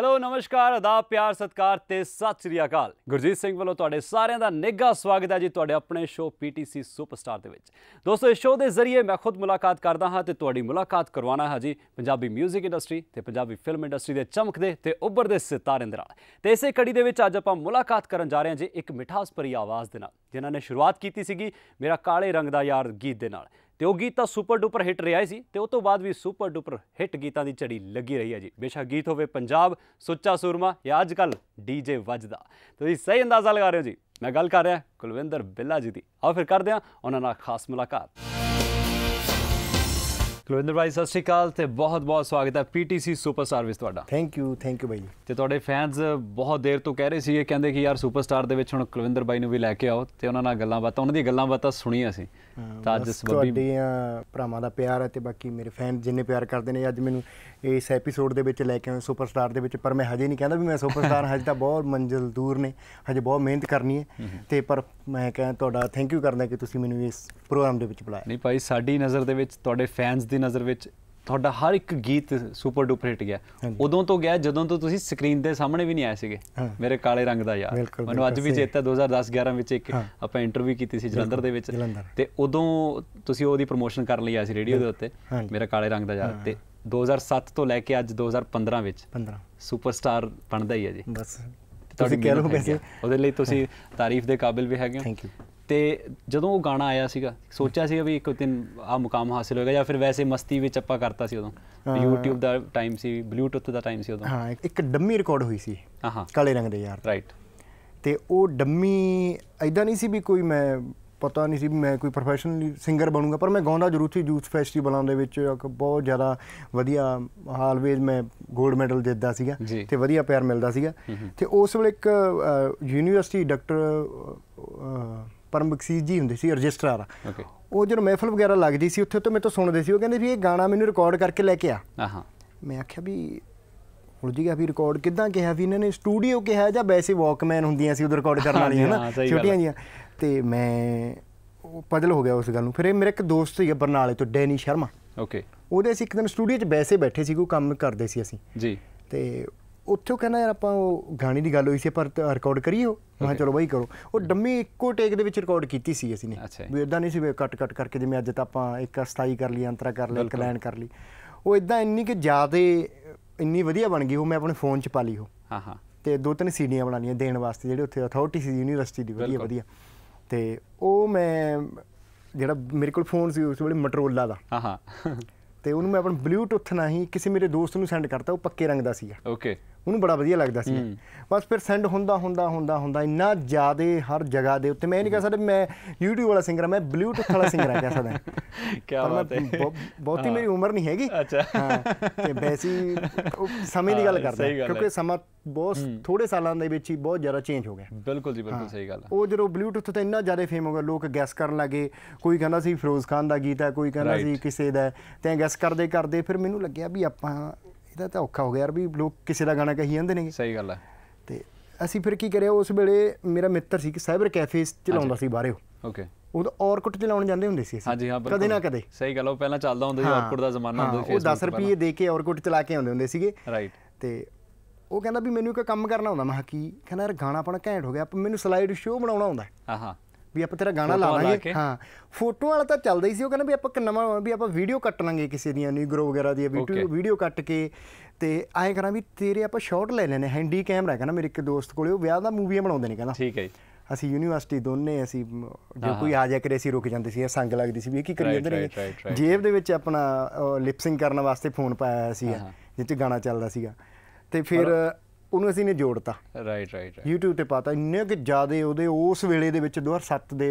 Hello ਨਮਸਕਾਰ ਅਦਾਬ ਪਿਆਰ ਸਤਕਾਰ ਤੇ ਸਤਿ ਸ੍ਰੀ ਅਕਾਲ ਗੁਰਜੀਤ ਸਿੰਘ ਵੱਲੋਂ ਤੁਹਾਡੇ ਸਾਰਿਆਂ ਦਾ ਨਿੱਘਾ ਸਵਾਗਤ ਹੈ ਜੀ ਤੁਹਾਡੇ ਆਪਣੇ ਸ਼ੋਅ ਪੀਟੀਸੀ ਸੁਪਰਸਟਾਰ ਦੇ ਵਿੱਚ ਦੋਸਤੋ ਇਸ ਸ਼ੋਅ ਦੇ ਜ਼ਰੀਏ ਮੈਂ ਖੁਦ ਮੁਲਾਕਾਤ ਕਰਦਾ ਹਾਂ ਤੇ ਤੁਹਾਡੀ ਮੁਲਾਕਾਤ ਕਰਵਾਉਣਾ ਹੈ ਜੀ ਪੰਜਾਬੀ 뮤직 ਇੰਡਸਟਰੀ ਤੇ ਪੰਜਾਬੀ ਫਿਲਮ ਇੰਡਸਟਰੀ ਦੇ ਚਮਕਦੇ ਤੇ ਉੱਭਰਦੇ ਸਿਤਾਰਿਆਂ ਦੇ ਨਾਲ ਤੇ ਇਸੇ ਕੜੀ ਦੇ ਵਿੱਚ ਅੱਜ ਆਪਾਂ ਮੁਲਾਕਾਤ ਕਰਨ ਜਾ ਰਹੇ ਹਾਂ ਜੀ ਇੱਕ ਮਿਠਾਸ ਭਰੀ ਆਵਾਜ਼ ਦੇ ਨਾਲ ਜਿਨ੍ਹਾਂ ਨੇ ਸ਼ੁਰੂਆਤ ਕੀਤੀ ਸੀਗੀ ਮੇਰਾ ਕਾਲੇ ਰੰਗ ਦਾ ਯਾਰ ਗੀਤ ਦੇ ਨਾਲ ਤੇ ਉਹ ਗੀਤ ਤਾਂ ਸੁਪਰ ਡੂਪਰ ਹਿੱਟ ਰਿਹਾ ਸੀ ਤੇ ਉਹ ਤੋਂ ਬਾਅਦ ਵੀ ਸੁਪਰ ਡੂਪਰ ਹਿੱਟ ਗੀਤਾਂ ਦੀ ਝੜੀ ਲੱਗੀ ਰਹੀ ਹੈ ਜੀ ਬੇਸ਼ੱਕ ਗੀਤ ਹੋਵੇ ਪੰਜਾਬ ਸੁੱਚਾ ਸੂਰਮਾ ਜਾਂ ਅੱਜ ਕੱਲ ਡੀਜੇ ਵੱਜਦਾ ਤੁਸੀਂ ਸਹੀ ਅੰਦਾਜ਼ਾ ਲਗਾ ਰਹੇ ਹੋ ਜੀ ਮੈਂ ਗੱਲ ਕਰ ਰਿਹਾ ਕੁਲਵਿੰਦਰ ਬਿੱਲਾ ਜੀ ਦੀ ਆਓ ਫਿਰ ਕਰਦੇ ਹਾਂ ਉਹਨਾਂ ਨਾਲ ਖਾਸ ਮੁਲਾਕਾਤ ਕੁਲਵਿੰਦਰ ਭਾਈ ਸਤਿ ਸ਼੍ਰੀ ਅਕਾਲ ਤੇ ਬਹੁਤ-ਬਹੁਤ ਸਵਾਗਤ ਹੈ ਪੀਟੀਸੀ ਸੁਪਰ ਸਰਵਿਸ ਤੁਹਾਡਾ ਥੈਂਕ ਯੂ ਥੈਂਕ ਯੂ ਭਾਈ ਤੇ ਤੁਹਾਡੇ ਫੈਨਸ ਬਹੁਤ ਦੇਰ ਤੋਂ ਕਹਿ ਰਹੇ ਸੀਗੇ ਕਹਿੰਦੇ ਕਿ ਯਾਰ ਸੁਪਰਸਟਾਰ ਦੇ ਵਿੱਚ ਹੁਣ ਕੁਲਵਿੰਦਰ ਭਾਈ ਨੂੰ ਵੀ ਲੈ ਕੇ ਆਓ ਤੇ ਉਹਨਾਂ ਨਾਲ ਗੱਲਾਂ ਬਾਤਾਂ ਉਹਨਾਂ ਦੀਆਂ ਗੱਲਾਂ ਬਾਤਾਂ ਸੁਣੀਆਂ ਸੀ ਤਾਂ ਅੱਜ ਸਬੱਬੀ ਤੁਹਾਡੀਆਂ ਭਰਾਵਾਂ ਦਾ ਪਿਆਰ ਹੈ ਤੇ ਬਾਕੀ ਮੇਰੇ ਫੈਨ ਜਿੰਨੇ ਪਿਆਰ ਕਰਦੇ ਨੇ ਅੱਜ ਮੈਨੂੰ ਇਸ ਐਪੀਸੋਡ ਦੇ ਵਿੱਚ ਲੈ ਕੇ ਆਏ ਸੁਪਰਸਟਾਰ ਦੇ ਵਿੱਚ ਪਰ ਮੈਂ ਹਜੇ ਨਹੀਂ ਕਹਿੰਦਾ ਵੀ ਮੈਂ ਸੁਪਰਸਟਾਰ ਹਜੇ ਤਾਂ ਬਹੁਤ ਮੰਜ਼ਿਲ ਦੂਰ ਨੇ ਹਜੇ ਬਹੁਤ ਮਿਹਨਤ ਕਰਨੀ ਹੈ ਤੇ ਪਰ ਮੈਂ ਕਹਿੰਦਾ ਤੁਹਾਡਾ ਥੈਂਕ ਯੂ ਕਰਦਾ ਕਿ ਤੁਸੀਂ ਮੈਨੂੰ ਇਸ ਪ੍ਰੋਗਰਾਮ ਦੇ ਵਿੱਚ ਬੁਲਾਇਆ ਨਹੀਂ ਭਾਈ ਸਾਡੀ ਨਜ਼ਰ ਦੇ ਵਿੱਚ ਤੁਹਾਡੇ ਫੈਨਸ ਦੀ ਨਜ਼ਰ ਵਿੱਚ ਤੁਹਾਡਾ ਹਰ ਇੱਕ ਗੀਤ ਸੁਪਰ ਡੂਪਰ ਹਿੱਟ ਗਿਆ ਉਦੋਂ ਤੋਂ ਗਿਆ ਜਦੋਂ ਤੋਂ ਤੁਸੀਂ ਸਕਰੀਨ ਦੇ ਸਾਹਮਣੇ ਵੀ ਨਹੀਂ ਆਏ ਸੀਗੇ ਮੇਰੇ ਕਾਲੇ ਰੰਗ ਦਾ ਯਾਰ ਮੈਨੂੰ ਅੱਜ ਵੀ ਚੇਤਾ 2010 11 ਵਿੱਚ ਇੱਕ ਆਪਾਂ ਇੰਟਰਵਿਊ ਕੀਤੀ ਸੀ ਜਲੰਧਰ ਦੇ ਵਿੱਚ ਤੇ ਉਦੋਂ ਤੁਸੀਂ ਉਹਦੀ ਪ੍ਰੋਮੋਸ਼ਨ ਕਰਨ ਲਈ ਆਏ ਸੀ ਰੇਡੀਓ ਦੇ ਉੱਤੇ ਮੇਰਾ ਕਾਲੇ ਰੰਗ ਦਾ ਯਾਰ ਤੇ 2007 ਤੋਂ ਲੈ ਕੇ ਅੱਜ 2015 ਵਿੱਚ 15 ਸੁਪਰਸਟਾਰ ਬਣਦਾ ਹੀ ਹੈ ਜੀ ਬਸ ਤੁਸੀਂ ਕਹਿ ਲਓ ਵੈਸੇ ਉਹਦੇ ਲਈ ਤੁਸੀਂ ਤਾਰੀਫ ਦੇ ਕਾਬਿਲ ਵੀ ਹੈਗੇ ਹੋ ਥੈਂਕ ਯੂ ਤੇ ਜਦੋਂ ਉਹ ਗਾਣਾ ਆਇਆ ਸੀਗਾ ਸੋਚਿਆ ਸੀਗਾ ਵੀ ਇੱਕ ਦਿਨ ਆ ਮੁਕਾਮ ਹਾਸਿਲ ਹੋਏਗਾ ਜਾਂ ਫਿਰ ਵੈਸੇ ਮਸਤੀ ਵਿੱਚ ਆਪਾਂ ਕਰਤਾ ਸੀ ਉਦੋਂ YouTube ਦਾ ਟਾਈਮ ਸੀ ਬਲੂਟੁੱਥ ਦਾ ਟਾਈਮ ਸੀ ਉਦੋਂ ਹਾਂ ਇੱਕ ਡੰਮੀ ਰਿਕਾਰਡ ਹੋਈ ਸੀ ਹਾਂ ਕਾਲੇ ਰੰਗ ਦੇ ਯਾਰ ਰਾਈਟ ਤੇ ਉਹ ਡੰਮੀ ਐਦਾਂ ਨਹੀਂ ਸੀ ਵੀ ਕੋਈ ਮੈਂ ਪਤਾ ਨਹੀਂ ਸੀ ਮੈਂ ਕੋਈ ਪ੍ਰੋਫੈਸ਼ਨਲ ਸਿੰਗਰ ਬਣੂਗਾ ਪਰ ਮੈਂ ਗਾਉਂਦਾ ਜ਼ਰੂਰ ਸੀ ਯੂਥ ਫੈਸਟੀਵਲਾਂ ਦੇ ਵਿੱਚ ਬਹੁਤ ਜ਼ਿਆਦਾ ਵਧੀਆ ਹਾਲਵੇਜ਼ ਮੈਂ 골ਡ ਮੈਡਲ ਜਿੱਤਦਾ ਸੀਗਾ ਤੇ ਵਧੀਆ ਪਿਆਰ ਮਿਲਦਾ ਸੀਗਾ ਤੇ ਉਸ ਵੇਲੇ ਇੱਕ ਯੂਨੀਵਰਸਿਟੀ ਡਾਕਟਰ ਪਰਮ ਬਖਸ਼ੀਸ਼ ਜੀ ਹੁੰਦੇ ਸੀ ਰਜਿਸਟਰਾਰ ਓਕੇ ਉਹ ਜਦੋਂ ਮਹਿਫਲ ਵਗੈਰਾ ਲੱਗਦੀ ਸੀ ਉੱਥੇ ਤੋਂ ਮੈਂ ਤੋਂ ਸੁਣਦੇ ਸੀ ਉਹ ਕਹਿੰਦੇ ਵੀ ਇਹ ਗਾਣਾ ਮੈਨੂੰ ਰਿਕਾਰਡ ਕਰਕੇ ਲੈ ਕੇ ਆ ਆਹਾਂ ਮੈਂ ਆਖਿਆ ਵੀ ਹੁਣ ਜੀ ਵੀ ਰਿਕਾਰਡ ਕਿਦਾਂ ਕਿਹਾ ਵੀ ਇਹਨਾਂ ਨੇ ਸਟੂਡੀਓ ਕਿਹਾ ਜਾਂ ਵੈਸੇ ਵਾਕਮੈਨ ਹੁੰਦੀਆਂ ਸੀ ਉਧਰ ਰਿਕਾਰਡ ਕਰਨ ਵਾਲੀਆਂ ਹਨਾ ਛੋਟੀਆਂ ਜੀਆਂ ਤੇ ਮੈਂ ਉਹ ਪਜਲ ਹੋ ਗਿਆ ਉਸ ਗੱਲ ਨੂੰ ਫਿਰ ਇਹ ਮੇਰੇ ਇੱਕ ਦੋਸਤ ਸੀ ਬਰਨਾਲੇ ਤੋਂ ਡੈਨੀ ਸ਼ਰਮਾ ਓਕੇ ਉਹਦੇ ਅਸੀਂ ਇੱਕ ਦਿਨ ਸਟੂਡੀਓ 'ਚ ਵੈਸੇ ਬੈਠੇ ਸੀ ਕੋਈ ਕੰਮ ਕਰਦੇ ਸੀ ਅਸੀਂ ਜੀ ਤੇ ਉੱਥੇ ਉਹ ਕਹਿੰਦਾ ਯਾਰ ਆਪਾਂ ਉਹ ਗਾਣੀ ਦੀ ਗੱਲ ਹੋਈ ਸੀ ਪਰ ਰਿਕਾਰਡ ਕਰੀਓ ਉਹ ਮੈਂ ਚਲੋ ਬਾਈ ਕਰੋ ਉਹ ਡੰਮੀ ਇੱਕੋ ਟੇਕ ਦੇ ਵਿੱਚ ਰਿਕਾਰਡ ਕੀਤੀ ਸੀ ਅਸੀਂ ਨੇ ਵੀ ਇਦਾਂ ਨਹੀਂ ਸੀ ਵੀ ਕੱਟ ਕੱਟ ਕਰਕੇ ਜਿਵੇਂ ਅੱਜ ਤਾਂ ਆਪਾਂ ਇੱਕ ਸਤਾਈ ਕਰ ਲਈ ਅੰਤਰਾ ਕਰ ਲਈ ਕਲੈਨ ਕਰ ਲਈ ਉਹ ਇਦਾਂ ਇੰਨੀ ਕਿ ਜ਼ਿਆਦਾ ਇੰਨੀ ਵਧੀਆ ਬਣ ਗਈ ਉਹ ਮੈਂ ਆਪਣੇ ਫੋਨ 'ਚ ਪਾ ਲਈ ਉਹ ਹਾਂ ਹਾਂ ਤੇ ਦੋ ਤਿੰਨ ਸੀਡੀਆਂ ਬਣਾਉਣੀਆਂ ਦੇਣ ਵਾਸਤੇ ਜਿਹੜੇ ਉੱਥੇ ਅਥਾਰਟੀ ਸੀ ਯੂਨੀਵਰਸਿਟੀ ਦੀ ਵਧੀਆ ਵਧੀਆ ਤੇ ਉਹ ਮੈਂ ਜਿਹੜਾ ਮੇਰੇ ਕੋਲ ਫੋਨ ਸੀ ਉਸ ਵੇਲੇ ਮਟਰੋਲਾ ਦਾ ਹਾਂ ਹਾਂ ਤੇ ਉਹਨੂੰ ਮੈਂ ਆਪਣਾ ਬਲੂਟੁੱਥ ਨਾਲ ਹੀ ਕਿਸੇ ਮੇਰੇ ਦੋਸਤ ਨੂੰ ਸੈਂਡ ਕਰਤਾ ਉਹ ਪੱਕੇ ਰੰਗ ਦਾ ਸੀਗਾ ਓਕੇ ਉਹਨੂੰ ਬੜਾ ਵਧੀਆ ਲੱਗਦਾ ਸੀ ਬਸ ਫਿਰ ਸੈਂਡ ਹੁੰਦਾ ਹੁੰਦਾ ਹੁੰਦਾ ਹੁੰਦਾ ਇੰਨਾ ਜ਼ਿਆਦਾ ਹਰ ਜਗ੍ਹਾ ਦੇ ਉੱਤੇ ਮੈਂ ਨਹੀਂ ਕਹਿ ਸਕਦਾ ਮੈਂ YouTube ਵਾਲਾ ਸਿੰਗਰ ਮੈਂ ਬਲੂਟੁੱਥ ਵਾਲਾ ਸਿੰਗਰ ਆ ਕਹਿ ਸਕਦਾ ਕੀ ਬਾਤ ਹੈ ਬਹੁਤੀ ਮੇਰੀ ਉਮਰ ਨਹੀਂ ਹੈਗੀ ਅੱਛਾ ਹਾਂ ਤੇ ਵੈਸੀ ਸਮੇਂ ਦੀ ਗੱਲ ਕਰਦਾ ਕਿਉਂਕਿ ਸਮਾਂ ਬਹੁਤ ਥੋੜੇ ਸਾਲਾਂ ਦੇ ਵਿੱਚ ਹੀ ਬਹੁਤ ਜ਼ਿਆਦਾ ਚੇਂਜ ਹੋ ਗਿਆ ਬਿਲਕੁਲ ਜੀ ਬਿਲਕੁਲ ਸਹੀ ਗੱਲ ਹੈ ਉਹ ਜਦੋਂ ਬਲੂਟੁੱਥ ਤੇ ਇੰਨਾ ਜ਼ਿਆਦਾ ਫੇਮ ਹੋ ਗਿਆ ਲੋਕ ਗੈਸ ਕਰਨ ਲੱਗੇ ਕੋਈ ਕਹਿੰਦਾ ਸੀ ਫਿਰੋਜ਼ ਖਾਨ ਦਾ ਗੀਤ ਹੈ ਕੋਈ ਕਹਿੰਦਾ ਸੀ ਕਿਸੇ ਦਾ ਤੇ ਗੈਸ ਕਰਦੇ ਕਰਦੇ ਫਿਰ ਮੈਨੂੰ ਲੱਗਿਆ ਵੀ ਆਪਾਂ ਇਹਦਾ ਤਾਂ ਔਖਾ ਹੋ ਗਿਆ ਯਾਰ ਵੀ ਲੋਕ ਕਿਸੇ ਦਾ ਗਾਣਾ ਕਹੀ ਜਾਂਦੇ ਨੇ ਸਹੀ ਗੱਲ ਹੈ ਤੇ ਅਸੀਂ ਫਿਰ ਕੀ ਕਰਿਆ ਉਸ ਵੇਲੇ ਮੇਰਾ ਮਿੱਤਰ ਸੀ ਕਿ ਸਾਈਬਰ ਕੈਫੇ ਚਲਾਉਂਦਾ ਸੀ ਬਾਹਰੋਂ ਓਕੇ ਉਹ ਉਦੋਂ ਔਰਕੁੱਟ ਲਾਉਣ ਜਾਂਦੇ ਹੁੰਦੇ ਸੀ ਅਸੀਂ ਹਾਂਜੀ ਹਾਂ ਕਦੇ ਨਾ ਕਦੇ ਸਹੀ ਗੱਲ ਉਹ ਪਹਿਲਾਂ ਚੱਲਦਾ ਹੁੰਦਾ ਸੀ ਔਰਕੁੱਟ ਦਾ ਜ਼ਮਾਨਾ ਹੁੰਦਾ ਸੀ ਉਹ 10 ਰੁਪਏ ਦੇ ਕੇ ਔਰਕੁੱਟ ਚਲਾ ਕੇ ਆਉਂਦੇ ਹੁੰਦੇ ਸੀਗੇ ਰਾਈਟ ਤੇ ਉਹ ਕਹਿੰਦਾ ਵੀ ਮੈਨੂੰ ਇੱਕ ਕੰਮ ਕਰਨਾ ਹੁੰਦਾ ਮੈਂ ਕਿ ਕਹਿੰਦਾ ਯਾਰ ਗਾਣਾ ਆਪਣਾ ਘੈਂਟ ਹੋ ਗਿਆ ਮੈਨੂੰ ਸਲਾਈਡ ਸ਼ੋਅ ਬਣਾਉਣਾ ਹੁੰਦਾ ਆਹਾਂ ਵੀ ਆਪਾਂ ਤੇਰਾ ਗਾਣਾ ਲਾਵਾਂਗੇ ਹਾਂ ਫੋਟੋ ਵਾਲਾ ਤਾਂ ਚੱਲਦਾ ਹੀ ਸੀ ਉਹ ਕਹਿੰਦਾ ਵੀ ਆਪਾਂ ਇੱਕ ਨਵਾਂ ਵੀ ਆਪਾਂ ਵੀਡੀਓ ਕੱਟ ਲਾਂਗੇ ਕਿਸੇ ਦੀਆਂ ਨਹੀਂ ਗਰੋ ਵਗੈਰਾ ਦੀ ਵੀਡੀਓ ਵੀਡੀਓ ਕੱਟ ਕੇ ਤੇ ਐਂ ਕਰਾਂ ਵੀ ਤੇਰੇ ਆਪਾਂ ਸ਼ਾਟ ਲੈ ਲੈਨੇ ਹੈਂਡੀ ਕੈਮਰਾ ਕਹਿੰਦਾ ਮੇਰੇ ਇੱਕ ਦੋਸਤ ਕੋਲੇ ਉਹ ਵਿਆਹ ਦਾ ਮੂਵੀਆਂ ਬਣਾਉਂਦੇ ਨੇ ਕਹਿੰਦਾ ਠੀਕ ਹੈ ਜੀ ਅਸੀਂ ਯੂਨੀਵਰਸਿਟੀ ਦੋਨੇ ਅਸੀਂ ਜੇ ਕੋਈ ਆ ਜਾ ਕਰੇ ਅਸੀਂ ਰੁਕ ਜਾਂਦੇ ਸੀ ਸੰਗ ਲੱਗਦੀ ਸੀ ਵੀ ਇਹ ਕੀ ਕਰੀ ਜਾਂਦੇ ਜੇਬ ਦੇ ਵਿੱਚ ਆਪਣਾ ਲਿਪਸਿੰਗ ਕਰਨ ਵਾਸਤੇ ਫੋਨ ਪਾਇਆ ਸੀ ਜਿੱਚ ਗਾਣਾ ਚੱਲਦਾ ਸੀਗਾ ਤੇ ਫਿਰ ਉਹਨੂੰ ਅਸੀਂ ਨੇ ਜੋੜਤਾ ਰਾਈਟ ਰਾਈਟ YouTube ਤੇ ਪਾਤਾ ਇੰਨੇ ਕਿ ਜਿਆਦੇ ਉਹਦੇ ਉਸ ਵੇਲੇ ਦੇ ਵਿੱਚ 2007 ਦੇ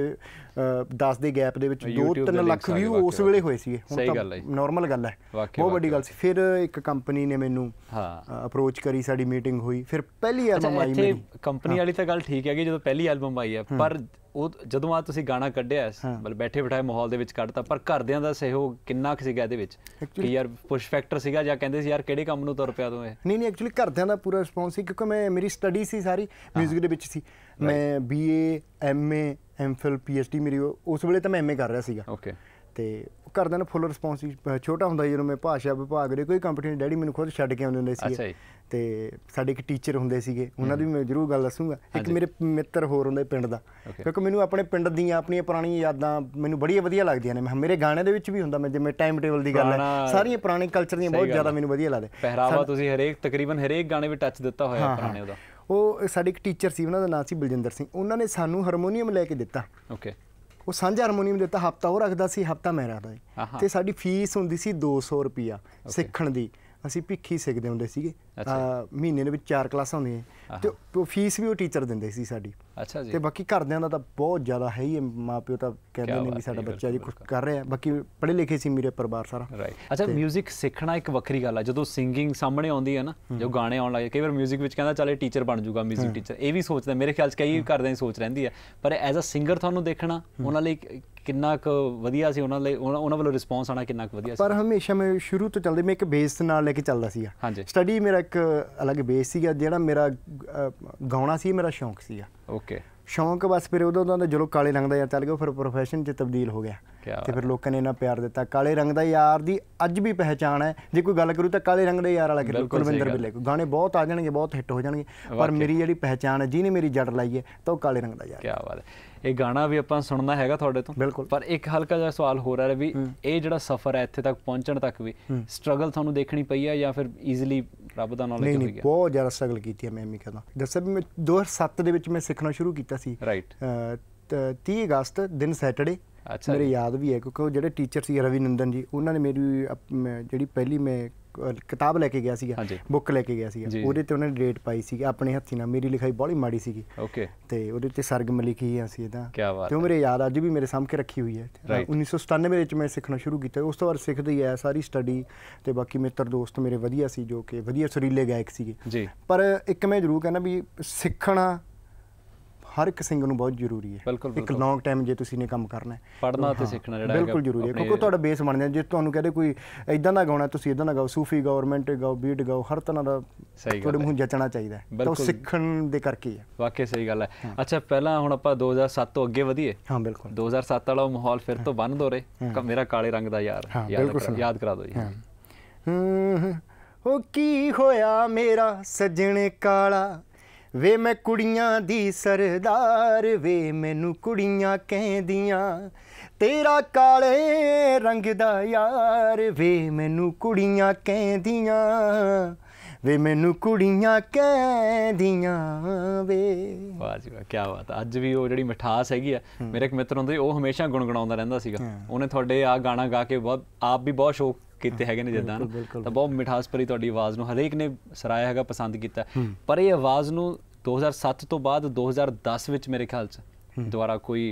10 ਦੇ ਗੈਪ ਦੇ ਵਿੱਚ 2-3 ਲੱਖ ਵਿਊ ਉਸ ਵੇਲੇ ਹੋਏ ਸੀ ਹੁਣ ਤਾਂ ਨਾਰਮਲ ਗੱਲ ਹੈ ਬਹੁਤ ਵੱਡੀ ਗੱਲ ਸੀ ਫਿਰ ਇੱਕ ਕੰਪਨੀ ਨੇ ਮੈਨੂੰ ਹਾਂ ਅਪਰੋਚ ਕਰੀ ਸਾਡੀ ਮੀਟਿੰਗ ਹੋਈ ਫਿਰ ਪਹਿਲੀ ਐਲਬਮ ਆਈ ਮੇਰੀ ਕੰਪਨੀ ਵਾਲੀ ਤਾਂ ਗੱਲ ਠੀਕ ਹੈ ਕਿ ਜਦੋਂ ਪਹਿਲੀ ਐਲਬਮ ਆਈ ਹੈ ਪਰ ਉਹ ਜਦੋਂ ਆ ਤੁਸੀਂ ਗਾਣਾ ਕੱਢਿਆ ਮਤਲਬ ਬੈਠੇ ਬਿਠਾਏ ਮਾਹੌਲ ਦੇ ਵਿੱਚ ਕੱਢਤਾ ਪਰ ਘਰਦਿਆਂ ਦਾ ਸਹਿਯੋਗ ਕਿੰਨਾ ਕੁ ਸੀਗਾ ਇਹਦੇ ਵਿੱਚ ਕਿ ਯਾਰ ਪੁਸ਼ ਫੈਕਟਰ ਸੀਗਾ ਜਾਂ ਕਹਿੰਦੇ ਸੀ ਯਾਰ ਕਿਹੜੇ ਕੰਮ ਨੂੰ ਤੁਰ ਪਿਆ ਤੂੰ ਇਹ ਨਹੀਂ ਨਹੀਂ ਐਕਚੁਅਲੀ ਘਰਦਿਆਂ ਦਾ ਪੂਰਾ ਰਿਸਪੌਂਸ ਸੀ ਕਿਉਂਕਿ ਮੈਂ ਮੇਰੀ ਸਟੱਡੀ ਸੀ ਸਾਰੀ 뮤직 ਦੇ ਵਿੱਚ ਸੀ ਮੈਂ ਬੀਏ ਐਮਏ ਐਮਫਿਲ ਪੀਐਚਡੀ ਮੇਰੀ ਉਸ ਵੇਲੇ ਤਾਂ ਮੈਂ ਐਮਏ ਕਰ ਰਿਹਾ ਸੀਗਾ ਓਕੇ ਤੇ ਘਰਦਿਆਂ ਨੇ ਫੁੱਲ ਰਿਸਪੌਂਸ ਛੋਟਾ ਹੁੰਦਾ ਜਦੋਂ ਮੈਂ ਭਾਸ਼ਾ ਵਿਭਾਗ ਦੇ ਕੋਈ ਕੰਪਨੀ ਡੈਡੀ ਮੈਨੂੰ ਖੁਦ ਛੱਡ ਕੇ ਆਉਂਦੇ ਹੁੰਦੇ ਸੀ ਤੇ ਸਾਡੇ ਇੱਕ ਟੀਚਰ ਹੁੰਦੇ ਸੀਗੇ ਉਹਨਾਂ ਦੀ ਮੈਂ ਜ਼ਰੂਰ ਗੱਲ ਦੱਸੂਗਾ ਇੱਕ ਮੇਰੇ ਮਿੱਤਰ ਹੋਰ ਹੁੰਦੇ ਪਿੰਡ ਦਾ ਕਿਉਂਕਿ ਮੈਨੂੰ ਆਪਣੇ ਪਿੰਡ ਦੀਆਂ ਆਪਣੀਆਂ ਪੁਰਾਣੀਆਂ ਯਾਦਾਂ ਮੈਨੂੰ ਬੜੀ ਵਧੀਆ ਲੱਗਦੀਆਂ ਨੇ ਮੇਰੇ ਗਾਣੇ ਦੇ ਵਿੱਚ ਵੀ ਹੁੰਦਾ ਮੈਂ ਜਿਵੇਂ ਟਾਈਮ ਟੇਬਲ ਦੀ ਗੱਲ ਹੈ ਸਾਰੀਆਂ ਪੁਰਾਣੇ ਕਲਚਰ ਦੀਆਂ ਬਹੁਤ ਜ਼ਿਆਦਾ ਮੈਨੂੰ ਵਧੀਆ ਲੱਗਦੇ ਪਹਿਰਾਵਾ ਤੁਸੀਂ ਹਰੇਕ ਤਕਰੀਬਨ ਹਰੇਕ ਗਾਣੇ ਵਿੱਚ ਟੱਚ ਦਿੱਤਾ ਹੋਇਆ ਪੁਰਾਣੇ ਉਹਦਾ ਉਹ ਸਾਡੇ ਇੱਕ ਟੀਚਰ ਸੀ ਉਹਨਾਂ ਦਾ ਨਾਮ ਸੀ ਬਲਜਿੰਦਰ ਸਿੰਘ ਉਹਨਾਂ ਨੇ ਸਾਨੂੰ ਹਾਰਮੋਨੀਅਮ ਲੈ ਕੇ ਦਿੱਤਾ ਓਕੇ ਉਹ ਸਾਂਝਾ ਹਾਰਮੋਨੀਅਮ ਦਿੱਤਾ ਹਫਤਾ ਉਹ ਰੱਖਦਾ ਸੀ ਹਫਤਾ ਮੈਂ ਰੱਖਦਾ ਸੀ ਤੇ ਸਾਡੀ ਫੀਸ ਹੁੰਦੀ ਸੀ 200 ਰੁਪਿਆ ਸਿੱਖਣ ਦੀ ਅਸੀਂ ਭਿੱਖੀ ਸਿੱਖਦੇ ਹੁੰਦੇ ਸੀਗੇ ਮਹੀਨੇ ਦੇ ਵਿੱਚ ਚਾਰ ਕਲਾਸਾਂ ਹੁੰਦੀਆਂ ਤੇ ਫੀਸ ਵੀ ਉਹ ਟੀਚਰ ਦਿੰਦੇ ਸੀ ਸਾਡੀ ਅੱਛਾ ਜੀ ਤੇ ਬਾਕੀ ਘਰਦਿਆਂ ਦਾ ਤਾਂ ਬਹੁਤ ਜ਼ਿਆਦਾ ਹੈ ਹੀ ਮਾਪਿਓ ਤਾਂ ਕਹਿੰਦੇ ਨੇ ਵੀ ਸਾਡਾ ਬੱਚਾ ਜੀ ਕੁਝ ਕਰ ਰਿਹਾ ਬਾਕੀ ਪੜ੍ਹੇ ਲਿਖੇ ਸੀ ਮੇਰੇ ਪਰਿਵਾਰ ਸਾਰਾ ਰਾਈਟ ਅੱਛਾ 뮤직 ਸਿੱਖਣਾ ਇੱਕ ਵੱਖਰੀ ਗੱਲ ਆ ਜਦੋਂ ਸਿੰਗਿੰਗ ਸਾਹਮਣੇ ਆਉਂਦੀ ਹੈ ਨਾ ਜੋ ਗਾਣੇ ਆਉਣ ਲੱਗੇ ਕਈ ਵਾਰ 뮤직 ਵਿੱਚ ਕਹਿੰਦਾ ਚੱਲੇ ਟੀਚਰ ਬਣ ਜਾਊਗਾ 뮤직 ਟੀਚਰ ਇਹ ਵੀ ਸੋਚਦਾ ਮੇਰੇ ਖਿਆਲ 'ਚ ਕਈ ਘਰਦਿਆਂ ਦੀ ਸੋਚ ਰਹਿੰਦੀ ਹੈ ਪਰ ਐਜ਼ ਅ ਸਿੰਗਰ ਤੁਹਾਨੂੰ ਦੇਖਣਾ ਉਹਨਾਂ ਲਈ ਕਿੰਨਾ ਕੁ ਵਧੀਆ ਸੀ ਉਹਨਾਂ ਲਈ ਉਹਨਾਂ ਵੱਲੋਂ ਰਿਸਪੌਂਸ ਆਣਾ ਕਿੰਨਾ ਕੁ ਵਧੀਆ ਸੀ ਪਰ ਹਮੇਸ਼ਾ ਮੈਂ ਸ਼ੁਰੂ ਤੋਂ ਚੱਲਦੇ ਮੈਂ ਇੱਕ ਬੇਸ ਨਾਲ ਲੈ ਕੇ ਚੱਲਦਾ ਸੀ ਸਟੱਡੀ ਮੇਰਾ ਇੱਕ ਅਲੱਗ ਬੇਸ ਸੀਗਾ ਜਿਹੜਾ ਮੇਰਾ ਗਾਉਣਾ ਸੀ ਮੇਰਾ ਸ਼ੌਂਕ ਸੀਗਾ ਓਕੇ ਸ਼ੌਂਕ ਬਸ ਫਿਰ ਉਦੋਂ ਦਾ ਜਦੋਂ ਕਾਲੇ ਰੰਗ ਦਾ ਯਾਰ ਚੱਲ ਗਿਆ ਫਿਰ ਪ੍ਰੋਫੈਸ਼ਨ 'ਚ ਤਬਦੀਲ ਹੋ ਗਿਆ ਤੇ ਫਿਰ ਲੋਕਾਂ ਨੇ ਇਹਨਾਂ ਪਿਆਰ ਦਿੱਤਾ ਕਾਲੇ ਰੰਗ ਦਾ ਯਾਰ ਦੀ ਅੱਜ ਵੀ ਪਹਿਚਾਣ ਹੈ ਜੇ ਕੋਈ ਗੱਲ ਕਰੂ ਤਾਂ ਕਾਲੇ ਰੰਗ ਦੇ ਯਾਰ ਵਾਲਾ ਕਿ ਕੁਲਵਿੰਦਰ ਬਿੱਲੇ ਕੋ ਗਾਣੇ ਬਹੁਤ ਆ ਜਾਣਗੇ ਬਹੁਤ ਹਿੱਟ ਹੋ ਜਾਣਗੇ ਪਰ ਮੇਰੀ ਜਿਹੜੀ ਪਹਿਚਾਣ ਹੈ ਜਿਹਨੇ ਮੇਰੀ ਜੜ ਲਾਈ ਹੈ ਤਾਂ ਉਹ ਕਾਲੇ ਰੰਗ ਦਾ ਯਾਰ ਕੀ ਬਾਤ ਹੈ ਇਹ ਗਾਣਾ ਵੀ ਆਪਾਂ ਸੁਣਨਾ ਹੈਗਾ ਤੁਹਾਡੇ ਤੋਂ ਪਰ ਇੱਕ ਹਲਕਾ ਜਿਹਾ ਸਵਾਲ ਹੋ ਰਿਹਾ ਵੀ ਇਹ ਜਿਹੜਾ ਸਫ਼ਰ ਹੈ ਇੱਥੇ ਤੱਕ ਪਹੁੰਚਣ ਤੱਕ ਵੀ ਸਟਰਗਲ ਤੁਹਾਨੂੰ ਦੇਖਣੀ ਪਈ ਆ ਜਾਂ ਫਿਰ ਈਜ਼ੀਲੀ ਰੱਬ ਦਾ ਨੌਲੇਜ ਹੋ ਗਿਆ ਨਹੀਂ ਬਹੁਤ ਜ਼ਿਆਦਾ ਸਟਰਗਲ ਕੀਤੀ ਹੈ ਮੈਂ ਐਵੇਂ ਕਹਿੰਦਾ ਦੱਸਿਆ ਵੀ ਮੈਂ 2007 ਦੇ ਵਿੱਚ ਮੈਂ ਸਿੱਖਣਾ ਸ਼ੁਰੂ ਕੀਤਾ ਸੀ ਰਾਈਟ 30 ਅਗਸਤ ਦਿਨ ਸੈਟਰਡੇ ਅੱਛਾ ਮੇਰੇ ਯਾਦ ਵੀ ਹੈ ਕਿਉਂਕਿ ਉਹ ਜਿਹੜੇ ਟੀਚਰ ਸੀ ਨੰਦਨ ਜੀ ਉਹਨਾਂ ਨੇ ਮੇਰੀ ਜਿਹੜੀ ਪਹਿਲੀ ਮੈਂ ਕਿਤਾਬ ਲੈ ਕੇ ਗਿਆ ਸੀ ਬੁੱਕ ਲੈ ਕੇ ਗਿਆ ਸੀ ਉਹਦੇ ਤੇ ਉਹਨਾਂ ਨੇ ਡੇਟ ਪਾਈ ਸੀ ਆਪਣੇ ਹੱਥੀ ਨਾਲ ਮੇਰੀ ਲਿਖਾਈ ਬੜੀ ਮਾੜੀ ਸੀਗੀ ਓਕੇ ਤੇ ਉਹਦੇ ਤੇ ਸਰਗਮ ਲਿਖੀ ਆ ਸੀ ਇਹਦਾ ਤੇ ਮੇਰੇ ਯਾਦ ਅੱਜ ਵੀ ਮੇਰੇ ਸਾਹਮਣੇ ਰੱਖੀ ਹੋਈ ਹੈ 1997 ਵਿੱਚ ਮੈਂ ਸਿੱਖਣਾ ਸ਼ੁਰੂ ਕੀਤਾ ਉਸ ਤੋਂ ਬਾਅਦ ਸਿੱਖਦੇ ਹੀ ਆ ਸਾਰੀ ਸਟੱਡੀ ਤੇ ਬਾਕੀ ਮਿੱਤਰ ਦੋਸਤ ਮੇਰੇ ਵਧੀਆ ਸੀ ਜੋ ਕਿ ਵਧੀਆ ਸੁਰੀਲੇ ਗਾਇਕ ਸੀਗੇ ਪਰ ਇੱਕ ਮੈਂ ਜ਼ਰੂਰ ਕਹਿੰਦਾ ਵੀ ਸਿੱਖਣਾ ਹਰ ਇੱਕ ਸਿੰਗਰ ਨੂੰ ਬਹੁਤ ਜ਼ਰੂਰੀ ਹੈ ਇੱਕ ਲੌਂਗ ਟਾਈਮ ਜੇ ਤੁਸੀਂ ਨੇ ਕੰਮ ਕਰਨਾ ਹੈ ਪੜਨਾ ਤੇ ਸਿੱਖਣਾ ਜਿਹੜਾ ਹੈ ਬਿਲਕੁਲ ਜ਼ਰੂਰੀ ਹੈ ਕਿਉਂਕਿ ਤੁਹਾਡਾ ਬੇਸ ਬਣ ਜਾਂਦਾ ਜੇ ਤੁਹਾਨੂੰ ਕਹਦੇ ਕੋਈ ਇਦਾਂ ਦਾ ਗਾਉਣਾ ਤੁਸੀਂ ਇਦਾਂ ਦਾ ਗਾਓ ਸੂਫੀ ਗਾਓ ਰੋਮਾਂਟਿਕ ਗਾਓ ਬੀਟ ਗਾਓ ਹਰ ਤਰ੍ਹਾਂ ਦਾ ਤੁਹਾਡੇ ਮੂੰਹ ਜਚਣਾ ਚਾਹੀਦਾ ਤਾਂ ਸਿੱਖਣ ਦੇ ਕਰਕੇ ਹੈ ਵਾਕਈ ਸਹੀ ਗੱਲ ਹੈ ਅੱਛਾ ਪਹਿਲਾਂ ਹੁਣ ਆਪਾਂ 2007 ਤੋਂ ਅੱਗੇ ਵਧੀਏ ਹਾਂ ਬਿਲਕੁਲ 2007 ਵਾਲਾ ਮਾਹੌਲ ਫਿਰ ਤੋਂ ਬੰਨ ਦੋਰੇ ਮੇਰਾ ਕਾਲੇ ਰੰਗ ਦਾ ਯਾਰ ਯਾਦ ਕਰਾ ਦਿਓ ਜੀ ਹੂੰ ਹੋ ਕੀ ਹੋਇਆ ਮੇਰਾ ਸੱਜਣ ਕਾਲਾ ਵੇ ਮੈਂ ਕੁੜੀਆਂ ਦੀ ਸਰਦਾਰ ਵੇ ਮੈਨੂੰ ਕੁੜੀਆਂ ਕਹਿੰਦੀਆਂ ਤੇਰਾ ਕਾਲੇ ਰੰਗ ਦਾ ਯਾਰ ਵੇ ਮੈਨੂੰ ਕੁੜੀਆਂ ਕਹਿੰਦੀਆਂ ਵੇ ਮੈਨੂੰ ਕੁੜੀਆਂ ਕਹਿੰਦੀਆਂ ਵੇ ਵਾਹ ਜੀ ਵਾਹ ਕੀ ਬਾਤ ਅੱਜ ਵੀ ਉਹ ਜਿਹੜੀ ਮਿਠਾਸ ਹੈਗੀ ਆ ਮੇਰੇ ਇੱਕ ਮਿੱਤਰ ਹੁੰਦਾ ਉਹ ਹਮੇਸ਼ਾ ਗੁੰਗਣਾਉਂਦਾ ਰਹਿੰਦਾ ਸੀਗਾ ਉਹਨੇ ਤੁਹਾਡੇ ਆ ਗਾਣਾ ਗਾ ਕੇ ਬਹੁਤ ਆਪ ਵੀ ਬਹੁਤ ਸ਼ੌਕ ਕੀਤੇ ਹੈਗੇ ਨੇ ਜਿੱਦਾਂ ਤਾਂ ਬਹੁਤ ਮਿਠਾਸ ਭਰੀ ਤੁਹਾਡੀ ਆਵਾਜ਼ ਨੂੰ ਹਰੇਕ ਨੇ ਸਰਾਇਆ ਹੈਗਾ ਪਸੰਦ ਕੀਤਾ ਪਰ ਇਹ ਆਵਾਜ਼ ਨੂੰ 2007 ਤੋਂ ਬਾਅਦ 2010 ਵਿੱਚ ਮੇਰੇ ਖਿਆਲ 'ਚ ਦੁਬਾਰਾ ਕੋਈ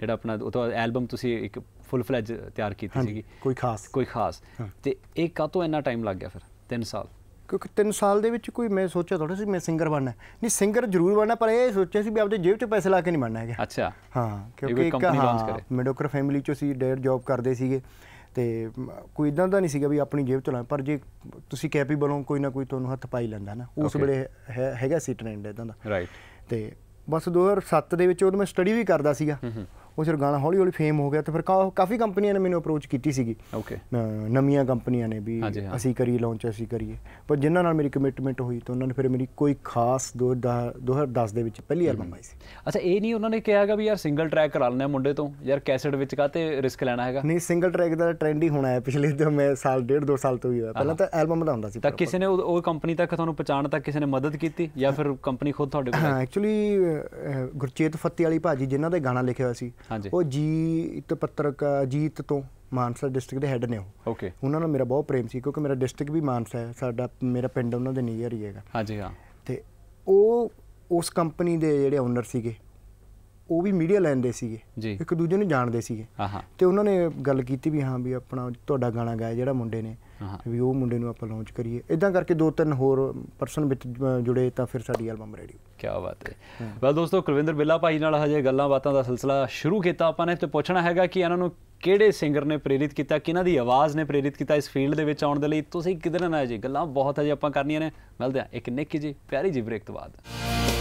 ਜਿਹੜਾ ਆਪਣਾ ਉਹ ਤੋਂ ਐਲਬਮ ਤੁਸੀਂ ਇੱਕ ਫੁੱਲ ਫਲੈਜ ਤਿਆਰ ਕੀਤੀ ਸੀਗੀ ਕੋਈ ਖਾਸ ਕੋਈ ਖਾਸ ਤੇ ਇਹ ਕਾਤੋਂ ਇੰਨਾ ਟਾਈਮ ਲੱਗ ਗਿਆ ਫਿਰ 3 ਸਾਲ ਕਿਉਂਕਿ 3 ਸਾਲ ਦੇ ਵਿੱਚ ਕੋਈ ਮੈਂ ਸੋਚਿਆ ਥੋੜਾ ਸੀ ਮੈਂ ਸਿੰਗਰ ਬਣਨਾ ਨਹੀਂ ਸਿੰਗਰ ਜ਼ਰੂਰ ਬਣਨਾ ਪਰ ਇਹ ਸੋਚਿਆ ਸੀ ਵੀ ਆਪਦੇ ਜੇਬ 'ਚ ਪੈਸੇ ਲਾ ਕੇ ਨਹੀਂ ਬਣਨਾ ਹੈਗਾ ਅੱਛਾ ਹਾਂ ਕਿਉਂਕਿ ਇੱਕ ਕਰੇ ਮਿਡੋਕਰ ਫੈਮਿਲੀ 'ਚੋਂ ਸੀ ਡੈਡ ਜੌਬ ਕਰਦੇ ਸੀਗੇ ਤੇ ਕੋਈ ਇਦਾਂ ਦਾ ਨਹੀਂ ਸੀਗਾ ਵੀ ਆਪਣੀ ਜੇਬ ਚਲਾਉਂ ਪਰ ਜੇ ਤੁਸੀਂ ਕੈਪੀ ਬਲੋਂ ਕੋਈ ਨਾ ਕੋਈ ਤੁਹਾਨੂੰ ਹੱਥ ਪਾਈ ਲੈਂਦਾ ਨਾ ਉਸ ਵੇਲੇ ਹੈਗਾ ਸੀ ਟ੍ਰੈਂਡ ਇਦਾਂ ਦਾ ਰਾਈਟ ਤੇ ਬਸ 2007 ਦੇ ਵਿੱਚ ਉਦੋਂ ਮੈਂ ਸਟੱਡੀ ਵੀ ਕਰਦਾ ਸੀਗਾ ਉਹ ਫਿਰ ਗਾਣਾ ਹੌਲੀ ਹੌਲੀ ਫੇਮ ਹੋ ਗਿਆ ਤੇ ਫਿਰ ਕਾਫੀ ਕੰਪਨੀਆਂ ਨੇ ਮੈਨੂੰ ਅਪਰੋਚ ਕੀਤੀ ਸੀਗੀ ਓਕੇ ਨਵੀਆਂ ਕੰਪਨੀਆਂ ਨੇ ਵੀ ਅਸੀਂ ਕਰੀ ਲਾਂਚ ਅਸੀਂ ਕਰੀਏ ਪਰ ਜਿਨ੍ਹਾਂ ਨਾਲ ਮੇਰੀ ਕਮਿਟਮੈਂਟ ਹੋਈ ਤਾਂ ਉਹਨਾਂ ਨੇ ਫਿਰ ਮੇਰੀ ਕੋਈ ਖਾਸ 2010 ਦੇ ਵਿੱਚ ਪਹਿਲੀ ਐਲਬਮ ਆਈ ਸੀ ਅੱਛਾ ਇਹ ਨਹੀਂ ਉਹਨਾਂ ਨੇ ਕਿਹਾਗਾ ਵੀ ਯਾਰ ਸਿੰਗਲ ਟਰੈਕ ਕਰਾ ਲੈਣਾ ਮੁੰਡੇ ਤੋਂ ਯਾਰ ਕੈਸਟ ਵਿੱਚ ਕਾਤੇ ਰਿਸਕ ਲੈਣਾ ਹੈਗਾ ਨਹੀਂ ਸਿੰਗਲ ਟਰੈਕ ਦਾ ਟ੍ਰੈਂਡ ਹੀ ਹੋਣਾ ਹੈ ਪਿਛਲੇ ਤੋਂ ਮੈਂ ਸਾਲ ਡੇਢ ਦੋ ਸਾਲ ਤੋਂ ਹੀ ਹੋਇਆ ਪਹਿਲਾਂ ਤਾਂ ਐਲਬਮ ਦਾ ਹੁੰਦਾ ਸੀ ਤਾਂ ਕਿਸੇ ਨੇ ਉਹ ਕੰਪਨੀ ਤੱਕ ਤੁਹਾਨੂੰ ਪਹਚਾਣ ਤੱਕ ਕਿਸੇ ਨੇ ਮਦਦ ਕੀਤੀ ਜਾਂ ਫਿਰ ਕੰਪਨੀ ਖੁਦ ਤੁਹਾਡੇ ਕੋਲ ਐਕਚੁਅਲੀ ਗੁਰਚੇਤ ਫੱਤੀ ਵਾਲੀ ਭਾਜੀ ਜਿਨ੍ਹਾਂ ਦੇ ਗਾਣਾ ਲਿਖਿਆ ਹੋਇਆ ਸੀ ਹਾਂਜੀ ਉਹ ਜੀਤ ਪੱਤਰਕ ਜੀਤ ਤੋਂ ਮਾਨਸਾ ਡਿਸਟ੍ਰਿਕਟ ਦੇ ਹੈੱਡ ਨੇ ਉਹ ਓਕੇ ਉਹਨਾਂ ਨਾਲ ਮੇਰਾ ਬਹੁਤ ਪ੍ਰੇਮ ਸੀ ਕਿਉਂਕਿ ਮੇਰਾ ਡਿਸਟ੍ਰਿਕਟ ਵੀ ਮਾਨਸਾ ਹੈ ਸਾਡਾ ਮੇਰਾ ਪਿੰਡ ਉਹਨਾਂ ਦੇ ਨੀਅਰ ਹੀ ਹੈਗਾ ਹਾਂਜੀ ਹਾਂ ਤੇ ਉਹ ਉਸ ਕੰਪਨੀ ਦੇ ਜਿਹੜੇ ਓਨਰ ਸੀਗੇ ਉਹ ਵੀ ਮੀਡੀਆ ਲੈਂਦੇ ਸੀਗੇ ਇੱਕ ਦੂਜੇ ਨੂੰ ਜਾਣਦੇ ਸੀਗੇ ਤੇ ਉਹਨਾਂ ਨੇ ਗੱਲ ਕੀਤੀ ਵੀ ਹਾਂ ਵੀ ਆਪਣਾ ਤੁਹਾਡਾ ਗਾਣਾ ਗਾਇਆ ਜਿਹੜਾ ਮੁੰਡੇ ਨੇ ਵੀ ਉਹ ਮੁੰਡੇ ਨੂੰ ਆਪਾਂ ਲਾਂਚ ਕਰੀਏ ਇਦਾਂ ਕਰਕੇ ਦੋ ਤਿੰਨ ਹੋਰ ਪਰਸਨ ਵਿੱਚ ਜੁੜੇ ਤਾਂ ਫਿਰ ਸਾਡੀ ਐਲਬਮ ਰੈਡੀ ਕੀ ਬਾਤ ਹੈ ਵੈਲ ਦੋਸਤੋ ਕੁਲਵਿੰਦਰ ਬਿੱਲਾ ਭਾਈ ਨਾਲ ਹਜੇ ਗੱਲਾਂ ਬਾਤਾਂ ਦਾ ਸਿਲਸਿਲਾ ਸ਼ੁਰੂ ਕੀਤਾ ਆਪਾਂ ਨੇ ਤੇ ਪੁੱਛਣਾ ਹੈਗਾ ਕਿ ਇਹਨਾਂ ਨੂੰ ਕਿਹੜੇ ਸਿੰਗਰ ਨੇ ਪ੍ਰੇਰਿਤ ਕੀਤਾ ਕਿਹਨਾਂ ਦੀ ਆਵਾਜ਼ ਨੇ ਪ੍ਰੇਰਿਤ ਕੀਤਾ ਇਸ ਫੀਲਡ ਦੇ ਵਿੱਚ ਆਉਣ ਦੇ ਲਈ ਤੁਸੀਂ ਕਿਧਰ ਨਾ ਜੀ ਗੱਲਾਂ ਬਹੁਤ ਜੀ ਆਪਾਂ ਕਰਨੀਆਂ ਨੇ ਮਿਲਦੇ ਆ ਇੱਕ ਨਿੱਕੀ ਜੀ ਪਿਆਰੀ ਜੀ ਬ੍ਰੇਕ ਤੋਂ ਬਾਅਦ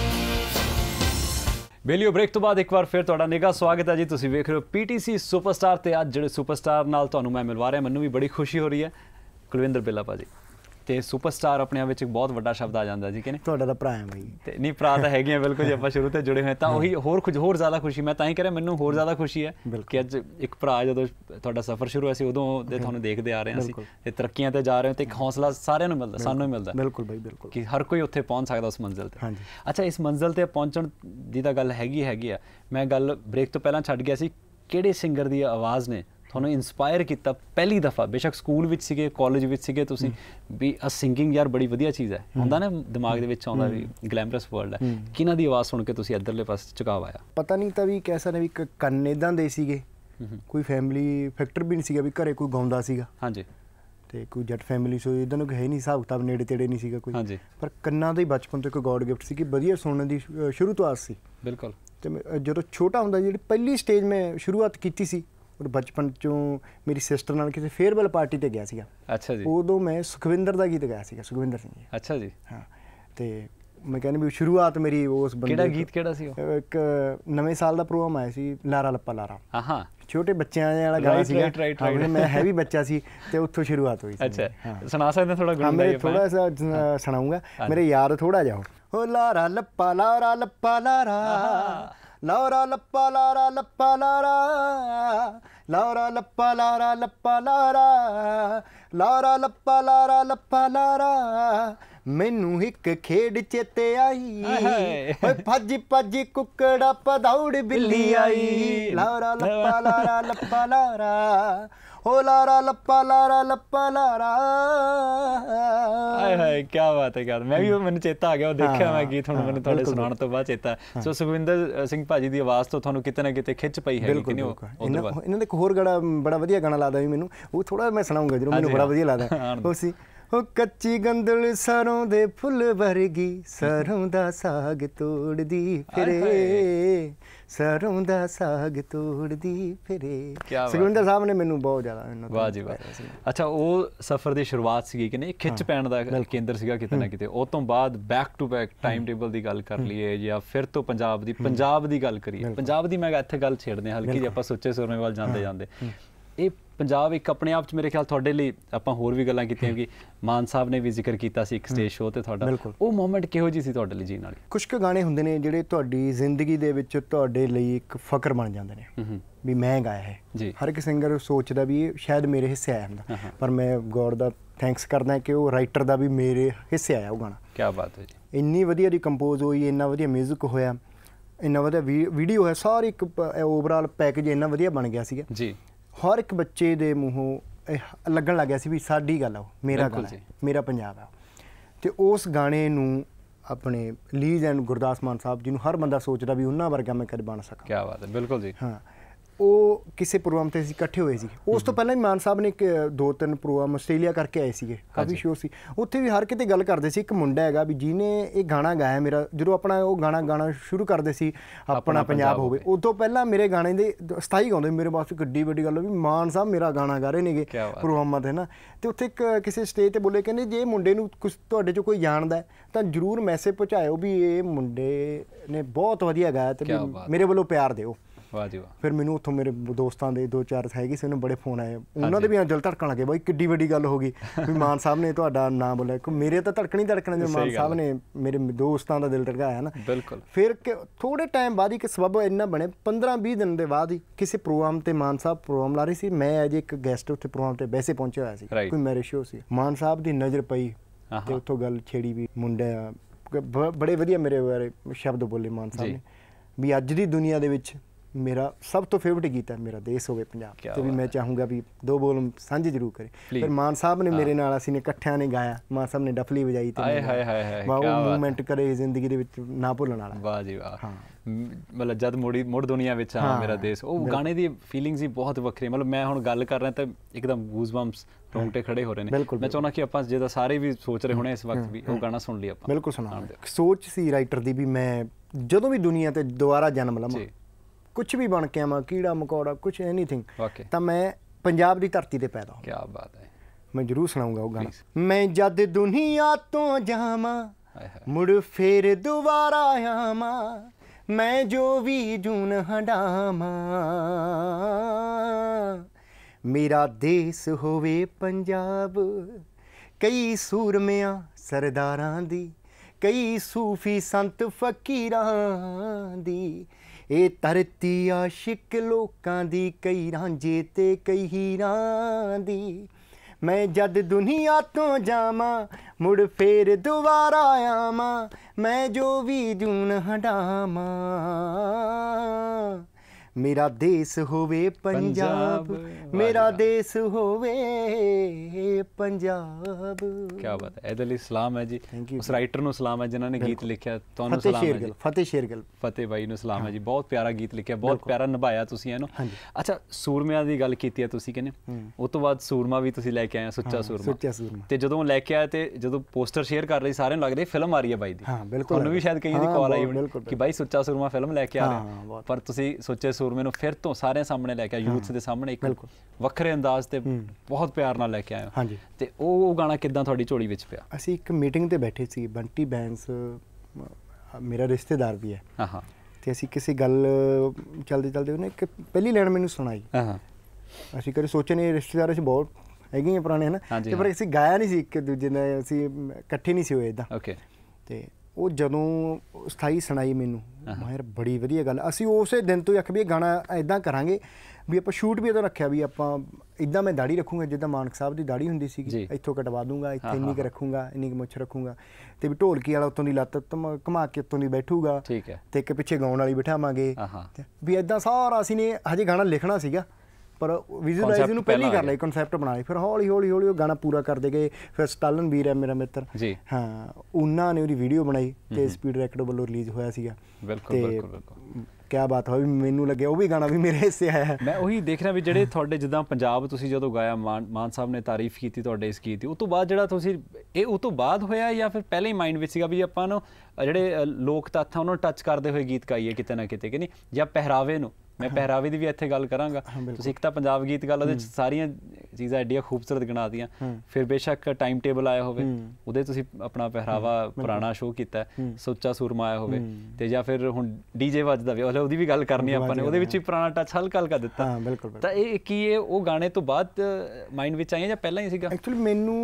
ਬੇਲੀਓ ਬ੍ਰੇਕ ਤੋਂ ਬਾਅਦ ਇੱਕ ਵਾਰ ਫਿਰ ਤੁਹਾਡਾ ਨਿੱਘਾ ਸਵਾਗਤ ਹੈ ਜੀ ਤੁਸੀਂ ਵੇਖ ਰਹੇ ਹੋ ਪੀਟੀਸੀ ਸੁਪਰਸਟਾਰ ਤੇ ਅੱਜ ਜਿਹੜੇ ਸੁਪਰਸਟਾਰ ਨਾਲ ਤੁਹਾਨੂੰ ਮੈਂ ਮਿਲਵਾ ਰਿਹਾ ਮੈਨੂੰ ਵੀ ਬੜੀ ਖੁਸ਼ੀ ਹੋ ਰਹੀ ਹੈ ਕੁਲਵਿੰਦਰ ਬਿੱਲਾ ਜੀ ਤੇ ਸੁਪਰਸਟਾਰ ਆਪਣੇ ਆਪ ਵਿੱਚ ਇੱਕ ਬਹੁਤ ਵੱਡਾ ਸ਼ਬਦ ਆ ਜਾਂਦਾ ਜੀ ਕਿਨੇ ਤੁਹਾਡਾ ਤਾਂ ਭਰਾ ਹੈ ਬਾਈ ਤੇ ਨਹੀਂ ਭਰਾ ਤਾਂ ਹੈਗੇ ਆ ਬਿਲਕੁਲ ਜੇ ਆਪਾਂ ਸ਼ੁਰੂ ਤੇ ਜੁੜੇ ਹੋਏ ਤਾਂ ਉਹੀ ਹੋਰ ਕੁਝ ਹੋਰ ਜ਼ਿਆਦਾ ਖੁਸ਼ੀ ਮੈਂ ਤਾਂ ਹੀ ਕਹ ਰਿਹਾ ਮੈਨੂੰ ਹੋਰ ਜ਼ਿਆਦਾ ਖੁਸ਼ੀ ਹੈ ਕਿ ਅੱਜ ਇੱਕ ਭਰਾ ਜਦੋਂ ਤੁਹਾਡਾ ਸਫ਼ਰ ਸ਼ੁਰੂ ਹੋਇਆ ਸੀ ਉਦੋਂ ਦੇ ਤੁਹਾਨੂੰ ਦੇਖਦੇ ਆ ਰਹੇ ਸੀ ਤੇ ਤਰੱਕੀਆਂ ਤੇ ਜਾ ਰਹੇ ਹੋ ਤੇ ਇੱਕ ਹੌਸਲਾ ਸਾਰਿਆਂ ਨੂੰ ਮਿਲਦਾ ਸਾਨੂੰ ਹੀ ਮਿਲਦਾ ਬਿਲਕੁਲ ਬਾਈ ਬਿਲਕੁਲ ਕਿ ਹਰ ਕੋਈ ਉੱਥੇ ਪਹੁੰਚ ਸਕਦਾ ਉਸ ਮੰਜ਼ਿਲ ਤੇ ਅੱਛਾ ਇਸ ਮੰਜ਼ਿਲ ਤੇ ਪਹੁੰਚਣ ਦੀ ਤਾਂ ਗੱਲ ਹੈਗੀ ਹੈਗੀ ਆ ਮੈਂ ਗੱਲ ਬ੍ਰੇਕ ਤੋਂ ਪਹਿਲਾਂ ਛੱਡ ਗਿਆ ਸੀ ਕਿਹੜੇ ਸਿੰਗਰ ਦੀ ਆਵਾਜ਼ ਨੇ ਤੁਹਾਨੂੰ ਇਨਸਪਾਇਰ ਕੀਤਾ ਪਹਿਲੀ ਦਫਾ ਬੇਸ਼ੱਕ ਸਕੂਲ ਵਿੱਚ ਸੀਗੇ ਕਾਲਜ ਵਿੱਚ ਸੀਗੇ ਤੁਸੀਂ ਵੀ ਅ ਸਿੰਗਿੰਗ ਯਾਰ ਬੜੀ ਵਧੀਆ ਚੀਜ਼ ਹੈ ਹੁੰਦਾ ਨਾ ਦਿਮਾਗ ਦੇ ਵਿੱਚ ਆਉਂਦਾ ਵੀ ਗਲੈਮਰਸ ਵਰਲਡ ਹੈ ਕਿਨਾਂ ਦੀ ਆਵਾਜ਼ ਸੁਣ ਕੇ ਤੁਸੀਂ ਇੱਧਰਲੇ ਪਾਸੇ ਝੁਕਾਵ ਆਇਆ ਪਤਾ ਨਹੀਂ ਤਾਂ ਵੀ ਕਿਹਸਾ ਨੇ ਵੀ ਕੰਨੇਦਾਂ ਦੇ ਸੀਗੇ ਕੋਈ ਫੈਮਿਲੀ ਫੈਕਟਰ ਵੀ ਨਹੀਂ ਸੀਗਾ ਵੀ ਘਰੇ ਕੋਈ ਗਾਉਂਦਾ ਸੀਗਾ ਹਾਂਜੀ ਤੇ ਕੋਈ ਜੱਟ ਫੈਮਿਲੀ ਸੋ ਇਦਾਂ ਨੂੰ ਹੈ ਨਹੀਂ ਹਿਸਾਬ ਤਾਂ ਨੇੜੇ ਤੇੜੇ ਨਹੀਂ ਸੀਗਾ ਕੋਈ ਹਾਂਜੀ ਪਰ ਕੰਨਾਂ ਦੇ ਹੀ ਬਚਪਨ ਤੋਂ ਇੱਕ ਗੋਡ ਗਿਫਟ ਸੀ ਕਿ ਵਧੀਆ ਸੁਣਨ ਦੀ ਸ਼ੁਰੂ ਤੋਂ ਆਸ ਸੀ ਬਿਲਕੁਲ ਤੇ ਜਦੋਂ ਛੋਟਾ ਹੁੰਦਾ ਜਿਹੜੀ ਪਹਿਲੀ ਸਟੇਜ ਮੈਂ ਸ਼ੁਰੂਆਤ ਕੀਤੀ ਸੀ ਔਰ ਬਚਪਨ ਚੋਂ ਮੇਰੀ ਸਿਸਟਰ ਨਾਲ ਕਿਸੇ ਫੇਅਰਵੈਲ ਪਾਰਟੀ ਤੇ ਗਿਆ ਸੀਗਾ ਅੱਛਾ ਜੀ ਉਦੋਂ ਮੈਂ ਸੁਖਵਿੰਦਰ ਦਾ ਗੀਤ ਗਾਇਆ ਸੀਗਾ ਸੁਖਵਿੰਦਰ ਸਿੰਘ ਜੀ ਅੱਛਾ ਜੀ ਹਾਂ ਤੇ ਮੈਂ ਕਹਿੰਦਾ ਵੀ ਸ਼ੁਰੂਆਤ ਮੇਰੀ ਉਸ ਬੰਦੇ ਕਿਹੜਾ ਗੀਤ ਕਿਹੜਾ ਸੀ ਉਹ ਇੱਕ ਨਵੇਂ ਸਾਲ ਦਾ ਪ੍ਰੋਗਰਾਮ ਆਇਆ ਸੀ ਲਾਰਾ ਲੱਪਾ ਲਾਰਾ ਆਹਾਂ ਛੋਟੇ ਬੱਚਿਆਂ ਦੇ ਵਾਲਾ ਗਾਣਾ ਸੀਗਾ ਮੈਂ ਹੈਵੀ ਬੱਚਾ ਸੀ ਤੇ ਉੱਥੋਂ ਸ਼ੁਰੂਆਤ ਹੋਈ ਸੀ ਅੱਛਾ ਸੁਣਾ ਸਕਦੇ ਥੋੜਾ ਗੁਣ ਗਾਇਆ ਥੋੜਾ ਜਿਹਾ ਸੁਣਾਉਂਗਾ ਮੇਰੇ ਯਾਰ ਥੋੜਾ ਜਾਓ ਹੋ ਲਾਰਾ ਲੱਪਾ ਲਾਰਾ ਲੱਪਾ ਲਾਰਾ ਲੌਰਾ ਲੱਪਾ ਲਾਰਾ ਲੱਪਾ ਲਾਰਾ ਲੌਰਾ ਲੱਪਾ ਲਾਰਾ ਲੱਪਾ ਲਾਰਾ ਲਾਰਾ ਲੱਪਾ ਲਾਰਾ ਲੱਪਾ ਲਾਰਾ ਮੈਨੂੰ ਇੱਕ ਖੇਡ ਚੇਤੇ ਆਈ ਓਏ ਫੱਜ ਭੱਜ ਕੁੱਕੜਾ ਪਧੌੜ ਬਿੱਲੀ ਆਈ ਲਾਰਾ ਲੱਪਾ ਲਾਰਾ ਲੱਪਾ ਲਾਰਾ ਹੋ ਲਾਰਾ ਲੱਪਾ ਲਾਰਾ ਲੱਪਾ ਲਾਰਾ ਹਾਏ ਹਾਏ ਕੀ ਬਾਤ ਹੈ ਯਾਰ ਮੈਂ ਵੀ ਮੈਨੂੰ ਚੇਤਾ ਆ ਗਿਆ ਉਹ ਦੇਖਿਆ ਮੈਂ ਗੀਤ ਹੁਣ ਮੈਨੂੰ ਤੁਹਾਡੇ ਸੁਣਾਉਣ ਤੋਂ ਬਾਅਦ ਚੇਤਾ ਸੋ ਸੁਖਵਿੰਦਰ ਸਿੰਘ ਭਾਜੀ ਦੀ ਆਵਾਜ਼ ਤੋਂ ਤੁਹਾਨੂੰ ਕਿਤੇ ਨਾ ਕਿਤੇ ਖਿੱਚ ਪਈ ਹੈ ਕਿ ਨਹੀਂ ਉਹ ਇਹਨਾਂ ਦਾ ਇੱਕ ਹੋਰ ਗਾਣਾ ਬੜਾ ਵਧੀਆ ਗਾਣਾ ਲੱਗਦਾ ਵੀ ਮੈਨੂੰ ਉਹ ਥੋੜਾ ਮੈਂ ਸੁਣਾਉਂਗਾ ਜਰੂਰ ਮੈਨੂੰ ਬੜਾ ਵਧੀਆ ਲੱਗਦਾ ਉਹ ਸੀ ਉਹ ਕੱਚੀ ਗੰਦਲ ਸਰੋਂ ਦੇ ਫੁੱਲ ਵਰਗੀ ਸਰੋਂ ਦਾ ਸਾਗ ਤੋੜਦੀ ਫਿਰੇ ਸਰੋਂ ਦਾ ਸਾਗ ਤੋੜਦੀ ਫਿਰੇ ਸੁਖਵਿੰਦਰ ਸਾਹਿਬ ਨੇ ਮੈਨੂੰ ਬਹੁਤ ਜ਼ਿਆਦਾ ਇਹਨਾਂ ਵਾਹ ਜੀ ਵਾਹ ਅੱਛਾ ਉਹ ਸਫ਼ਰ ਦੀ ਸ਼ੁਰੂਆਤ ਸੀਗੀ ਕਿ ਨਹੀਂ ਖਿੱਚ ਪੈਣ ਦਾ ਕੇਂਦਰ ਸੀਗਾ ਕਿਤੇ ਨਾ ਕਿਤੇ ਉਹ ਤੋਂ ਬਾਅਦ back to back time table ਦੀ ਗੱਲ ਕਰ ਲਈਏ ਜਾਂ ਫਿਰ ਤੋਂ ਪੰਜਾਬ ਦੀ ਪੰਜਾਬ ਦੀ ਗੱਲ ਕਰੀਏ ਪੰਜਾਬ ਦੀ ਮੈਂ ਇੱਥੇ ਗੱਲ ਛੇੜਦੇ ਹਲਕੀ ਜਿਹੀ ਆਪਾਂ ਸੁੱਚੇ ਸੁਰਮੇ ਵੱਲ ਜਾਂਦੇ ਜਾਂਦੇ ਇਹ ਪੰਜਾਬ ਇੱਕ ਆਪਣੇ ਆਪ 'ਚ ਮੇਰੇ ਖਿਆਲ ਤੁਹਾਡੇ ਲਈ ਆਪਾਂ ਹੋਰ ਵੀ ਗੱਲਾਂ ਕੀਤੀਆਂ ਕਿ ਮਾਨ ਸਾਹਿਬ ਨੇ ਵੀ ਜ਼ਿਕਰ ਕੀਤਾ ਸੀ ਇੱਕ ਸਟੇਜ ਸ਼ੋਅ ਤੇ ਤੁਹਾਡਾ ਉਹ ਮੂਮੈਂਟ ਕਿਹੋ ਜੀ ਸੀ ਤੁਹਾਡੇ ਲਈ ਜੀ ਨਾਲ ਕੁਝ ਕੁ ਗਾਣੇ ਹੁੰਦੇ ਨੇ ਜਿਹੜੇ ਤੁਹਾਡੀ ਜ਼ਿੰਦਗੀ ਦੇ ਵਿੱਚ ਤੁਹਾਡੇ ਲਈ ਇੱਕ ਫਕਰ ਬਣ ਜਾਂਦੇ ਨੇ ਵੀ ਮੈਂ ਗਾਇਆ ਹੈ ਹਰ ਇੱਕ ਸਿੰਗਰ ਸੋਚਦਾ ਵੀ ਸ਼ਾਇਦ ਮੇਰੇ ਹਿੱਸੇ ਆਇਆ ਹੁੰਦਾ ਪਰ ਮੈਂ ਗੋਡ ਦਾ ਥੈਂਕਸ ਕਰਦਾ ਕਿ ਉਹ ਰਾਈਟਰ ਦਾ ਵੀ ਮੇਰੇ ਹਿੱਸੇ ਆਇਆ ਉਹ ਗਾਣਾ ਕੀ ਬਾਤ ਹੈ ਜੀ ਇੰਨੀ ਵਧੀਆ ਦੀ ਕੰਪੋਜ਼ ਹੋਈ ਇੰਨਾ ਵਧੀਆ 뮤직 ਹੋਇਆ ਇੰਨਾ ਵਧੀਆ ਵੀਡੀਓ ਹੈ ਸਾਰੀ ਇੱਕ ਓਵਰਆਲ ਪੈਕੇਜ ਇੰਨਾ ਵਧੀਆ ਬਣ ਗਿਆ ਸੀਗਾ ਜੀ ਹਰ ਇੱਕ ਬੱਚੇ ਦੇ ਮੂੰਹੋਂ ਲੱਗਣ ਲੱਗ ਗਿਆ ਸੀ ਵੀ ਸਾਡੀ ਗੱਲ ਆ ਮੇਰਾ ਗਾਣਾ ਮੇਰਾ ਪੰਜਾਬ ਆ ਤੇ ਉਸ ਗਾਣੇ ਨੂੰ ਆਪਣੇ ਲੀਜ ਐਂਡ ਗੁਰਦਾਸ ਮਾਨ ਸਾਹਿਬ ਜਿਹਨੂੰ ਹਰ ਬੰਦਾ ਸੋਚਦਾ ਵੀ ਉਹਨਾਂ ਵਰਗਾ ਮੈਂ ਕਦੇ ਬਣ ਸਕਾਂ ਕੀ ਬਾਤ ਹੈ ਬਿਲਕੁਲ ਜੀ ਹਾਂ ਉਹ ਕਿਸੇ ਪ੍ਰੋਗਰਾਮ ਤੇ ਅਸੀਂ ਇਕੱਠੇ ਹੋਏ ਸੀ ਉਸ ਤੋਂ ਪਹਿਲਾਂ ਹੀ ਮਾਨ ਸਾਹਿਬ ਨੇ ਇੱਕ ਦੋ ਤਿੰਨ ਪ੍ਰੋਗਰਾਮ ਆਸਟ੍ਰੇਲੀਆ ਕਰਕੇ ਆਏ ਸੀਗੇ ਕਾਫੀ ਸ਼ੋਅ ਸੀ ਉੱਥੇ ਵੀ ਹਰ ਕਿਤੇ ਗੱਲ ਕਰਦੇ ਸੀ ਇੱਕ ਮੁੰਡਾ ਹੈਗਾ ਵੀ ਜਿਹਨੇ ਇਹ ਗਾਣਾ ਗਾਇਆ ਮੇਰਾ ਜਦੋਂ ਆਪਣਾ ਉਹ ਗਾਣਾ ਗਾਣਾ ਸ਼ੁਰੂ ਕਰਦੇ ਸੀ ਆਪਣਾ ਪੰਜਾਬ ਹੋਵੇ ਉਸ ਤੋਂ ਪਹਿਲਾਂ ਮੇਰੇ ਗਾਣੇ ਦੇ 27 ਗਾਉਂਦੇ ਮੇਰੇ ਵਾਸਤੇ ਗੱਡੀ ਵੱਡੀ ਗੱਲ ਵੀ ਮਾਨ ਸਾਹਿਬ ਮੇਰਾ ਗਾਣਾ ਗਾ ਰਹੇ ਨੇਗੇ ਪ੍ਰੋਗਰਾਮਾਂ ਤੇ ਨਾ ਤੇ ਉੱਥੇ ਇੱਕ ਕਿਸੇ ਸਟੇਜ ਤੇ ਬੋਲੇ ਕਹਿੰਦੇ ਜੇ ਮੁੰਡੇ ਨੂੰ ਕੁਝ ਤੁਹਾਡੇ ਚ ਕੋਈ ਜਾਣਦਾ ਤਾਂ ਜਰੂਰ ਮੈਸੇਜ ਪਹੁੰਚਾਇਓ ਵੀ ਇਹ ਮੁੰਡੇ ਨੇ ਬਹੁਤ ਵਧੀਆ ਗਾਇਆ ਤੇ ਮੇਰੇ ਵੱਲੋਂ ਪਿਆਰ ਦਿਓ ਵਾਹ ਜੀ ਵਾਹ ਫਿਰ ਮੈਨੂੰ ਉੱਥੋਂ ਮੇਰੇ ਦੋਸਤਾਂ ਦੇ ਦੋ ਚਾਰ ਹੈਗੇ ਸੀ ਉਹਨਾਂ ਬੜੇ ਫੋਨ ਆਏ ਉਹਨਾਂ ਦੇ ਵੀ ਅੰਜਲ ਧੜਕਣ ਲੱਗੇ ਬਾਈ ਕਿੱਡੀ ਵੱਡੀ ਗੱਲ ਹੋ ਗਈ ਵੀ ਮਾਨ ਸਾਹਿਬ ਨੇ ਤੁਹਾਡਾ ਨਾਮ ਬੋਲਿਆ ਕਿ ਮੇਰੇ ਤਾਂ ਧੜਕਣ ਹੀ ਧੜਕਣ ਜੋ ਮਾਨ ਸਾਹਿਬ ਨੇ ਮੇਰੇ ਦੋਸਤਾਂ ਦਾ ਦਿਲ ਧੜਕਾਇਆ ਨਾ ਬਿਲਕੁਲ ਫਿਰ ਥੋੜੇ ਟਾਈਮ ਬਾਅਦ ਹੀ ਕਿ ਸਬਬ ਇੰਨਾ ਬਣੇ 15-20 ਦਿਨ ਦੇ ਬਾਅਦ ਹੀ ਕਿਸੇ ਪ੍ਰੋਗਰਾਮ ਤੇ ਮਾਨ ਸਾਹਿਬ ਪ੍ਰੋਗਰਾਮ ਲਾ ਰਹੀ ਸੀ ਮੈਂ ਐਜ ਇੱਕ ਗੈਸਟ ਉੱਥੇ ਪ੍ਰੋਗਰਾਮ ਤੇ ਵੈਸੇ ਪਹੁੰਚਿਆ ਹੋਇਆ ਸੀ ਕੋਈ ਮੇਰੇ ਸ਼ੋ ਸੀ ਮਾਨ ਸਾਹਿਬ ਦੀ ਨਜ਼ਰ ਪਈ ਤੇ ਉੱਥੋਂ ਗੱਲ ਛੇੜੀ ਵੀ ਮੁੰਡਾ ਬੜੇ ਵਧੀਆ ਮੇਰੇ ਬਾਰੇ ਸ਼ਬਦ ਬੋਲੇ ਮਾਨ ਸਾਹਿਬ ਨੇ ਵੀ ਅੱਜ ਦੀ ਦੁਨੀਆ ਦੇ ਵਿੱਚ ਮੇਰਾ ਸਭ ਤੋਂ ਫੇਵਰਿਟ ਗੀਤ ਹੈ ਮੇਰਾ ਦੇਸ਼ ਹੋਵੇ ਪੰਜਾਬ ਤੇ ਵੀ ਮੈਂ ਚਾਹੂੰਗਾ ਵੀ ਦੋ ਬੋਲ ਸਾਂਝੇ ਜ਼ਰੂਰ ਕਰੇ ਫਿਰ ਮਾਨ ਸਾਹਿਬ ਨੇ ਮੇਰੇ ਨਾਲ ਅਸੀਂ ਨੇ ਇਕੱਠਿਆਂ ਨੇ ਗਾਇਆ ਮਾਨ ਸਾਹਿਬ ਨੇ ਡਫਲੀ ਵਜਾਈ ਤੇ ਹਾਏ ਹਾਏ ਹਾਏ ਹਾਏ ਵਾਹ ਉਹ ਕਰੇ ਜ਼ਿੰਦਗੀ ਦੇ ਵਿੱਚ ਨਾ ਭੁੱਲਣ ਵਾਲਾ ਵਾਹ ਜੀ ਵਾਹ ਹਾਂ ਮਤਲਬ ਜਦ ਮੋੜੀ ਮੋੜ ਦੁਨੀਆ ਵਿੱਚ ਆ ਮੇਰਾ ਦੇਸ਼ ਉਹ ਗਾਣੇ ਦੀ ਫੀਲਿੰਗਸ ਹੀ ਬਹੁਤ ਵੱਖਰੀ ਮਤਲਬ ਮੈਂ ਹੁਣ ਗੱਲ ਕਰ ਰਿਹਾ ਤਾਂ ਇੱਕਦਮ ਗੂਜ਼ਬੰਪਸ ਟੋਂਟੇ ਰੋਂਗਟੇ ਖੜੇ ਹੋ ਰਹੇ ਨੇ ਮੈਂ ਚਾਹੁੰਦਾ ਕਿ ਆਪਾਂ ਜਿਹਦਾ ਸਾਰੇ ਵੀ ਸੋਚ ਰਹੇ ਹੋਣੇ ਇਸ ਵਕਤ ਵੀ ਉਹ ਗਾਣਾ ਸੁਣ ਲਈ ਆਪਾਂ ਬਿਲਕੁਲ ਸੁਣਾ ਸੋਚ ਸੀ ਰਾਈਟਰ ਦੀ ਵੀ ਮੈਂ ਜਦੋਂ ਵੀ ਦੁਨੀਆ ਤੇ ਦੁਬਾਰਾ ਜਨਮ ਲਵਾਂ ਕੁਝ ਵੀ ਬਣ ਕੇ ਆਵਾਂ ਕੀੜਾ ਮਕੌੜਾ ਕੁਝ ਐਨੀਥਿੰਗ ਤਾਂ ਮੈਂ ਪੰਜਾਬ ਦੀ ਧਰਤੀ ਤੇ ਪੈਦਾ ਹਾਂ ਕੀ ਬਾਤ ਹੈ ਮੈਂ ਜਰੂਰ ਸੁਣਾਉਂਗਾ ਉਹ ਗਾਣਾ ਮੈਂ ਜਦ ਦੁਨੀਆ ਤੋਂ ਜਾਵਾਂ ਮੁੜ ਫੇਰ ਦੁਬਾਰਾ ਆਵਾਂ ਮੈਂ ਜੋ ਵੀ ਜੂਨ ਹੰਡਾਵਾਂ ਮੇਰਾ ਦੇਸ ਹੋਵੇ ਪੰਜਾਬ ਕਈ ਸੂਰਮਿਆਂ ਸਰਦਾਰਾਂ ਦੀ ਕਈ ਸੂਫੀ ਸੰਤ ਫਕੀਰਾਂ ਦੀ ਇਹ ਤਰਤੀ ਆਸ਼ਿਕ ਲੋਕਾਂ ਦੀ ਕਈ ਰਾਂਝੇ ਤੇ ਕਈ ਹੀਰਾਂ ਦੀ ਮੈਂ ਜਦ ਦੁਨੀਆ ਤੋਂ ਜਾਵਾਂ ਮੁੜ ਫੇਰ ਦੁਬਾਰਾ ਆਵਾਂ ਮੈਂ ਜੋ ਵੀ ਜੂਨ ਹਟਾਵਾਂ ਮੇਰਾ ਦੇਸ਼ ਹੋਵੇ ਪੰਜਾਬ ਮੇਰਾ ਦੇਸ਼ ਹੋਵੇ ਪੰਜਾਬ ਕੀ ਬਾਤ ਹੈ ਇਹਦੇ ਲਈ ਸਲਾਮ ਹੈ ਜੀ ਉਸ ਰਾਈਟਰ ਨੂੰ ਸਲਾਮ ਹੈ ਜਿਨ੍ਹਾਂ ਨੇ ਗੀਤ ਲਿਖਿਆ ਤੁਹਾਨੂੰ ਸਲਾਮ ਹੈ ਜੀ ਫਤਿਹ ਸ਼ੇਰਗਲ ਫਤਿਹ ਬਾਈ ਨੂੰ ਸਲਾਮ ਹੈ ਜੀ ਬਹੁਤ ਪਿਆਰਾ ਗੀਤ ਲਿਖਿਆ ਬਹੁਤ ਪਿਆਰਾ ਨਿਭਾਇਆ ਤੁਸੀਂ ਇਹਨੂੰ ਅੱਛਾ ਸੂਰਮਿਆਂ ਦੀ ਗੱਲ ਕੀਤੀ ਹੈ ਤੁਸੀਂ ਕਹਿੰਦੇ ਉਸ ਤੋਂ ਬਾਅਦ ਸੂਰਮਾ ਵੀ ਤੁਸੀਂ ਲੈ ਕੇ ਆਏ ਸੁੱਚਾ ਸੂਰਮਾ ਸੁੱਚਾ ਸੂਰਮਾ ਤੇ ਜਦੋਂ ਲੈ ਕੇ ਆਏ ਤੇ ਜਦੋਂ ਪੋਸਟਰ ਸ਼ੇਅਰ ਕਰ ਰਹੇ ਸਾਰਿਆਂ ਨੂੰ ਲੱਗ ਰਿਹਾ ਫਿਲਮ ਆ ਰਹੀ ਹੈ ਬਾਈ ਦੀ ਹਾਂ ਬਿਲਕੁਲ ਤੁਹਾਨੂੰ ਵੀ ਸ਼ਾਇਦ ਕਈਆਂ ਦੀ ਕਾਲ ਆਈ ਹੋਣੀ ਕਿ ਬਾਈ ਸੁੱਚਾ ਸੂਰਮਾ ਫਿਲਮ ਲੈ ਕੇ ਆ ਰਹੇ ਪਰ ਤੁਸੀਂ ਸੁੱਚੇ ਸੂਰਮੇ ਨੂੰ ਫਿਰ ਤੋਂ ਸਾਰਿਆਂ ਸਾਹਮਣੇ ਲੈ ਕੇ ਆਇਆ ਯੂਥ ਦੇ ਸਾਹਮਣੇ ਇੱਕ ਵੱਖਰੇ ਅੰਦਾਜ਼ ਤੇ ਬਹੁਤ ਪਿਆਰ ਨਾਲ ਲੈ ਕੇ ਆਇਆ ਤੇ ਉਹ ਉਹ ਗਾਣਾ ਕਿਦਾਂ ਤੁਹਾਡੀ ਝੋਲੀ ਵਿੱਚ ਪਿਆ ਅਸੀਂ ਇੱਕ ਮੀਟਿੰਗ ਤੇ ਬੈਠੇ ਸੀ ਬੰਟੀ ਬੈਂਸ ਮੇਰਾ ਰਿਸ਼ਤੇਦਾਰ ਵੀ ਹੈ ਹਾਂ ਹਾਂ ਤੇ ਅਸੀਂ ਕਿਸੇ ਗੱਲ ਚਲਦੇ ਚਲਦੇ ਉਹਨੇ ਇੱਕ ਪਹਿਲੀ ਲਾਈਨ ਮੈਨੂੰ ਸੁਣਾਈ ਹਾਂ ਅਸੀਂ ਕਰੇ ਸੋਚੇ ਨਹੀਂ ਰਿਸ਼ਤੇਦਾਰ ਅਸੀਂ ਬਹੁਤ ਹੈਗੇ ਆ ਪੁਰਾਣੇ ਹਨ ਤੇ ਪਰ ਅਸੀਂ ਗਾਇਆ ਨਹੀਂ ਸੀ ਇੱਕ ਦੂਜੇ ਨਾਲ ਅਸੀਂ ਇਕੱਠੇ ਨਹੀਂ ਸੀ ਹੋਏ ਇਦਾਂ ਓਕੇ ਤੇ ਉਹ ਜਦੋਂ ਸਥਾਈ ਸੁਣਾਈ ਮੈਨੂੰ ਮਾਇਰ ਬੜੀ ਵਧੀਆ ਗੱਲ ਅਸੀਂ ਉਸੇ ਦਿਨ ਤੋਂ ਹੀ ਆਖ ਵੀ ਇਹ ਗਾਣਾ ਐਦਾਂ ਕਰਾਂਗੇ ਵੀ ਆਪਾਂ ਸ਼ੂਟ ਵੀ ਇਹਦਾ ਰੱਖਿਆ ਵੀ ਆਪਾਂ ਇਦਾਂ ਮੈਂ ਦਾੜੀ ਰੱਖੂਗਾ ਜਿੱਦਾਂ ਮਾਨਕ ਸਾਹਿਬ ਦੀ ਦਾੜੀ ਹੁੰਦੀ ਸੀਗੀ ਇੱਥੋਂ ਕਟਵਾ ਦੂੰਗਾ ਇੱਥੇ ਇੰਨੀ ਕ ਰੱਖੂਗਾ ਇੰਨੀ ਕ ਮੁੱਛ ਰੱਖੂਗਾ ਤੇ ਵੀ ਢੋਲਕੀ ਵਾਲਾ ਉੱਤੋਂ ਦੀ ਲੱਤ ਘਮਾ ਕੇ ਉੱਤੋਂ ਦੀ ਬੈਠੂਗਾ ਤੇ ਇੱਕ ਪਿੱਛੇ ਗਾਉਣ ਵਾਲੀ ਬਿਠਾਵਾਂਗੇ ਵੀ ਇਦਾਂ ਸਾਰਾ ਅਸੀਂ ਨੇ ਹਜੇ ਗਾਣਾ ਲਿਖਣਾ ਸੀਗਾ ਪਰ ਵਿਜ਼ੂਅਲਾਈਜ਼ ਨੂੰ ਪਹਿਲੀ ਕਰ ਲਈ ਕਨਸੈਪਟ ਬਣਾ ਲਈ ਫਿਰ ਹੌਲੀ ਹੌਲੀ ਹੌਲੀ ਉਹ ਗਾਣਾ ਪੂਰਾ ਕਰਦੇ ਗਏ ਫਿਰ ਸਟਾਲਨ ਵੀਰ ਹੈ ਮੇਰਾ ਮਿੱਤਰ ਹਾਂ ਉਹਨਾਂ ਨੇ ਉਹਦੀ ਵੀਡੀਓ ਬਣਾਈ ਤੇ ਸਪੀਡ ਰੈਕਡ ਵੱਲੋਂ ਰਿਲੀਜ਼ ਹੋਇਆ ਸੀਗਾ ਬਿਲਕੁਲ ਬਿਲਕੁਲ ਬਿਲਕੁਲ ਕੀ ਬਾਤ ਹੋਈ ਮੈਨੂੰ ਲੱਗਿਆ ਉਹ ਵੀ ਗਾਣਾ ਵੀ ਮੇਰੇ ਹਿੱਸੇ ਆਇਆ ਮੈਂ ਉਹੀ ਦੇਖ ਰਿਹਾ ਵੀ ਜਿਹੜੇ ਤੁਹਾਡੇ ਜਿੱਦਾਂ ਪੰਜਾਬ ਤੁਸੀਂ ਜਦੋਂ ਗਾਇਆ ਮਾਨ ਸਾਹਿਬ ਨੇ ਤਾਰੀਫ ਕੀਤੀ ਤੁਹਾਡੇ ਇਸ ਗੀਤ ਦੀ ਉਸ ਤੋਂ ਬਾਅਦ ਜਿਹੜਾ ਤੁਸੀਂ ਇਹ ਉਸ ਤੋਂ ਬਾਅਦ ਹੋਇਆ ਜਾਂ ਫਿਰ ਪਹਿਲੇ ਹੀ ਮਾਈਂਡ ਵਿੱਚ ਸੀਗਾ ਵੀ ਆਪਾਂ ਨੂੰ ਜਿਹੜੇ ਲੋਕ ਤੱਥ ਉਹਨਾਂ ਨੂੰ ਟੱਚ ਕਰਦੇ ਹੋਏ ਗੀਤ ਗਾਈਏ ਕਿਤੇ ਨਾ ਕਿਤੇ ਕਿ ਨਹੀਂ ਜਾਂ ਪਹਿਰਾਵੇ ਨੂੰ ਮੈਂ ਪਹਿਰਾਵੇ ਦੀ ਵੀ ਇੱਥੇ ਗੱਲ ਕਰਾਂਗਾ ਤੁਸੀਂ ਇੱਕ ਤਾਂ ਪੰਜਾਬ ਗੀਤ ਗੱਲ ਉਹਦੇ ਚ ਸਾਰੀਆਂ ਚੀਜ਼ਾਂ ਐਡੀਆਂ ਖੂਬਸੂਰਤ ਗਣਾਤੀਆਂ ਫਿਰ ਬੇਸ਼ੱਕ ਟਾਈਮ ਟੇਬਲ ਆਇਆ ਹੋਵੇ ਉਹਦੇ ਤੁਸੀਂ ਆਪਣਾ ਪਹਿਰਾਵਾ ਪੁਰਾਣਾ ਸ਼ੋਅ ਕੀਤਾ ਸੋਚਾ ਸੂਰਮਾ ਆਇਆ ਹੋਵੇ ਤੇ ਜਾਂ ਫਿਰ ਹੁਣ ਡੀਜੇ ਵੱਜਦਾ ਵੇ ਉਹਦੀ ਵੀ ਗੱਲ ਕਰਨੀ ਆਪਾਂ ਨੇ ਉਹਦੇ ਵਿੱਚ ਵੀ ਪੁਰਾਣਾ ਟੱਚ ਹਲਕਾ ਹਲਕਾ ਦਿੱਤਾ ਹਾਂ ਬਿਲਕੁਲ ਤਾਂ ਇਹ ਕੀ ਇਹ ਉਹ ਗਾਣੇ ਤੋਂ ਬਾਅਦ ਮਾਈਂਡ ਵਿੱਚ ਆਇਆ ਜਾਂ ਪਹਿਲਾਂ ਹੀ ਸੀਗਾ ਐਕਚੁਅਲੀ ਮੈਨੂੰ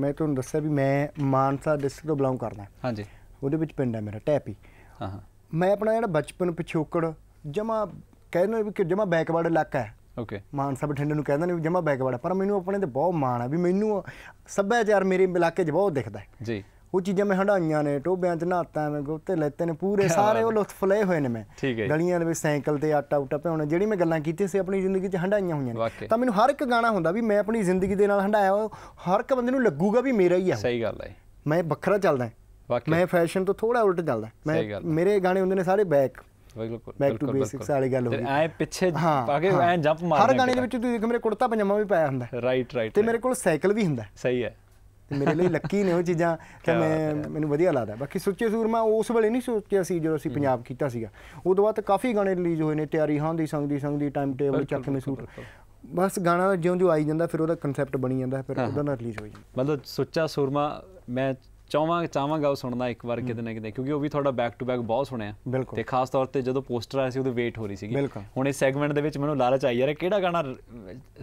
ਮੈਂ ਤੁਹਾਨੂੰ ਦੱਸਿਆ ਵੀ ਮੈਂ ਮਾਨਸਾ ਡਿਸਟ੍ਰਿਕਟ ਤੋਂ ਬਿਲੋਂਗ ਕਰਦਾ ਹਾਂਜੀ ਉਹਦੇ ਵਿੱਚ ਪਿੰਡ ਹੈ ਮੇਰਾ ਟੈਪੀ ਹਾਂ ਹਾਂ ਮੈਂ ਆਪਣਾ ਜਿਹੜਾ ਬਚਪਨ ਪਿਛੋਕੜ ਜਮਾ ਕਹਿੰਦੇ ਨੇ ਕਿ ਜਮਾ ਬੈਕਵਰਡ ਇਲਾਕਾ ਹੈ ਓਕੇ ਮਾਨਸਾ ਬਠਿੰਡੇ ਨੂੰ ਕਹਿੰਦੇ ਨੇ ਜਮਾ ਬੈਕਵਰਡ ਪਰ ਮੈਨੂੰ ਆਪਣੇ ਤੇ ਬਹੁਤ ਮਾਣ ਆ ਵੀ ਮੈਨੂੰ ਸੱਭਿਆਚਾਰ ਮੇਰੇ ਇਲਾਕੇ 'ਚ ਬਹੁਤ ਦਿਖਦਾ ਹੈ ਜੀ ਉਹ ਚੀਜ਼ਾਂ ਮੈਂ ਹੰਡਾਈਆਂ ਨੇ ਟੋਬਿਆਂ 'ਚ ਨਹਾਤਾ ਮੈਂ ਗੁੱਤੇ ਲੈਤੇ ਨੇ ਪੂਰੇ ਸਾਰੇ ਉਹ ਲੁਤਫ ਲਏ ਹੋਏ ਨੇ ਮੈਂ ਗਲੀਆਂ ਦੇ ਵਿੱਚ ਸਾਈਕਲ ਤੇ ਆਟਾ ਉਟਾ ਪਿਆਉਣਾ ਜਿਹੜੀ ਮੈਂ ਗੱਲਾਂ ਕੀਤੀ ਸੀ ਆਪਣੀ ਜ਼ਿੰਦਗੀ 'ਚ ਹੰਡਾਈਆਂ ਹੋਈਆਂ ਨੇ ਤਾਂ ਮੈਨੂੰ ਹਰ ਇੱਕ ਗਾਣਾ ਹੁੰਦਾ ਵੀ ਮੈਂ ਆਪਣੀ ਜ਼ਿੰਦਗੀ ਦੇ ਨਾਲ ਹੰਡਾਇਆ ਹਰ ਇੱਕ ਬੰਦੇ ਨੂੰ ਲੱਗੂਗਾ ਵੀ ਮੇਰਾ ਹੀ ਆ ਸਹੀ ਗੱਲ ਹੈ ਮੈਂ ਵੱਖਰਾ ਚੱਲਦਾ ਮੈਂ ਫੈਸ਼ਨ ਤੋਂ ਥੋੜਾ ਉਲਟ ਚੱਲਦਾ ਮੈਂ ਮੇਰੇ ਗਾਣੇ ਹੁੰਦੇ ਨੇ ਸਾਰੇ ਬੈਕ ਬਿਲਕੁਲ ਬੈਕ ਟੂ ਬੇਸਿਕਸ ਵਾਲੀ ਗੱਲ ਹੋ ਗਈ ਐ ਪਿੱਛੇ ਪਾ ਕੇ ਐ ਜੰਪ ਮਾਰ ਹਰ ਗਾਣੇ ਦੇ ਵਿੱਚ ਤੁਸੀਂ ਦੇਖੋ ਮੇਰੇ ਕੁੜਤਾ ਪਜਾਮਾ ਵੀ ਪਾਇਆ ਹੁੰਦਾ ਰਾਈਟ ਰਾਈਟ ਤੇ ਮੇਰੇ ਕੋਲ ਸਾਈਕਲ ਵੀ ਹੁੰਦਾ ਸਹੀ ਹੈ ਤੇ ਮੇਰੇ ਲਈ ਲੱਕੀ ਨੇ ਉਹ ਚੀਜ਼ਾਂ ਕਿ ਮੈਂ ਮੈਨੂੰ ਵਧੀਆ ਲੱਗਦਾ ਬਾਕੀ ਸੁੱਚੇ ਸੂਰਮਾ ਉਸ ਵੇਲੇ ਨਹੀਂ ਸੋਚਿਆ ਸੀ ਜਦੋਂ ਅਸੀਂ ਪੰਜਾਬ ਕੀਤਾ ਸੀਗਾ ਉਦੋਂ ਬਾਅਦ ਕਾਫੀ ਗਾਣੇ ਰਿਲੀਜ਼ ਹੋਏ ਨੇ ਤਿਆਰੀ ਹਾਂ ਦੀ ਸੰਗ ਦੀ ਸੰਗ ਦੀ ਟਾਈਮ ਟੇਬਲ ਚੱਕ ਮੈਂ ਸੂਟ ਬਸ ਗਾਣਾ ਜਿਉਂ ਜਿਉਂ ਆਈ ਜਾਂਦਾ ਫਿਰ ਉਹਦਾ ਕਨਸੈਪਟ ਬਣੀ ਜਾਂਦਾ ਫਿਰ ਉਹਦਾ ਨਾਲ ਰਿਲੀਜ਼ ਹੋ ਜਾਂਦਾ ਮਤਲਬ ਸੁੱਚਾ ਸੂਰਮਾ ਮੈਂ ਚਾਹਾਂ ਚਾਹਾਂਗਾ ਉਹ ਸੁਣਨਾ ਇੱਕ ਵਾਰ ਕਿਤੇ ਨਾ ਕਿਤੇ ਕਿਉਂਕਿ ਉਹ ਵੀ ਤੁਹਾਡਾ ਬੈਕ ਟੂ ਬੈਕ ਬਹੁਤ ਸੁਣਿਆ ਤੇ ਖਾਸ ਤੌਰ ਤੇ ਜਦੋਂ ਪੋਸਟਰ ਆਇਆ ਸੀ ਉਹਦੇ ਵੇਟ ਹੋ ਰਹੀ ਸੀਗੀ ਹੁਣ ਇਸ ਸੈਗਮੈਂਟ ਦੇ ਵਿੱਚ ਮੈਨੂੰ ਲਾਲਚ ਆਈ ਯਾਰ ਕਿਹੜਾ ਗਾਣਾ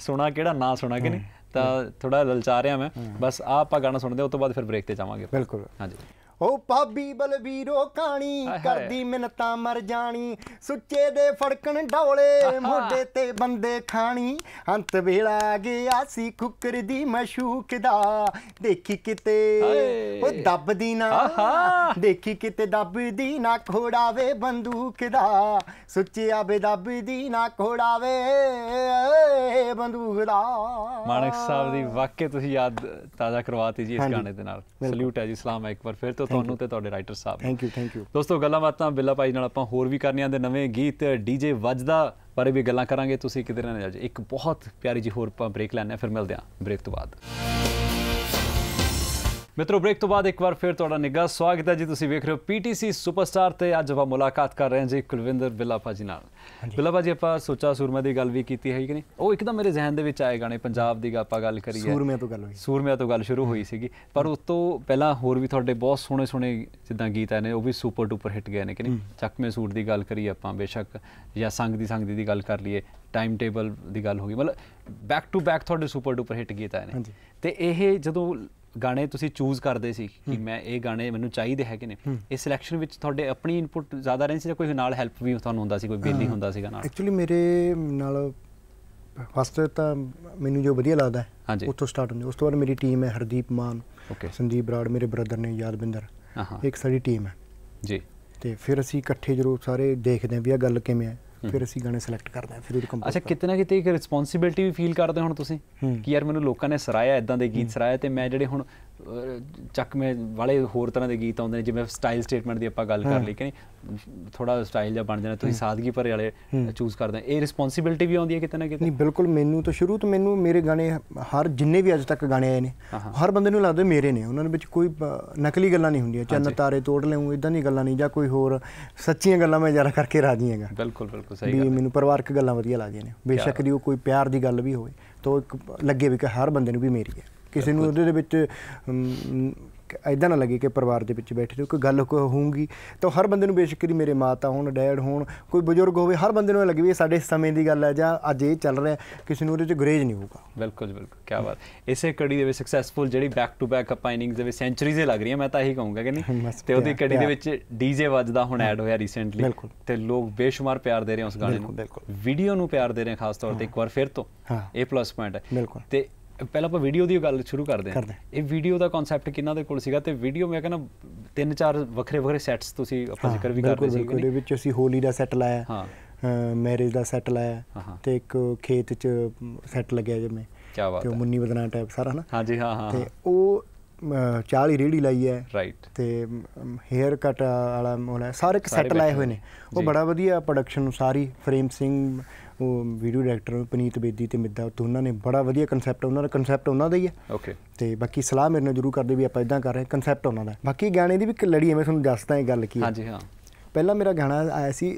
ਸੁਣਾ ਕਿਹੜਾ ਨਾ ਸੁਣਾ ਕਿ ਨਹੀਂ ਤਾਂ ਥੋੜਾ ਲਲਚਾ ਰਿਹਾ ਮੈਂ ਬਸ ਆਪਾਂ ਗਾਣਾ ਸੁਣਦੇ ਉਸ ਤੋਂ ਬਾਅਦ ਫਿਰ ਬ੍ਰੇਕ ਤੇ ਜਾਵਾਂਗੇ ਬਿਲਕੁਲ ਹਾਂਜੀ ओ पाबी बलबीरो काणी बंदूक दा साहब दी याद ताजा करवाती जी इस है फिर ਤੋਂ ਤੁਹਾਨੂੰ ਤੇ ਤੁਹਾਡੇ ਰਾਈਟਰ ਸਾਹਿਬ ਥੈਂਕ ਯੂ ਥੈਂਕ ਯੂ ਦੋਸਤੋ ਗੱਲਾਂ ਬਾਤਾਂ ਬਿੱਲਾ ਭਾਈ ਨਾਲ ਆਪਾਂ ਹੋਰ ਵੀ ਕਰਨੀਆਂ ਦੇ ਨਵੇਂ ਗੀਤ ਡੀਜੇ ਵੱਜਦਾ ਬਾਰੇ ਵੀ ਗੱਲਾਂ ਕਰਾਂਗੇ ਤੁਸੀਂ ਕਿਧਰ ਨਾ ਜਾਓ ਇੱਕ ਬਹੁਤ ਪਿਆਰੀ ਜੀ ਹੋਰ ਆਪਾਂ ਬ੍ਰੇਕ ਲੈਣਾ ਫਿਰ ਮਿਲਦੇ ਹਾਂ ਬ੍ਰੇਕ ਤੋਂ ਬਾਅਦ ਮਿੱਤਰੋ ਬ੍ਰੇਕ ਤੋਂ ਬਾਅਦ ਇੱਕ ਵਾਰ ਫਿਰ ਤੁਹਾਡਾ ਨਿੱਘਾ ਸਵਾਗਤ ਹੈ ਜੀ ਤੁਸੀਂ ਵੇਖ ਰਹੇ ਹੋ ਪੀਟੀਸੀ ਸੁਪਰਸਟਾਰ ਤੇ ਅੱਜ ਆਪਾਂ ਮੁਲਾਕਾਤ ਕਰ ਰਹੇ ਹਾਂ ਜੀ ਕੁਲਵਿੰਦਰ ਬਿੱਲਾ ਭਾਜੀ ਨਾਲ ਬਿਲਾ ਬਾਜੀ ਆਪਾਂ ਸੋਚਾ ਸੁਰਮੇ ਦੀ ਗੱਲ ਵੀ ਕੀਤੀ ਹੈ ਕਿ ਨਹੀਂ ਉਹ ਇੱਕਦਮ ਮੇਰੇ ਜ਼ਿਹਨ ਦੇ ਵਿੱਚ ਆਏ ਗਾਣੇ ਪੰਜਾਬ ਦੀ ਆਪਾਂ ਗੱਲ ਕਰੀ ਹੈ ਸੂਰਮਿਆਂ ਤੋਂ ਗੱਲ ਹੋਈ ਸੂਰਮਿਆਂ ਤੋਂ ਗੱਲ ਸ਼ੁਰੂ ਹੋਈ ਸੀਗੀ ਪਰ ਉਸ ਤੋਂ ਪਹਿਲਾਂ ਹੋਰ ਵੀ ਤੁਹਾਡੇ ਬਹੁਤ ਸੋਹਣੇ ਸੋਹਣੇ ਜਿੱਦਾਂ ਗੀਤ ਆਏ ਨੇ ਉਹ ਵੀ ਸੁਪਰ ਡੂਪਰ ਹਿੱਟ ਗਏ ਨੇ ਕਿ ਨਹੀਂ ਚੱਕਵੇਂ ਸੂਟ ਦੀ ਗੱਲ ਕਰੀ ਆਪਾਂ ਬੇਸ਼ੱਕ ਜਾਂ ਸੰਗ ਦੀ ਸੰਗ ਦੀ ਗੱਲ ਕਰ ਲਈਏ ਟਾਈਮ ਟੇਬਲ ਦੀ ਗੱਲ ਹੋ ਗਈ ਮਤਲਬ ਬੈਕ ਟੂ ਬੈਕ ਤੁਹਾਡੇ ਸੁਪਰ ਡੂਪਰ ਹਿੱਟ ਗੀਤ ਆਏ ਨੇ ਤੇ ਇਹ ਜਦੋਂ ਗਾਣੇ ਤੁਸੀਂ ਚੂਜ਼ ਕਰਦੇ ਸੀ ਕਿ ਮੈਂ ਇਹ ਗਾਣੇ ਮੈਨੂੰ ਚਾਹੀਦੇ ਹੈਗੇ ਨੇ ਇਸ ਸਿਲੈਕਸ਼ਨ ਵਿੱਚ ਤੁਹਾਡੇ ਆਪਣੀ ਇਨਪੁਟ ਜ਼ਿਆਦਾ ਰਹਿੰਦੀ ਸੀ ਜਾਂ ਕੋਈ ਨਾਲ ਹੈਲਪ ਵੀ ਤੁਹਾਨੂੰ ਹੁੰਦਾ ਸੀ ਕੋਈ ਬੇਲੀ ਹੁੰਦਾ ਸੀਗਾ ਨਾਲ ਐਕਚੁਅਲੀ ਮੇਰੇ ਨਾਲ ਫਸਟ ਤਾਂ ਮੈਨੂੰ ਜੋ ਵਧੀਆ ਲੱਗਦਾ ਹੈ ਉੱਥੋਂ ਸਟਾਰਟ ਹੁੰਦੀ ਉਸ ਤੋਂ ਬਾਅਦ ਮੇਰੀ ਟੀਮ ਹੈ ਹਰਦੀਪ ਮਾਨ ਸੰਦੀਪ ਬਰਾੜ ਮੇਰੇ ਬ੍ਰਦਰ ਨੇ ਯਾਦਵਿੰਦਰ ਇੱਕ ਸਾਡੀ ਟੀਮ ਹੈ ਜੀ ਤੇ ਫਿਰ ਅਸੀਂ ਇਕੱਠੇ ਜਰੂਰ ਸਾਰੇ ਦੇਖਦੇ ਆ ਵੀ ਇਹ ਗੱਲ ਕਿਵੇਂ ਹੈ ਫਿਰ ਅਸੀਂ ਗਾਣੇ ਸਿਲੈਕਟ ਕਰਦੇ ਹਾਂ ਫਿਰ ਉਹਦੇ ਕੰਪੋਜ਼ ਅੱਛਾ ਕਿਤਨਾ ਕਿਤੇ ਇੱਕ ਰਿਸਪੌਂਸਿਬਿਲਟੀ ਵੀ ਫੀਲ ਕਰਦੇ ਹੁਣ ਤੁਸੀਂ ਕਿ ਯਾਰ ਮੈਨੂੰ ਲੋਕਾਂ ਨੇ ਸਰਾਇਆ ਇਦਾਂ ਦੇ ਗੀਤ ਸਰਾਇਆ ਤੇ ਮੈਂ ਜਿਹੜੇ ਹੁਣ ਚੱਕਵੇਂ ਵਾਲੇ ਹੋਰ ਤਰ੍ਹਾਂ ਦੇ ਗੀਤ ਆਉਂਦੇ ਨੇ ਜਿਵੇਂ ਸਟਾਈਲ ਸਟੇਟਮੈਂਟ ਦੀ ਆਪਾਂ ਗੱਲ ਕਰ ਲਈ ਕਿ ਥੋੜਾ ਸਟਾਈਲ ਜਿਹਾ ਬਣ ਜਾਣਾ ਤੁਸੀਂ ਸਾਦਗੀ ਭਰੇ ਵਾਲੇ ਚੂਜ਼ ਕਰਦੇ ਇਹ ਰਿਸਪੌਂਸਿਬਿਲਟੀ ਵੀ ਆਉਂਦੀ ਹੈ ਕਿਤੇ ਨਾ ਕਿਤੇ ਨਹੀਂ ਬਿਲਕੁਲ ਮੈਨੂੰ ਤਾਂ ਸ਼ੁਰੂ ਤੋਂ ਮੈਨੂੰ ਮੇਰੇ ਗਾਣੇ ਹਰ ਜਿੰਨੇ ਵੀ ਅੱਜ ਤੱਕ ਗਾਣੇ ਆਏ ਨੇ ਹਰ ਬੰਦੇ ਨੂੰ ਲੱਗਦਾ ਮੇਰੇ ਨੇ ਉਹਨਾਂ ਦੇ ਵਿੱਚ ਕੋਈ ਨਕਲੀ ਗੱਲਾਂ ਨਹੀਂ ਹੁੰਦੀਆਂ ਚੰਨ ਤਾਰੇ ਤੋੜ ਲੈਉਂ ਇਦਾਂ ਦੀ ਗੱਲਾਂ ਨਹੀਂ ਜਾਂ ਕੋਈ ਹੋਰ ਸੱਚੀਆਂ ਗੱਲਾਂ ਮੈਂ ਜ਼ਿਆਦਾ ਕਰਕੇ ਰਾਜੀ ਹਾਂਗਾ ਬਿਲਕੁਲ ਬਿਲਕੁਲ ਸਹੀ ਗੱਲ ਮੈਨੂੰ ਪਰਿਵਾਰਕ ਗੱਲਾਂ ਵਧੀਆ ਲੱਗਦੀਆਂ ਨੇ ਬੇਸ਼ੱਕ ਦੀ ਉਹ ਕੋਈ ਪਿਆਰ ਦੀ ਗੱਲ ਵੀ ਹੋਵੇ ਤਾਂ ਇੱਕ ਲੱਗੇ ਵੀ ਕਿ ਹਰ ਬੰਦੇ ਨੂੰ ਵੀ ਮੇਰੀ ਹੈ ਕਿਸੇ ਨੂੰ ਉਹਦੇ ਦੇ ਵਿੱਚ ਐਦਾਂ ਨਾ ਲੱਗੇ ਕਿ ਪਰਿਵਾਰ ਦੇ ਵਿੱਚ ਬੈਠੇ ਹੋ ਕੋਈ ਗੱਲ ਕੋਈ ਹੋਊਗੀ ਤਾਂ ਹਰ ਬੰਦੇ ਨੂੰ ਬੇਸ਼ੱਕਰੀ ਮੇਰੇ ਮਾਤਾ ਹੋਣ ਡੈਡ ਹੋਣ ਕੋਈ ਬਜ਼ੁਰਗ ਹੋਵੇ ਹਰ ਬੰਦੇ ਨੂੰ ਲੱਗੇ ਵੀ ਸਾਡੇ ਸਮੇਂ ਦੀ ਗੱਲ ਹੈ ਜਾਂ ਅੱਜ ਇਹ ਚੱਲ ਰਿਹਾ ਕਿਸੇ ਨੂੰ ਉਹਦੇ 'ਚ ਗਰੇਜ ਨਹੀਂ ਹੋਊਗਾ ਬਿਲਕੁਲ ਬਿਲਕੁਲ ਕੀ ਬਾਤ ਇਸੇ ਕੜੀ ਦੇ ਵਿੱਚ ਸਕਸੈਸਫੁਲ ਜਿਹੜੀ back to back up innings ਦੇ ਵਿੱਚ ਸੈਂਚਰੀਜ਼ ਹੀ ਲੱਗ ਰਹੀਆਂ ਮੈਂ ਤਾਂ ਇਹੀ ਕਹੂੰਗਾ ਕਿ ਨਹੀਂ ਤੇ ਉਹਦੀ ਕੜੀ ਦੇ ਵਿੱਚ ਡੀਜੇ ਵੱਜਦਾ ਹੁਣ ਐਡ ਹੋਇਆ ਰੀਸੈਂਟਲੀ ਤੇ ਲੋਕ ਬੇਸ਼ੁਮਾਰ ਪਿਆਰ ਦੇ ਰਹੇ ਉਸ ਗਾਣੇ ਨੂੰ ਵੀਡੀਓ ਨੂੰ ਪਿਆਰ ਦੇ ਰਹੇ ਖਾਸ ਤੌਰ ਤੇ ਇੱਕ ਵਾਰ ਫਿਰ ਤੋਂ ਇਹ ਪਲੱਸ ਪੁਆਇੰਟ ਹੈ ਤੇ ਪਹਿਲਾਂ ਆਪਾਂ ਵੀਡੀਓ ਦੀ ਗੱਲ ਸ਼ੁਰੂ ਕਰਦੇ ਹਾਂ ਇਹ ਵੀਡੀਓ ਦਾ ਕਨਸੈਪਟ ਕਿੰਨਾ ਦੇ ਕੋਲ ਸੀਗਾ ਤੇ ਵੀਡੀਓ ਮੈਂ ਕਹਿੰਦਾ ਤਿੰਨ ਚਾਰ ਵੱਖਰੇ ਵੱਖਰੇ ਸੈਟਸ ਤੁਸੀਂ ਆਪਾਂ ਜ਼ਿਕਰ ਵੀ ਕਰਦੇ ਸੀ ਦੇ ਵਿੱਚ ਅਸੀਂ ਹੋਲੀ ਦਾ ਸੈਟ ਲਾਇਆ ਹਾਂ ਮੈਰਿਜ ਦਾ ਸੈਟ ਲਾਇਆ ਤੇ ਇੱਕ ਖੇਤ 'ਚ ਸੈਟ ਲੱਗਿਆ ਜਿਵੇਂ ਕੀ ਬਾਤ ਹੈ ਤੇ ਮੁੰਨੀ ਬਦਨਾ ਟਾਈਪ ਸਾਰਾ ਨਾ ਹਾਂਜੀ ਹਾਂ ਹਾਂ ਤੇ ਉਹ 40 ਰੇੜੀ ਲਾਈ ਹੈ ਰਾਈਟ ਤੇ ਹੇਅਰ ਕਟ ਵਾਲਾ ਮੋਲਾ ਸਾਰੇ ਇੱਕ ਸੈਟ ਲਾਏ ਹੋਏ ਨੇ ਉਹ ਬੜਾ ਵਧੀਆ ਪ੍ਰੋਡਕਸ਼ਨ ਸਾਰੀ ਫਰੇਮ ਸਿੰਘ ਉਹ ਵੀਡੀਓ ਡਾਇਰੈਕਟਰ ਪਨੀਤ ਬੇਦੀ ਤੇ ਮਿੱਦਾ ਤੋਂ ਉਹਨਾਂ ਨੇ ਬੜਾ ਵਧੀਆ ਕਨਸੈਪਟ ਉਹਨਾਂ ਦਾ ਕਨਸੈਪਟ ਉਹਨਾਂ ਦਾ ਹੀ ਹੈ ਓਕੇ ਤੇ ਬਾਕੀ ਸਲਾਹ ਮੇਰੇ ਨਾਲ ਜ਼ਰੂਰ ਕਰਦੇ ਵੀ ਆਪਾਂ ਇਦਾਂ ਕਰ ਰਹੇ ਕਨਸੈਪਟ ਉਹਨਾਂ ਦਾ ਬਾਕੀ ਗਾਣੇ ਦੀ ਵੀ ਇੱਕ ਲੜੀ ਐਵੇਂ ਤੁਹਾਨੂੰ ਦੱਸਦਾ ਇਹ ਗੱਲ ਕੀ ਹੈ ਹਾਂਜੀ ਹਾਂ ਪਹਿਲਾਂ ਮੇਰਾ ਗਾਣਾ ਆਇਆ ਸੀ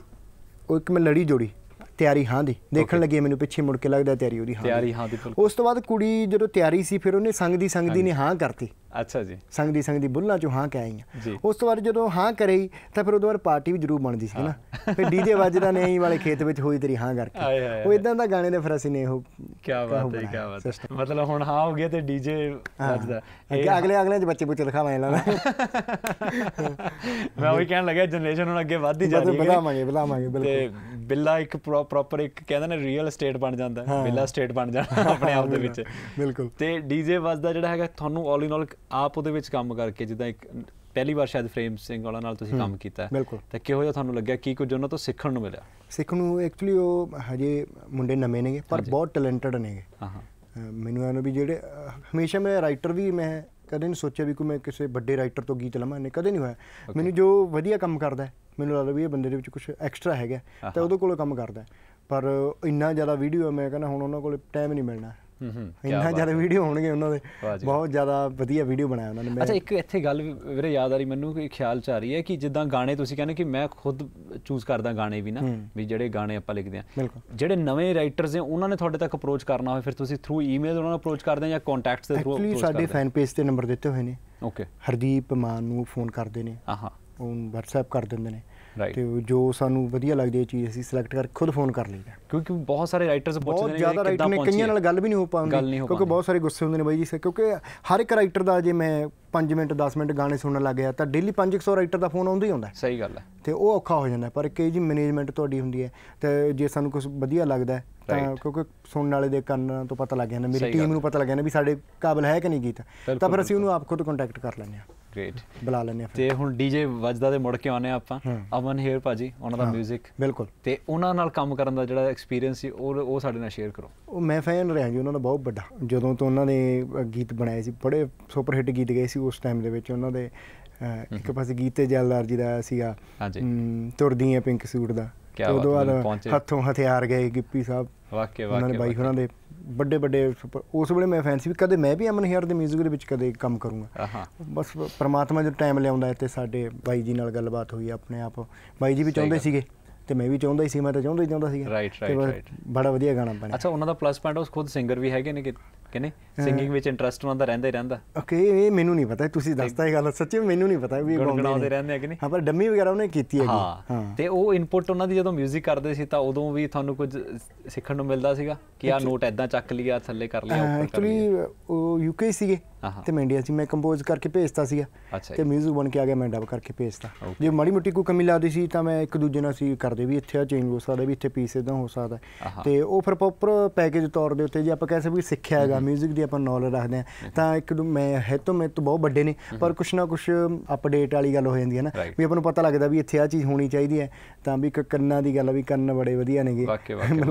ਉਹ ਇੱਕ ਮੈਂ ਲੜੀ ਜੋੜੀ ਤਿਆਰੀ ਹਾਂ ਦੀ ਦੇਖਣ ਲੱਗੇ ਮੈਨੂੰ ਪਿੱਛੇ ਮੁੜ ਕੇ ਲੱਗਦਾ ਤਿਆਰੀ ਉਹਦੀ ਹਾਂ ਤਿਆਰੀ ਹਾਂ ਦੀ ਉਸ ਤੋਂ ਬਾਅਦ ਕੁੜੀ ਜਦੋਂ ਤਿਆਰੀ ਸੀ ਫਿਰ ਉਹਨੇ ਸੰਗ ਦੀ ਸੰਗ ਦੀ ਨੇ ਹਾਂ ਕਰਤੀ ਅੱਛਾ ਜੀ ਸੰਗ ਦੀ ਸੰਗ ਦੀ ਬੁੱਲਾਂ ਚੋਂ ਹਾਂ ਕਹਿ ਆਈਆਂ ਉਸ ਤੋਂ ਬਾਅਦ ਜਦੋਂ ਹਾਂ ਕਰਈ ਤਾਂ ਫਿਰ ਉਹਦੇ ਬਾਅਦ ਪਾਰਟੀ ਵੀ ਜ਼ਰੂਰ ਬਣਦੀ ਸੀ ਨਾ ਫਿਰ ਡੀਜੇ ਵੱਜਦਾ ਨੇ ਐਂ ਵਾਲੇ ਖੇਤ ਵਿੱਚ ਹੋਈ ਤੇਰੀ ਹਾਂ ਕਰਕੇ ਉਹ ਇਦਾਂ ਦਾ ਗਾਣੇ ਦੇ ਫਿਰ ਅਸੀਂ ਨੇ ਉਹ ਕੀ ਬਾਤ ਹੈ ਕੀ ਬਾਤ ਮਤਲਬ ਹੁਣ ਹਾਂ ਹੋ ਗਿਆ ਤੇ ਡੀਜੇ ਵੱਜਦਾ ਅਗਲੇ ਅਗਲੇ ਦੇ ਬੱਚੇ ਪੁੱਛ ਲਿਖਾਵਾਂ ਇਹਨਾਂ ਮੈਂ ਹੀ ਕਹਿਣ ਲੱਗਿਆ ਜਨਰੇਸ਼ਨ ਹੁਣ ਅੱਗੇ ਵੱਧਦੀ ਜਾ ਰਹੀ ਹੈ ਬਲਾਵਾਂਗੇ ਬਲਾਵਾਂਗੇ ਬਿਲਕੁਲ ਤੇ ਬਿੱਲਾ ਇੱਕ ਪ੍ਰੋਪਰ ਇੱਕ ਕਹਿੰਦੇ ਨੇ ਰੀਅਲ ਏਸਟੇਟ ਬਣ ਜਾਂਦਾ ਬਿੱਲਾ ਸਟੇਟ ਬਣ ਜਾਣਾ ਆਪਣੇ ਆਪ ਦੇ ਵਿੱਚ ਬਿਲਕੁਲ ਤੇ ਡੀਜੇ ਵਸ ਦਾ ਜਿਹੜਾ ਹੈਗਾ ਤੁਹਾਨੂੰ ਆਲ ਇਨ ਆਲ ਆਪ ਉਹਦੇ ਵਿੱਚ ਕੰਮ ਕਰਕੇ ਜਿੱਦਾਂ ਇੱਕ ਪਹਿਲੀ ਵਾਰ ਸ਼ਾਇਦ ਫਰੇਮ ਸਿੰਘ ਵਾਲਾ ਨਾਲ ਤੁਸੀਂ ਕੰਮ ਕੀਤਾ ਤਾਂ ਕਿਹੋ ਜਿਹਾ ਤੁਹਾਨੂੰ ਲੱਗਿਆ ਕੀ ਕੁਝ ਉਹਨਾਂ ਤੋਂ ਸਿੱਖਣ ਨੂੰ ਮਿਲਿਆ ਸਿੱਖਣ ਨੂੰ ਐਕਚੁਅਲੀ ਉਹ ਹਜੇ ਮੁੰਡੇ ਨਵੇਂ ਨੇਗੇ ਪਰ ਬਹੁਤ ਟੈਲੈਂਟਡ ਨੇਗੇ ਹਾਂ ਹਾਂ ਮੈਨੂੰ ਇਹਨਾਂ ਵੀ ਜਿਹੜੇ ਹਮੇਸ਼ਾ ਮੈਂ ਰਾਈਟਰ ਵੀ ਮੈਂ ਕਦੇ ਨਹੀਂ ਸੋਚਿਆ ਵੀ ਕੋਈ ਮੈਂ ਕਿਸੇ ਵੱਡੇ ਰਾਈਟਰ ਤੋਂ ਗੀਤ ਲਵਾਂ ਨੇ ਕਦੇ ਨਹੀਂ ਹੋਇਆ ਮੈਨੂੰ ਜੋ ਵਧੀਆ ਕੰਮ ਕਰਦਾ ਮੈਨੂੰ ਲੱਗਦਾ ਵੀ ਇਹ ਬੰਦੇ ਦੇ ਵਿੱਚ ਕੁਝ ਐਕਸਟਰਾ ਹੈਗਾ ਤਾਂ ਉਹਦੇ ਕੋਲੋਂ ਕੰਮ ਕਰਦਾ ਪਰ ਇੰਨਾ ਜ਼ਿਆਦਾ ਵੀਡੀਓ ਮੈਂ ਕਹਿੰਦਾ ਹੁਣ ਉਹਨਾਂ ਕੋਲੇ ਟਾਈਮ ਨਹੀਂ ਮਿਲਣਾ ਹੂੰ ਹੂੰ ਇੰਨਾ ਜ਼ਿਆਦਾ ਵੀਡੀਓ ਹੋਣਗੇ ਉਹਨਾਂ ਦੇ ਬਹੁਤ ਜ਼ਿਆਦਾ ਵਧੀਆ ਵੀਡੀਓ ਬਣਾਇਆ ਉਹਨਾਂ ਨੇ ਅੱਛਾ ਇੱਕ ਇੱਥੇ ਗੱਲ ਵੀਰੇ ਯਾਦ ਆ ਰਹੀ ਮੈਨੂੰ ਕਿ ਖਿਆਲ ਚ ਆ ਰਹੀ ਹੈ ਕਿ ਜਿੱਦਾਂ ਗਾਣੇ ਤੁਸੀਂ ਕਹਿੰਦੇ ਕਿ ਮੈਂ ਖੁਦ ਚੂਜ਼ ਕਰਦਾ ਗਾਣੇ ਵੀ ਨਾ ਵੀ ਜਿਹੜੇ ਗਾਣੇ ਆਪਾਂ ਲਿਖਦੇ ਆ ਜਿਹੜੇ ਨਵੇਂ ਰਾਈਟਰਸ ਨੇ ਉਹਨਾਂ ਨੇ ਤੁਹਾਡੇ ਤੱਕ ਅਪਰੋਚ ਕਰਨਾ ਹੋਵੇ ਫਿਰ ਤੁਸੀਂ ਥਰੂ ਈਮੇਲ ਉਹਨਾਂ ਨੂੰ ਅਪਰੋਚ ਕਰਦੇ ਆ ਜਾਂ ਕੰਟੈਕਟਸ ਦੇ ਥਰੂ ਅਪਰੋਚ ਕਰਦੇ ਆ ਸਾਡੇ ਫੈਨ ਪੇਜ ਤੇ ਨੰਬਰ ਦਿੱਤੇ ਹੋਏ ਨੇ ਓਕੇ ਹਰਦੀਪ ਮਾਨ ਨੂੰ ਫੋਨ ਕਰਦੇ ਨੇ ਆਹਾਂ WhatsApp ਕਰ ਦਿੰਦੇ ਨੇ ਤੇ ਜੋ ਸਾਨੂੰ ਵਧੀਆ ਲੱਗਦੀ ਹੈ ਚੀਜ਼ ਅਸੀਂ ਸਿਲੈਕਟ ਕਰਕੇ ਖੁਦ ਫੋਨ ਕਰ ਲਈਦਾ ਕਿਉਂਕਿ ਬਹੁਤ ਸਾਰੇ ਰਾਈਟਰਸ ਪੁੱਛਦੇ ਨੇ ਬਹੁਤ ਜ਼ਿਆਦਾ ਰਾਈਟਰ ਨੇ ਕਈਆਂ ਨਾਲ ਗੱਲ ਵੀ ਨਹੀਂ ਹੋ ਪਾਉਂਦੀ ਕਿਉਂਕਿ ਬਹੁਤ ਸਾਰੇ ਗੁੱਸੇ ਹੁੰਦੇ ਨੇ ਬਾਈ ਜੀ ਕਿਉਂਕਿ ਹਰ ਇੱਕ ਰਾਈਟਰ ਦਾ ਜੇ ਮੈਂ 5 ਮਿੰਟ 10 ਮਿੰਟ ਗਾਣੇ ਸੁਣਨ ਲੱਗ ਗਿਆ ਤਾਂ ਡੇਲੀ 500 ਰਾਈਟਰ ਦਾ ਫੋਨ ਆਉਂਦਾ ਹੀ ਹੈ ਸਹੀ ਗੱਲ ਹੈ ਤੇ ਉਹ ਔਖਾ ਹੋ ਜਾਂਦਾ ਪਰ ਕਈ ਜੀ ਮੈਨੇਜਮੈਂਟ ਤੁਹਾਡੀ ਹੁੰਦੀ ਹੈ ਤੇ ਜੇ ਸਾਨੂੰ ਕੁਝ ਵਧੀਆ ਲੱਗਦਾ ਤਾਂ ਕਿਉਂਕਿ ਸੁਣਨ ਵਾਲੇ ਦੇ ਕੰਨਾਂ ਤੋਂ ਪਤਾ ਲੱਗ ਜਾਂਦਾ ਮੇਰੀ ਟੀਮ ਨੂੰ ਪਤਾ ਲੱਗ ਜਾਂਦਾ ਵੀ ਸਾਡੇ ਕਾਬਲ ਹੈ ਕਿ ਨਹੀਂ ਗੀਤ ਤਾਂ ਫਿਰ ਅਸੀਂ ਉਹਨੂੰ ਆਪ ਖੁਦ ਕੰਟੈਕਟ ਕਰ ਲੈਂਦੇ ਹਾਂ ਗ੍ਰੇਟ ਬੁਲਾ ਲੈਂਦੇ ਹਾਂ ਤੇ ਹੁਣ ਡੀਜੇ ਵਜਦਾ ਦੇ ਮੁੜ ਕੇ ਆਉਨੇ ਆਪਾਂ ਅਮਨ ਹੇਰ ਭਾਜੀ ਉਹਨਾਂ ਦਾ 뮤직 ਬਿਲਕੁਲ ਤੇ ਉਹਨਾਂ ਨਾਲ ਕੰਮ ਕਰਨ ਦਾ ਜਿਹੜਾ ਐਕਸਪੀਰੀਅੰਸ ਸੀ ਉਹ ਉਹ ਸਾਡੇ ਨਾਲ ਸ਼ੇਅਰ ਕਰੋ ਉਹ ਮੈਂ ਫੈਨ ਰਿਹਾ ਜੀ ਉਹਨਾਂ ਦਾ ਬਹੁਤ ਵੱਡਾ ਜਦੋਂ ਤੋਂ ਉਹਨਾਂ ਨੇ ਗੀਤ ਬਣਾਏ ਸੀ ਬੜੇ ਸੁਪਰ ਹਿੱਟ ਗੀਤ ਗਏ ਸੀ ਉਸ ਟਾਈਮ ਦੇ ਵਿੱਚ ਉਹਨਾਂ ਦੇ ਇੱਕ ਪਾਸੇ ਗੀਤ ਤੇ ਜਲਦਾਰ ਜੀ ਦਾ ਸੀਗਾ ਹਾਂਜੀ ਤੁਰਦੀ ਪਿੰਕ ਸੂਟ ਦਾ ਉਦੋਂ ਬਾਅਦ ਹੱਥੋਂ ਹਥਿਆਰ ਗਏ ਗਿੱਪੀ ਸਾਹਿਬ ਵਾਕਿਆ ਵਾਕਿਆ ਉਹਨਾਂ ਨੇ ਬਾਈ ਉਹਨਾਂ ਦੇ ਵੱਡੇ ਵੱਡੇ ਉਸ ਵੇਲੇ ਮੈਂ ਫੈਨ ਸੀ ਵੀ ਕਦੇ ਮੈਂ ਵੀ ਅਮਨ ਹਿਆਰ ਦੇ 뮤직 ਦੇ ਵਿੱਚ ਕਦੇ ਕੰਮ ਕਰੂੰਗਾ ਬਸ ਪ੍ਰਮਾਤਮਾ ਜਦ ਟਾਈਮ ਲਿਆਉਂਦਾ ਤੇ ਸਾਡੇ ਬਾਈ ਜੀ ਨਾਲ ਗੱਲਬਾਤ ਹੋਈ ਆਪਣੇ ਆਪ ਬਾਈ ਜੀ ਵੀ ਚਾਹੁੰਦੇ ਸੀਗੇ ਤੇ ਮੈਂ ਵੀ ਚਾਹੁੰਦਾ ਹੀ ਸੀ ਮੈਂ ਤਾਂ ਚਾਹੁੰਦਾ ਹੀ ਚਾਹੁੰਦਾ ਸੀਗਾ ਰਾਈਟ ਰਾਈਟ ਬੜਾ ਵਧੀਆ ਗਾਣਾ ਬਣਿਆ ਅੱਛਾ ਉਹਨਾਂ ਦਾ ਪਲੱਸ ਪੁਆਇੰਟ ਉਹ ਖੁਦ ਸਿੰਗਰ ਵੀ ਹੈਗੇ ਨੇ ਕਿ ਕਰਕੇ ਨੇ ਸਿੰਗਿੰਗ ਵਿੱਚ ਇੰਟਰਸਟ ਉਹਨਾਂ ਦਾ ਰਹਿੰਦਾ ਹੀ ਰਹਿੰਦਾ ਓਕੇ ਇਹ ਮੈਨੂੰ ਨਹੀਂ ਪਤਾ ਤੁਸੀਂ ਦੱਸਦਾ ਇਹ ਗੱਲ ਸੱਚੀ ਮੈਨੂੰ ਨਹੀਂ ਪਤਾ ਵੀ ਗੁਣਗੁਣਾਉਂਦੇ ਰਹਿੰਦੇ ਆ ਕਿ ਨਹੀਂ ਹਾਂ ਪਰ ਡੰਮੀ ਵਗੈਰਾ ਉਹਨੇ ਕੀਤੀ ਹੈਗੀ ਹਾਂ ਤੇ ਉਹ ਇਨਪੁਟ ਉਹਨਾਂ ਦੀ ਜਦੋਂ 뮤직 ਕਰਦੇ ਸੀ ਤਾਂ ਉਦੋਂ ਵੀ ਤੁਹਾਨੂੰ ਕੁਝ ਸਿੱਖਣ ਨੂੰ ਮਿਲਦਾ ਸੀਗਾ ਕਿ ਆ ਨੋਟ ਐਦਾਂ ਚੱਕ ਲਿਆ ਥੱਲੇ ਕਰ ਲਿਆ ਉੱਪਰ ਕਰ ਲਿਆ ਐਕਚੁਅਲੀ ਉਹ ਯੂਕੇ ਸੀਗੇ ਤੇ ਮੈਂ ਇੰਡੀਆ ਸੀ ਮੈਂ ਕੰਪੋਜ਼ ਕਰਕੇ ਭੇਜਦਾ ਸੀਗਾ ਤੇ 뮤직 ਬਣ ਕੇ ਆ ਗਿਆ ਮੈਂ ਡਬ ਕਰਕੇ ਭੇਜਦਾ ਜੇ ਮਾੜੀ ਮੁੱਟੀ ਕੋਈ ਕਮੀ ਲੱਗਦੀ ਸੀ ਤਾਂ ਮੈਂ ਇੱਕ ਦੂਜੇ ਨਾਲ ਸੀ ਕਰਦੇ ਵੀ ਇੱਥੇ ਆ ਚੇਂਜ ਹੋ ਸਕਦਾ ਵੀ ਇੱਥੇ ਪੀਸ ਇਦਾਂ ਹੋ ਸਕਦਾ ਤੇ ਉਹ ਫਿਰ ਪ੍ਰੋਪਰ ਪੈਕੇਜ ਤੌਰ ਦੇ ਉੱਤੇ ਜੇ ਆਪਾਂ ਕਹਿ ਸਕਦੇ ਸਿੱਖਿਆ ਹੈਗਾ ਮਿਊਜ਼ਿਕ ਦੀ ਆਪਾਂ ਨੌਲੇਜ ਰੱਖਦੇ ਆ ਤਾਂ ਇੱਕ ਮੈਂ ਹੈ ਤੋਂ ਮੈਂ ਤੋਂ ਬਹੁਤ ਵੱਡੇ ਨੇ ਪਰ ਕੁਛ ਨਾ ਕੁਛ ਅਪਡੇਟ ਵਾਲੀ ਗੱਲ ਹੋ ਜਾਂਦੀ ਹੈ ਨਾ ਵੀ ਆਪਾਂ ਨੂੰ ਪਤਾ ਲੱਗਦਾ ਵੀ ਇੱਥੇ ਆ ਚੀਜ਼ ਹੋਣੀ ਚਾਹੀਦੀ ਹੈ ਤਾਂ ਵੀ ਇੱਕ ਕੰਨਾਂ ਦੀ ਗੱਲ ਵੀ ਕੰਨ ਬੜੇ ਵਧੀਆ ਨੇਗੇ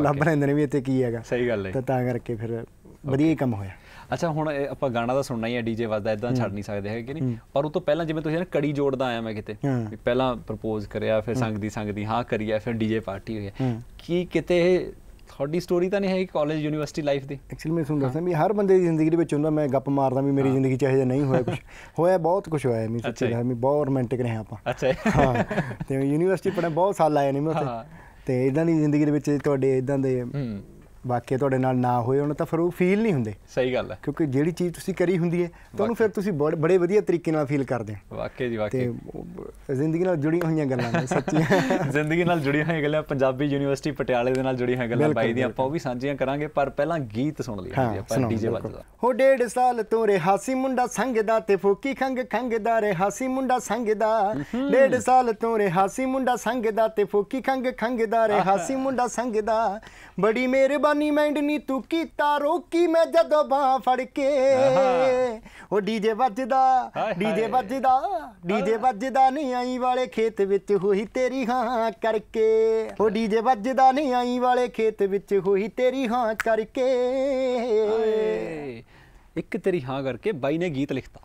ਲੱਭ ਲੈਂਦੇ ਨੇ ਵੀ ਇੱਥੇ ਕੀ ਹੈਗਾ ਸਹੀ ਗੱਲ ਹੈ ਤਾਂ ਤਾਂ ਕਰਕੇ ਫਿਰ ਵਧੀਆ ਹੀ ਕੰਮ ਹੋਇਆ ਅੱਛਾ ਹੁਣ ਆਪਾਂ ਗਾਣਾ ਦਾ ਸੁਣਨਾ ਹੀ ਹੈ ਡੀਜੇ ਵੱਜਦਾ ਇਦਾਂ ਛੱਡ ਨਹੀਂ ਸਕਦੇ ਹੈਗੇ ਕਿ ਨਹੀਂ ਪਰ ਉਹ ਤੋਂ ਪਹਿਲਾਂ ਜਿਵੇਂ ਤੁਸੀਂ ਨਾ ਕੜੀ ਜੋੜਦਾ ਆਇਆ ਮੈਂ ਕਿਤੇ ਪਹਿਲਾਂ ਪ੍ਰਪੋਜ਼ ਕਰਿਆ ਫਿਰ ਸੰਗਦੀ ਸੰਗਦੀ ਹਾਂ ਕਰੀਆ ਫਿਰ ਡੀਜੇ ਪਾਰਟੀ ਹੋਈ ਕੀ ਕਿਤੇ ਤੁਹਾਡੀ ਸਟੋਰੀ ਤਾਂ ਨਹੀਂ ਹੈ ਕਾਲਜ ਯੂਨੀਵਰਸਿਟੀ ਲਾਈਫ ਦੀ ਐਕਚੁਅਲੀ ਮੈਂ ਤੁਹਾਨੂੰ ਦੱਸਾਂ ਵੀ ਹਰ ਬੰਦੇ ਦੀ ਜ਼ਿੰਦਗੀ ਦੇ ਵਿੱਚ ਹੁੰਦਾ ਮੈਂ ਗੱਪ ਮਾਰਦਾ ਵੀ ਮੇਰੀ ਜ਼ਿੰਦਗੀ ਚ ਇਹੋ ਜਿਹਾ ਨਹੀਂ ਹੋਇਆ ਕੁਝ ਹੋਇਆ ਬਹੁਤ ਕੁਝ ਹੋਇਆ ਮੈਂ ਸੱਚੀ ਹੈ ਮੈਂ ਬਹੁਤ ਰੋਮਾਂਟਿਕ ਰਹੇ ਆਪਾਂ ਅੱਛਾ ਹਾਂ ਤੇ ਯੂਨੀਵਰਸਿਟੀ ਪੜ੍ਹਨ ਬਹੁਤ ਸਾਲ ਲਾਏ ਨੇ ਮੈਂ ਉੱਥੇ ਤੇ ਇਦਾਂ ਦੀ ਜ਼ਿੰਦਗੀ ਦੇ ਵਿੱਚ ਤੁਹਾਡੇ ਇਦਾਂ ਦੇ ਵਾਕਿਆ ਤੁਹਾਡੇ ਨਾਲ ਨਾ ਹੋਏ ਉਹਨਾਂ ਤਾਂ ਫਿਰ ਉਹ ਫੀਲ ਨਹੀਂ ਹੁੰਦੇ ਸਹੀ ਗੱਲ ਹੈ ਕਿਉਂਕਿ ਜਿਹੜੀ ਚੀਜ਼ ਤੁਸੀਂ ਕਰੀ ਹੁੰਦੀ ਹੈ ਤੁਹਾਨੂੰ ਫਿਰ ਤੁਸੀਂ ਬੜੇ ਵਧੀਆ ਤਰੀਕੇ ਨਾਲ ਫੀਲ ਕਰਦੇ ਹੋ ਵਾਕਿਆ ਜੀ ਵਾਕਿਆ ਤੇ ਜ਼ਿੰਦਗੀ ਨਾਲ ਜੁੜੀਆਂ ਹੋਈਆਂ ਗੱਲਾਂ ਨੇ ਸੱਚੀ ਜ਼ਿੰਦਗੀ ਨਾਲ ਜੁੜੀਆਂ ਹੋਈਆਂ ਗੱਲਾਂ ਪੰਜਾਬੀ ਯੂਨੀਵਰਸਿਟੀ ਪਟਿਆਲੇ ਦੇ ਨਾਲ ਜੁੜੀਆਂ ਹੋਈਆਂ ਗੱਲਾਂ ਬਾਈ ਦੀ ਆਪਾਂ ਉਹ ਵੀ ਸਾਂਝੀਆਂ ਕਰਾਂਗੇ ਪਰ ਪਹਿਲਾਂ ਗੀਤ ਸੁਣ ਲਈਏ ਜੀ ਆਪਾਂ ਡੀਜੇ ਵੱਜਦਾ ਹੋ ਡੇਢ ਸਾਲ ਤੋਂ ਹਾਸੀ ਮੁੰਡਾ ਸੰਗਦਾ ਤੇ ਫੋਕੀ ਖੰਗ ਖੰਗਦਾ ਰਿਹਾਸੀ ਮੁੰਡਾ ਸੰਗਦਾ ਡੇਢ ਸਾਲ ਤੋਂ ਹਾਸੀ ਮੁੰਡਾ ਸੰਗਦਾ ਤੇ ਫੋਕੀ ਖੰਗ ਖੰਗਦਾ ਰਿਹਾਸੀ ਮੁੰਡਾ ਸੰਗਦਾ ਬੜੀ ਮਿਹਰਬਾਨੀ ਜਵਾਨੀ ਨਹੀਂ ਤੂੰ ਕੀਤਾ ਰੋਕੀ ਮੈਂ ਜਦੋਂ ਬਾਹ ਫੜ ਕੇ ਉਹ ਡੀਜੇ ਵੱਜਦਾ ਡੀਜੇ ਵੱਜਦਾ ਡੀਜੇ ਵੱਜਦਾ ਨਹੀਂ ਆਈ ਵਾਲੇ ਖੇਤ ਵਿੱਚ ਹੋਈ ਤੇਰੀ ਹਾਂ ਕਰਕੇ ਉਹ ਡੀਜੇ ਵੱਜਦਾ ਨਹੀਂ ਆਈ ਵਾਲੇ ਖੇਤ ਵਿੱਚ ਹੋਈ ਤੇਰੀ ਹਾਂ ਕਰਕੇ ਇੱਕ ਤੇਰੀ ਹਾਂ ਕਰਕੇ ਬਾਈ ਨੇ ਗੀਤ ਲਿਖਤਾ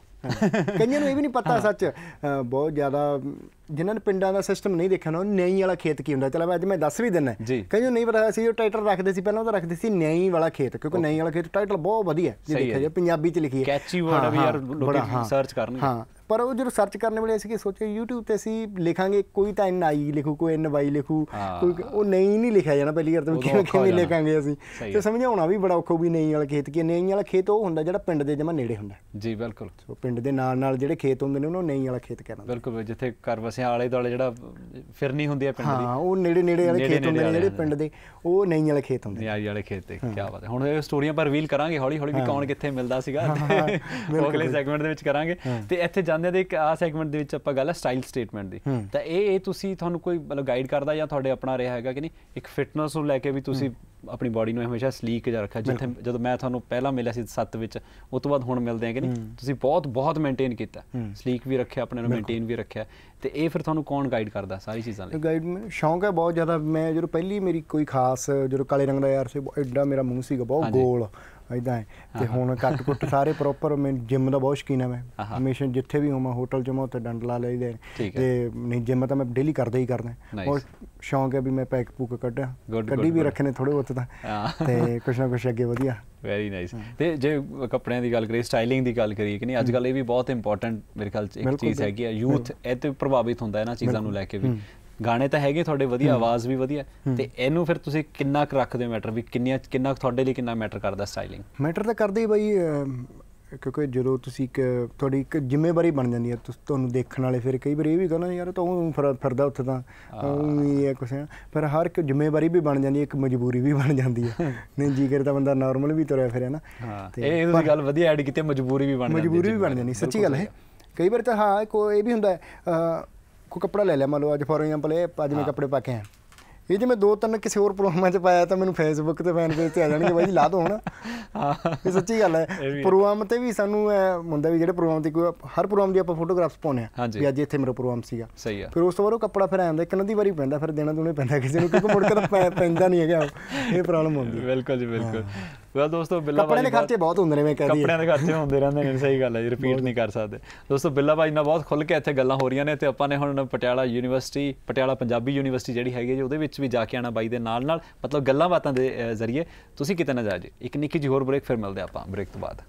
ਕਈਆਂ ਨੂੰ ਇਹ ਵੀ ਨਹੀਂ ਪਤਾ ਸੱਚ ਬਹੁਤ ਜ਼ਿਆਦਾ ਜਿਨ੍ਹਾਂ ਨੇ ਪਿੰਡਾਂ ਦਾ ਸਿਸਟਮ ਨਹੀਂ ਦੇਖਿਆ ਨਾ ਉਹ ਨਈ ਵਾਲਾ ਖੇਤ ਕੀ ਹੁੰਦਾ ਚਲੋ ਅੱਜ ਮੈਂ ਦੱਸ ਵੀ ਦਿੰਨਾ ਕਹਿੰਦੇ ਨਹੀਂ ਪਤਾ ਸੀ ਉਹ ਟਾਈਟਲ ਰੱਖਦੇ ਸੀ ਪਹਿਲਾਂ ਉਹ ਤਾਂ ਰੱਖਦੇ ਸੀ ਨਈ ਵਾਲਾ ਖੇਤ ਕਿਉਂਕਿ ਨਈ ਵਾਲਾ ਖੇਤ ਟਾਈਟਲ ਬਹੁਤ ਵਧੀਆ ਜੇ ਦੇਖਿਆ ਜੇ ਪੰਜਾਬੀ ਚ ਲਿਖੀ ਹੈ ਕੈਚੀ ਵਰਡ ਵੀ ਯਾਰ ਲੋਕੀ ਸਰਚ ਕਰਨਗੇ ਹਾਂ ਪਰ ਉਹ ਜਦੋਂ ਸਰਚ ਕਰਨ ਵੇਲੇ ਅਸੀਂ ਸੋਚਿਆ YouTube ਤੇ ਅਸੀਂ ਲਿਖਾਂਗੇ ਕੋਈ ਤਾਂ ਐਨ ਆਈ ਲਿਖੂ ਕੋਈ ਐਨ ਵਾਈ ਲਿਖੂ ਕੋਈ ਉਹ ਨਈ ਨਹੀਂ ਲਿਖਿਆ ਜਾਣਾ ਪਹਿਲੀ ਵਾਰ ਤਾਂ ਕਿਵੇਂ ਕਿਵੇਂ ਲਿਖਾਂਗੇ ਅਸੀਂ ਤੇ ਸਮਝਾਉਣਾ ਵੀ ਬੜਾ ਔਖਾ ਵੀ ਨਈ ਵਾਲਾ ਖੇਤ ਕੀ ਨਈ ਵਾਲਾ ਖੇਤ ਉਹ ਹੁੰਦਾ ਜਿਹੜਾ ਪਿੰਡ ਦੇ ਜਮਾ ਨੇੜੇ ਹੁੰਦਾ ਜੀ ਬਿਲਕੁਲ ਪਿੰਡ ਦੇ ਨਾਲ ਨਾਲ ਜਿਹੜੇ ਖੇਤ ਹੁੰਦੇ ਨੇ ਉਹਨਾਂ ਨੂੰ ਵਾਲਾ ਖੇਤ ਕਹਿੰਦੇ ਬਿਲਕੁਲ ਜਿੱਥੇ ਕਰਵਸ ਪਾਸੇ ਆਲੇ ਦੁਆਲੇ ਜਿਹੜਾ ਫਿਰਨੀ ਹੁੰਦੀ ਹੈ ਪਿੰਡ ਦੀ ਹਾਂ ਉਹ ਨੇੜੇ ਨੇੜੇ ਵਾਲੇ ਖੇਤ ਹੁੰਦੇ ਨੇ ਜਿਹੜੇ ਪਿੰਡ ਦੇ ਉਹ ਨਹੀਂ ਵਾਲੇ ਖੇਤ ਹੁੰਦੇ ਨਿਆਰੀ ਵਾਲੇ ਖੇਤ ਤੇ ਕੀ ਬਾਤ ਹੈ ਹੁਣ ਇਹ ਸਟੋਰੀਆਂ ਪਰ ਰਿਵੀਲ ਕਰਾਂਗੇ ਹੌਲੀ ਹੌਲੀ ਵੀ ਕੌਣ ਕਿੱਥੇ ਮਿਲਦਾ ਸੀਗਾ ਅਗਲੇ ਸੈਗਮੈਂਟ ਦੇ ਵਿੱਚ ਕਰਾਂਗੇ ਤੇ ਇੱਥੇ ਜਾਂਦੇ ਦੇ ਇੱਕ ਆ ਸੈਗਮੈਂਟ ਦੇ ਵਿੱਚ ਆਪਾਂ ਗੱਲ ਸਟਾਈਲ ਸਟੇਟਮੈਂਟ ਦੀ ਤਾਂ ਇਹ ਇਹ ਤੁਸੀਂ ਤੁਹਾਨੂੰ ਕੋਈ ਮਤਲਬ ਗਾਈਡ ਕਰਦਾ ਜਾਂ ਤੁਹਾਡੇ ਆਪਣਾ ਰਿਹਾ ਹੈਗਾ ਕਿ ਨਹੀਂ ਇੱਕ ਫਿਟਨੈਸ ਨੂੰ ਲੈ ਕੇ ਵੀ ਤੁਸੀਂ ਆਪਣੀ ਬਾਡੀ ਨੂੰ ਹਮੇਸ਼ਾ ਸਲੀਕ ਜਿਹਾ ਰੱਖਿਆ ਜਿੱਥੇ ਜਦੋਂ ਮੈਂ ਤੁਹਾਨੂੰ ਪਹਿਲਾਂ ਮਿਲਿਆ ਸੀ 7 ਵਿੱਚ ਉਸ ਤੋਂ ਬਾਅਦ ਹੁਣ ਮਿਲਦੇ ਆ ਕਿ ਨਹੀਂ ਤੁਸੀਂ ਬਹੁਤ ਬਹੁਤ ਮੇਨਟੇਨ ਕੀਤਾ ਸਲੀਕ ਵੀ ਰੱਖਿਆ ਆਪਣੇ ਨੂੰ ਮੇਨਟੇਨ ਵੀ ਰੱਖਿਆ ਤੇ ਇਹ ਫਿਰ ਤੁਹਾਨੂੰ ਕੌਣ ਗਾਈਡ ਕਰਦਾ ਸਾਰੀ ਚੀਜ਼ਾਂ ਲਈ ਗਾਈਡ ਮੈਂ ਸ਼ੌਂਕ ਹੈ ਬਹੁਤ ਜ਼ਿਆਦਾ ਮੈਂ ਜਦੋਂ ਪਹਿਲੀ ਮੇਰੀ ਕੋਈ ਖਾਸ ਜਦੋਂ ਕਾਲੇ ਰੰਗ ਦਾ ਯਾਰ ਸੀ ਐਡਾ ਮੇਰਾ ਮੂੰਹ ਸੀਗਾ ਬਹੁਤ ਗੋਲ ਇਦਾਂ ਹੈ ਤੇ ਹੁਣ ਕੱਟ ਕੁੱਟ ਸਾਰੇ ਪ੍ਰੋਪਰ ਮੈਂ ਜਿਮ ਦਾ ਬਹੁਤ ਸ਼ਕੀਨ ਹਾਂ ਮੈਂ ਹਮੇਸ਼ਾ ਜਿੱਥੇ ਵੀ ਹੋਵਾਂ ਹੋਟਲ ਜਮਾ ਉੱਥੇ ਡੰਡ ਲਾ ਲਈਦੇ ਤੇ ਨਹੀਂ ਜਿਮ ਤਾਂ ਮੈਂ ਡੇਲੀ ਕਰਦਾ ਹੀ ਕਰਦਾ ਔਰ ਸ਼ੌਂਕ ਹੈ ਵੀ ਮੈਂ ਪੈਕ ਪੂਕ ਕੱਢਾਂ ਕੱਢੀ ਵੀ ਰੱਖਨੇ ਥੋੜੇ ਉੱਥੇ ਤਾਂ ਤੇ ਕੁਛ ਨਾ ਕੁਛ ਅੱਗੇ ਵਧੀਆ ਵੈਰੀ ਨਾਈਸ ਤੇ ਜੇ ਕੱਪੜਿਆਂ ਦੀ ਗੱਲ ਕਰੀਏ ਸਟਾਈਲਿੰਗ ਦੀ ਗੱਲ ਕਰੀਏ ਕਿ ਨਹੀਂ ਅੱਜ ਕੱਲ ਇਹ ਵੀ ਬਹੁਤ ਇੰਪੋਰਟੈਂਟ ਮੇਰੇ ਖਿਆਲ 'ਚ ਇੱਕ ਚੀਜ਼ ਹੈਗੀ ਆ ਯੂਥ ਇਹ ਤੇ ਪ੍ਰਭਾਵਿਤ ਹੁੰਦਾ ਹੈ ਨਾ ਚੀਜ਼ਾਂ ਨੂੰ ਲੈ ਕੇ ਵੀ ਗਾਣੇ ਤਾਂ ਹੈਗੇ ਤੁਹਾਡੇ ਵਧੀਆ ਆਵਾਜ਼ ਵੀ ਵਧੀਆ ਤੇ ਇਹਨੂੰ ਫਿਰ ਤੁਸੀਂ ਕਿੰਨਾ ਕੁ ਰੱਖਦੇ ਹੋ ਮੈਟਰ ਵੀ ਕਿੰਨੀਆਂ ਕਿੰਨਾ ਤੁਹਾਡੇ ਲਈ ਕਿੰਨਾ ਮੈਟਰ ਕਰਦਾ ਸਟਾਈਲਿੰਗ ਮੈਟਰ ਤਾਂ ਕਰਦੀ ਬਈ ਕਿਉਂਕਿ ਜਦੋਂ ਤੁਸੀਂ ਇੱਕ ਤੁਹਾਡੀ ਇੱਕ ਜ਼ਿੰਮੇਵਾਰੀ ਬਣ ਜਾਂਦੀ ਹੈ ਤੁਹਾਨੂੰ ਦੇਖਣ ਵਾਲੇ ਫਿਰ ਕਈ ਵਾਰ ਇਹ ਵੀ ਕਹਿੰਦਾ ਯਾਰ ਤੂੰ ਫਿਰਦਾ ਉੱਥੇ ਤਾਂ ਉਹੀ ਹੈ ਕੁਛ ਪਰ ਹਰ ਇੱਕ ਜ਼ਿੰਮੇਵਾਰੀ ਵੀ ਬਣ ਜਾਂਦੀ ਹੈ ਇੱਕ ਮਜਬੂਰੀ ਵੀ ਬਣ ਜਾਂਦੀ ਹੈ ਨਹੀਂ ਜੀ ਕਰਦਾ ਬੰਦਾ ਨਾਰਮਲ ਵੀ ਤੁਰਿਆ ਫਿਰਿਆ ਨਾ ਤੇ ਇਹ ਤੁਸੀਂ ਗੱਲ ਵਧੀਆ ਐਡ ਕੀਤੀ ਮਜਬੂਰੀ ਵੀ ਬਣ ਜਾਂਦੀ ਮਜਬੂਰੀ ਵੀ ਬਣ ਜਾਂਦੀ ਸੱਚੀ ਗੱਲ ਹੈ ਕਈ ਵਾਰ ਤਾਂ ਹਾਂ ਕੋਈ ਇਹ ਵੀ ਹੁੰਦਾ ਹੈ को कपड़ा ले लिया मान लो आज फॉर एग्जाम्पल है आज मैं कपड़े पाके हैं ਇਹ ਜੇ ਮੈਂ ਦੋ ਤਿੰਨ ਕਿਸੇ ਹੋਰ ਪ੍ਰੋਗਰਾਮਾਂ 'ਚ ਪਾਇਆ ਤਾਂ ਮੈਨੂੰ ਫੇਸਬੁੱਕ ਤੇ ਫੈਨ ਪੇਜ ਤੇ ਆ ਜਾਣਗੇ ਬਾਈ ਲਾ ਦੋ ਹੁਣ ਹਾਂ ਇਹ ਸੱਚੀ ਗੱਲ ਹੈ ਪ੍ਰੋਗਰਾਮ ਤੇ ਵੀ ਸਾਨੂੰ ਹੁੰਦਾ ਵੀ ਜਿਹੜੇ ਪ੍ਰੋਗਰਾਮ ਤੇ ਕੋਈ ਹਰ ਪ੍ਰੋਗਰਾਮ ਦੀ ਆਪਾਂ ਫੋਟੋਗ੍ਰਾਫਸ ਪਾਉਨੇ ਆ ਵੀ ਅੱਜ ਇੱਥੇ ਮੇਰਾ ਪ੍ਰੋਗਰਾਮ ਸੀਗਾ ਫਿਰ ਉਸ ਤੋਂ ਬਾਅਦ ਉਹ ਕੱਪੜਾ ਫਿਰ ਆਉਂਦਾ ਇੱਕ ਨੰਦੀ ਵਾਰੀ ਪੈਂਦਾ ਫਿਰ ਦੇਣਾ ਦੂਣੇ ਪੈਂਦਾ ਕਿਸੇ ਨੂੰ ਕਿਉਂਕਿ ਮੁੜ ਕੇ ਤਾਂ ਪੈਂਦਾ ਨਹੀਂ ਹੈਗਾ ਇਹ ਪ੍ਰੋਬਲਮ ਹੁੰਦੀ ਹੈ ਬਿਲਕੁਲ ਜੀ ਬਿਲਕੁਲ ਵੈਲ ਦੋਸਤੋ ਬਿੱਲਾ ਕੱਪੜਿਆਂ ਦੇ ਖਰਚੇ ਬਹੁਤ ਹੁੰਦੇ ਨੇ ਮੈਂ ਕਹਿ ਕੱਪੜਿਆਂ ਦੇ ਖਰਚੇ ਹੁੰਦੇ ਰਹਿੰਦੇ ਨੇ ਸਹੀ ਗੱਲ ਹੈ ਜੀ ਰਿਪੀਟ ਨਹੀਂ ਕਰ ਸਕਦੇ ਦੋਸਤੋ ਬਿੱਲਾ ਭਾਈ ਨਾਲ ਬਹੁਤ ਖੁੱਲ ਕੇ ਇੱਥੇ ਗੱਲਾਂ ਹੋ ਰਹੀਆਂ ਨੇ ਤੇ ਆਪਾਂ ਨੇ ਹੁਣ ਪਟਿਆਲਾ ਯੂਨੀਵਰਸਿਟੀ ਪਟਿਆਲਾ ਪੰਜਾਬੀ ਯੂਨੀਵਰਸਿਟੀ ਜਿਹੜੀ ਹੈਗੀ ਜੀ ਉਹਦੇ ਵਿੱਚ ਵੀ ਜਾ ਕੇ ਆਣਾ ਬਾਈ ਦੇ ਨਾਲ ਨਾਲ ਮਤਲਬ ਗੱਲਾਂ ਬਾਤਾਂ ਦੇ ਜ਼ਰੀਏ ਤੁਸੀਂ ਕਿਤੇ ਨਾ ਜਾ ਜੇ ਇੱਕ ਨਿੱਕੀ ਜਿਹੀ ਹੋਰ ਬ੍ਰੇਕ ਫਿਰ ਮਿਲਦੇ ਆਪਾਂ ਬ੍ਰੇਕ ਤੋਂ ਬਾਅਦ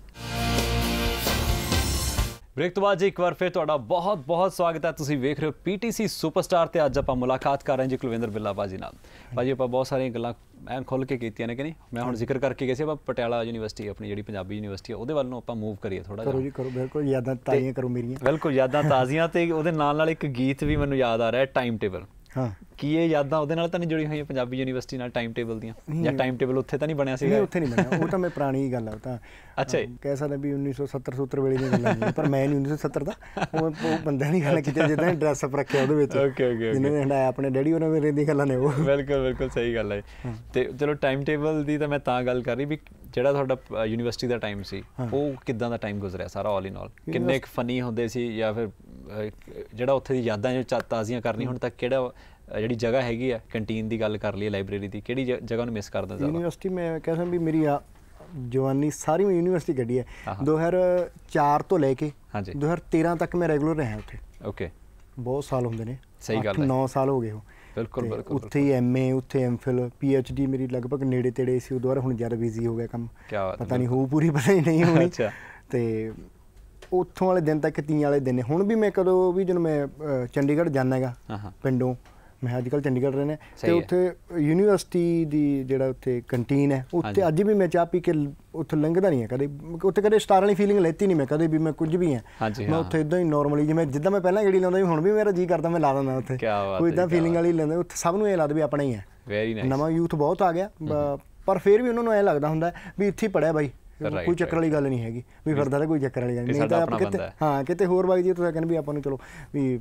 ਬ੍ਰੇਕ ਤੋਂ ਬਾਅਦ ਜੀ ਇੱਕ ਵਾਰ ਫਿਰ ਤੁਹਾਡਾ ਬਹੁਤ ਬਹੁਤ ਸਵਾਗਤ ਹੈ ਤੁਸੀਂ ਵੇਖ ਰਹੇ ਹੋ ਪੀਟੀਸੀ ਸੁਪਰਸਟਾਰ ਤੇ ਅੱਜ ਆਪਾਂ ਮੁਲਾਕਾਤ ਕਰ ਰਹੇ ਹਾਂ ਜੀ ਕੁਲਵਿੰਦਰ ਬਿੱਲਾ ਬਾਜੀ ਨਾਲ ਬਾਜੀ ਆਪਾਂ ਬਹੁਤ ਸਾਰੀਆਂ ਗੱਲਾਂ ਐਂ ਖੁੱਲ ਕੇ ਕੀਤੀਆਂ ਨੇ ਕਿ ਨਹੀਂ ਮੈਂ ਹੁਣ ਜ਼ਿਕਰ ਕਰਕੇ ਗਿਆ ਸੀ ਆਪਾਂ ਪਟਿਆਲਾ ਯੂਨੀਵਰਸਿਟੀ ਆਪਣੀ ਜਿਹੜੀ ਪੰਜਾਬੀ ਯੂਨੀਵਰਸਿਟੀ ਹੈ ਉਹਦੇ ਵੱਲ ਨੂੰ ਆਪਾਂ ਮੂਵ ਕਰੀਏ ਥੋੜਾ ਜਿਹਾ ਕਰੋ ਜੀ ਕਰੋ ਬਿਲਕੁਲ ਯਾਦਾਂ ਤਾਜ਼ੀਆਂ ਕਰੋ ਮੇਰੀਆਂ ਬਿਲਕੁਲ ਯਾਦਾਂ ਤਾਜ਼ੀਆਂ ਤੇ ਉਹਦੇ ਨਾਲ ਨਾਲ ਇੱਕ ਗੀਤ ਵੀ ਮੈਨੂੰ ਯਾਦ ਆ ਰਿਹਾ ਟਾਈਮ ਟੇਬਲ ਹਾਂ ਕੀ ਇਹ ਯਾਦਾਂ ਉਹਦੇ ਨਾਲ ਤਾਂ ਨਹੀਂ ਜੁੜੀ ਹੋਈਆਂ ਪੰਜਾਬੀ ਯੂਨੀਵਰਸਿਟੀ ਨਾਲ ਟਾਈਮ ਟੇਬਲ ਦੀਆਂ ਜਾਂ ਟਾਈਮ ਟੇਬਲ ਉੱਥੇ ਤਾਂ ਨਹੀਂ ਬਣਿਆ ਸੀਗਾ ਨਹੀਂ ਉੱਥੇ ਨਹੀਂ ਬਣਿਆ ਉਹ ਤਾਂ ਮੈਂ ਪੁਰਾਣੀ ਗੱਲ ਆ ਤਾਂ ਅੱਛਾ ਕਹਿ ਸਕਦਾ ਵੀ 1970 ਸੂਤਰ ਵੇਲੇ ਦੀ ਗੱਲ ਹੈ ਪਰ ਮੈਂ ਨਹੀਂ 1970 ਦਾ ਉਹ ਬੰਦਿਆਂ ਦੀ ਗੱਲ ਕੀਤੀ ਜਿੱਦਾਂ ਐਡਰੈਸ ਅਪ ਰੱਖਿਆ ਉਹਦੇ ਵਿੱਚ ਓਕੇ ਓਕੇ ਜਿਨ੍ਹਾਂ ਨੇ ਹੰਡਾਇਆ ਆਪਣੇ ਡੈਡੀ ਉਹਨਾਂ ਮੇਰੇ ਦੀ ਗੱਲਾਂ ਨੇ ਉਹ ਬਿਲਕੁਲ ਬਿਲਕੁਲ ਸਹੀ ਗੱਲ ਹੈ ਤੇ ਚਲੋ ਟਾਈਮ ਟੇਬਲ ਦੀ ਤਾਂ ਮੈਂ ਤਾਂ ਗੱਲ ਕਰ ਰਹੀ ਵੀ ਜਿਹੜਾ ਤੁਹਾਡਾ ਯੂਨੀਵਰਸਿਟੀ ਦਾ ਟਾਈਮ ਸੀ ਉਹ ਕਿਦਾਂ ਦਾ ਟਾਈਮ ਗੁਜ਼ਰਿਆ ਸਾਰਾ ਆਲ ਇਨ ਆਲ ਕਿੰਨੇ ਫਨੀ ਹੁੰਦੇ ਸੀ ਜਾਂ ਫਿਰ ਜਿਹੜਾ ਉੱਥੇ ਦੀ ਯਾਦਾਂ ਜੋ ਤਾਜ਼ੀਆਂ ਕਰਨੀ ਹੁਣ ਤੱਕ ਕਿਹੜਾ ਜਿਹੜੀ ਜਗ੍ਹਾ ਹੈਗੀ ਆ ਕੰਟੀਨ ਦੀ ਗੱਲ ਕਰ ਲਈਏ ਲਾਇਬ੍ਰੇਰੀ ਦੀ ਕਿਹੜੀ ਜਗ੍ਹਾ ਨੂੰ ਮਿਸ ਕਰਦਾ ਜ਼ਿਆਦਾ ਯੂਨੀਵਰਸਿਟੀ ਮੈਂ ਕਹਿੰਦਾ ਵੀ ਮੇਰੀ ਜਵਾਨੀ ਸਾਰੀ ਮੈਂ ਯੂਨੀਵਰਸਿਟੀ ਗੱਡੀ ਹੈ 2004 ਤੋਂ ਲੈ ਕੇ 2013 ਤੱਕ ਮੈਂ ਰੈਗੂਲਰ ਰਿਹਾ ਉੱਥੇ ਓਕੇ ਬਹੁਤ ਸਾਲ ਹੁੰਦੇ ਨੇ ਸਹੀ ਗੱਲ ਹੈ 9 ਸਾਲ ਹੋ ਗਏ ਹੋ ਬਿਲਕੁਲ ਬਿਲਕੁਲ ਉੱਥੇ ਹੀ ਐਮਏ ਉੱਥੇ ਐਮਫਿਲ ਪੀਐਚਡੀ ਮੇਰੀ ਲਗਭਗ ਨੇੜੇ ਤੇੜੇ ਸੀ ਦੁਆਰਾ ਹੁਣ ਜ਼ਿਆਦਾ ਬੀਜ਼ੀ ਹੋ ਗਿਆ ਕੰਮ ਪਤਾ ਨਹੀਂ ਹੋਊ ਪੂਰੀ ਪਤਾ ਹੀ ਨਹੀਂ ਹੋਣੀ ਅੱਛਾ ਤੇ ਉੱਥੋਂ ਵਾਲੇ ਦਿਨ ਤੱਕ ਤੀਆਂ ਵਾਲੇ ਦਿਨ ਹੁਣ ਵੀ ਮੈਂ ਕਦੋਂ ਵੀ ਜਦੋਂ ਮੈਂ ਚੰਡੀਗੜ੍ਹ ਜਾਣਾ ਹੈਗਾ ਪਿੰਡੋਂ ਮੈਂ ਅੱਜ ਕੱਲ ਚੰਡੀਗੜ੍ਹ ਰਹਿਣਾ ਤੇ ਉੱਥੇ ਯੂਨੀਵਰਸਿਟੀ ਦੀ ਜਿਹੜਾ ਉੱਥੇ ਕੰਟੀਨ ਹੈ ਉੱਥੇ ਅੱਜ ਵੀ ਮੈਂ ਚਾਹ ਪੀ ਕੇ ਉੱਥੇ ਲੰਘਦਾ ਨਹੀਂ ਹੈ ਕਦੇ ਉੱਥੇ ਕਦੇ ਸਟਾਰ ਵਾਲੀ ਫੀਲਿੰਗ ਲੈਤੀ ਨਹੀਂ ਮੈਂ ਕਦੇ ਵੀ ਮੈਂ ਕੁਝ ਵੀ ਹਾਂ ਮੈਂ ਉੱਥੇ ਇਦਾਂ ਹੀ ਨਾਰਮਲੀ ਜਿਵੇਂ ਜਿੱਦਾਂ ਮੈਂ ਪਹਿਲਾਂ ਜਿਹੜੀ ਲਾਉਂਦਾ ਸੀ ਹੁਣ ਵੀ ਮੇਰਾ ਜੀ ਕਰਦਾ ਮੈਂ ਲਾ ਦਿੰਦਾ ਉੱਥੇ ਕੋਈ ਇਦਾਂ ਫੀਲਿੰਗ ਵਾਲੀ ਲੈਂਦਾ ਉੱਥੇ ਸਭ ਨੂੰ ਇਹ ਲੱਗਦਾ ਵੀ ਆਪਣਾ ਹੀ ਹੈ ਵੈਰੀ ਨਾਈਸ ਨਵਾਂ ਯੂਥ ਬਹੁਤ ਆ ਗਿਆ ਪਰ ਫਿਰ ਵੀ ਉਹਨਾਂ ਨੂੰ ਐ ਲੱਗਦਾ ਹੁੰਦਾ ਵੀ ਇੱਥੇ ਪੜਿਆ ਬਾਈ ਕੋਈ ਚੱਕਰ ਵਾਲੀ ਗੱਲ ਨਹੀਂ ਹੈਗੀ ਵੀ ਫਿਰਦਾ ਤਾਂ ਕੋਈ ਚੱਕਰ ਵਾਲੀ ਗੱਲ ਨਹੀਂ ਤਾਂ ਆਪ ਕਿਤੇ ਹਾਂ ਕਿਤੇ ਹੋਰ ਵਗ ਜੀ ਤੁਸੀਂ ਕਹਿੰਦੇ ਵੀ ਆਪਾਂ ਨੂੰ ਚਲੋ ਵੀ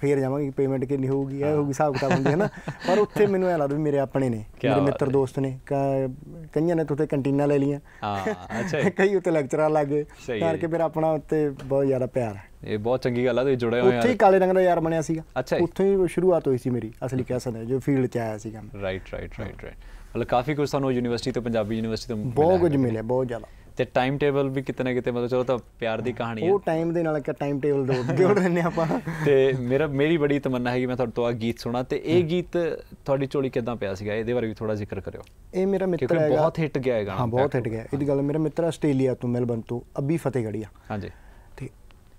ਫੇਰ ਜਾਵਾਂਗੇ ਪੇਮੈਂਟ ਕਿੰਨੀ ਹੋਊਗੀ ਇਹ ਹੋਊਗੀ ਹਿਸਾਬ ਕਿਤਾਬ ਹੁੰਦੀ ਹੈ ਨਾ ਪਰ ਉੱਥੇ ਮੈਨੂੰ ਐ ਲੱਗਦਾ ਵੀ ਮੇਰੇ ਆਪਣੇ ਨੇ ਮੇਰੇ ਮਿੱਤਰ ਦੋਸਤ ਨੇ ਕਈਆਂ ਨੇ ਉੱਥੇ ਕੰਟੀਨਾਂ ਲੈ ਲੀਆਂ ਹਾਂ ਅੱਛਾ ਕਈ ਉੱਥੇ ਲੈਕਚਰਾਂ ਲੱਗੇ ਕਿ ਫਿਰ ਆਪਣਾ ਉੱਤੇ ਬਹੁਤ ਜ਼ਿਆਦਾ ਪਿਆਰ ਹੈ ਇਹ ਬਹੁਤ ਚੰਗੀ ਗੱਲ ਆ ਤੁਸੀਂ ਜੁੜੇ ਹੋਏ ਆ ਉੱਥੇ ਕਾਲੇ ਰੰਗ ਦਾ ਯਾਰ ਬਣਿਆ ਸੀਗਾ ਅੱਛਾ ਉੱਥੇ ਹੀ ਸ਼ੁਰੂਆਤ ਹੋਈ ਸੀ ਮੇਰੀ ਅਸਲੀ ਕਹਿ ਹੈ ਜੋ ਫੀਲਡ 'ਚ ਆਇਆ ਸੀਗਾ ਰਾਈਟ ਰਾਈਟ ਰਾਈਟ ਰਾਈਟ ਮਤਲਬ ਕਾਫੀ ਕੁਝ ਸਾਨੂੰ ਯੂਨੀਵਰਸਿਟੀ ਤੋਂ ਪੰਜਾਬੀ ਯੂਨੀਵਰਸਿਟੀ ਤੋਂ ਬਹੁਤ ਕੁਝ ਮਿਲਿਆ ਬਹੁਤ ਜ਼ਿਆਦਾ ਤੇ ਟਾਈਮ ਟੇਬਲ ਵੀ ਕਿਤੇ ਨਾ ਕਿਤੇ ਮਤਲਬ ਚਲੋ ਤਾਂ ਪਿਆਰ ਦੀ ਕਹਾਣੀ ਹੈ ਉਹ ਟਾਈਮ ਦੇ ਨਾਲ ਕਿ ਟਾਈਮ ਟੇਬਲ ਦੋ ਜੋੜ ਦਿੰਨੇ ਆਪਾਂ ਤੇ ਮੇਰਾ ਮੇਰੀ ਬੜੀ ਤਮੰਨਾ ਹੈ ਕਿ ਮੈਂ ਤੁਹਾਡੇ ਤੋਂ ਆ ਗੀਤ ਸੁਣਾ ਤੇ ਇਹ ਗੀਤ ਤੁਹਾਡੀ ਝੋਲੀ ਕਿਦਾਂ ਪਿਆ ਸੀਗਾ ਇਹਦੇ ਬਾਰੇ ਵੀ ਥੋੜਾ ਜ਼ਿਕਰ ਕਰਿਓ ਇਹ ਮੇਰਾ ਮਿੱਤਰ ਹੈਗਾ ਬਹੁਤ ਹਿੱਟ ਗਿਆ ਹੈਗਾ ਹਾਂ ਬਹੁਤ ਹਿੱਟ ਗਿਆ ਇਹਦੀ ਗੱਲ ਮੇਰਾ ਮਿੱਤਰ ਆਸਟ੍ਰੇਲੀਆ ਤੋਂ ਮੈਲਬਨ ਤੋਂ ਅੱਬੀ ਫਤਿਹਗੜੀਆ ਹਾਂਜੀ ਤੇ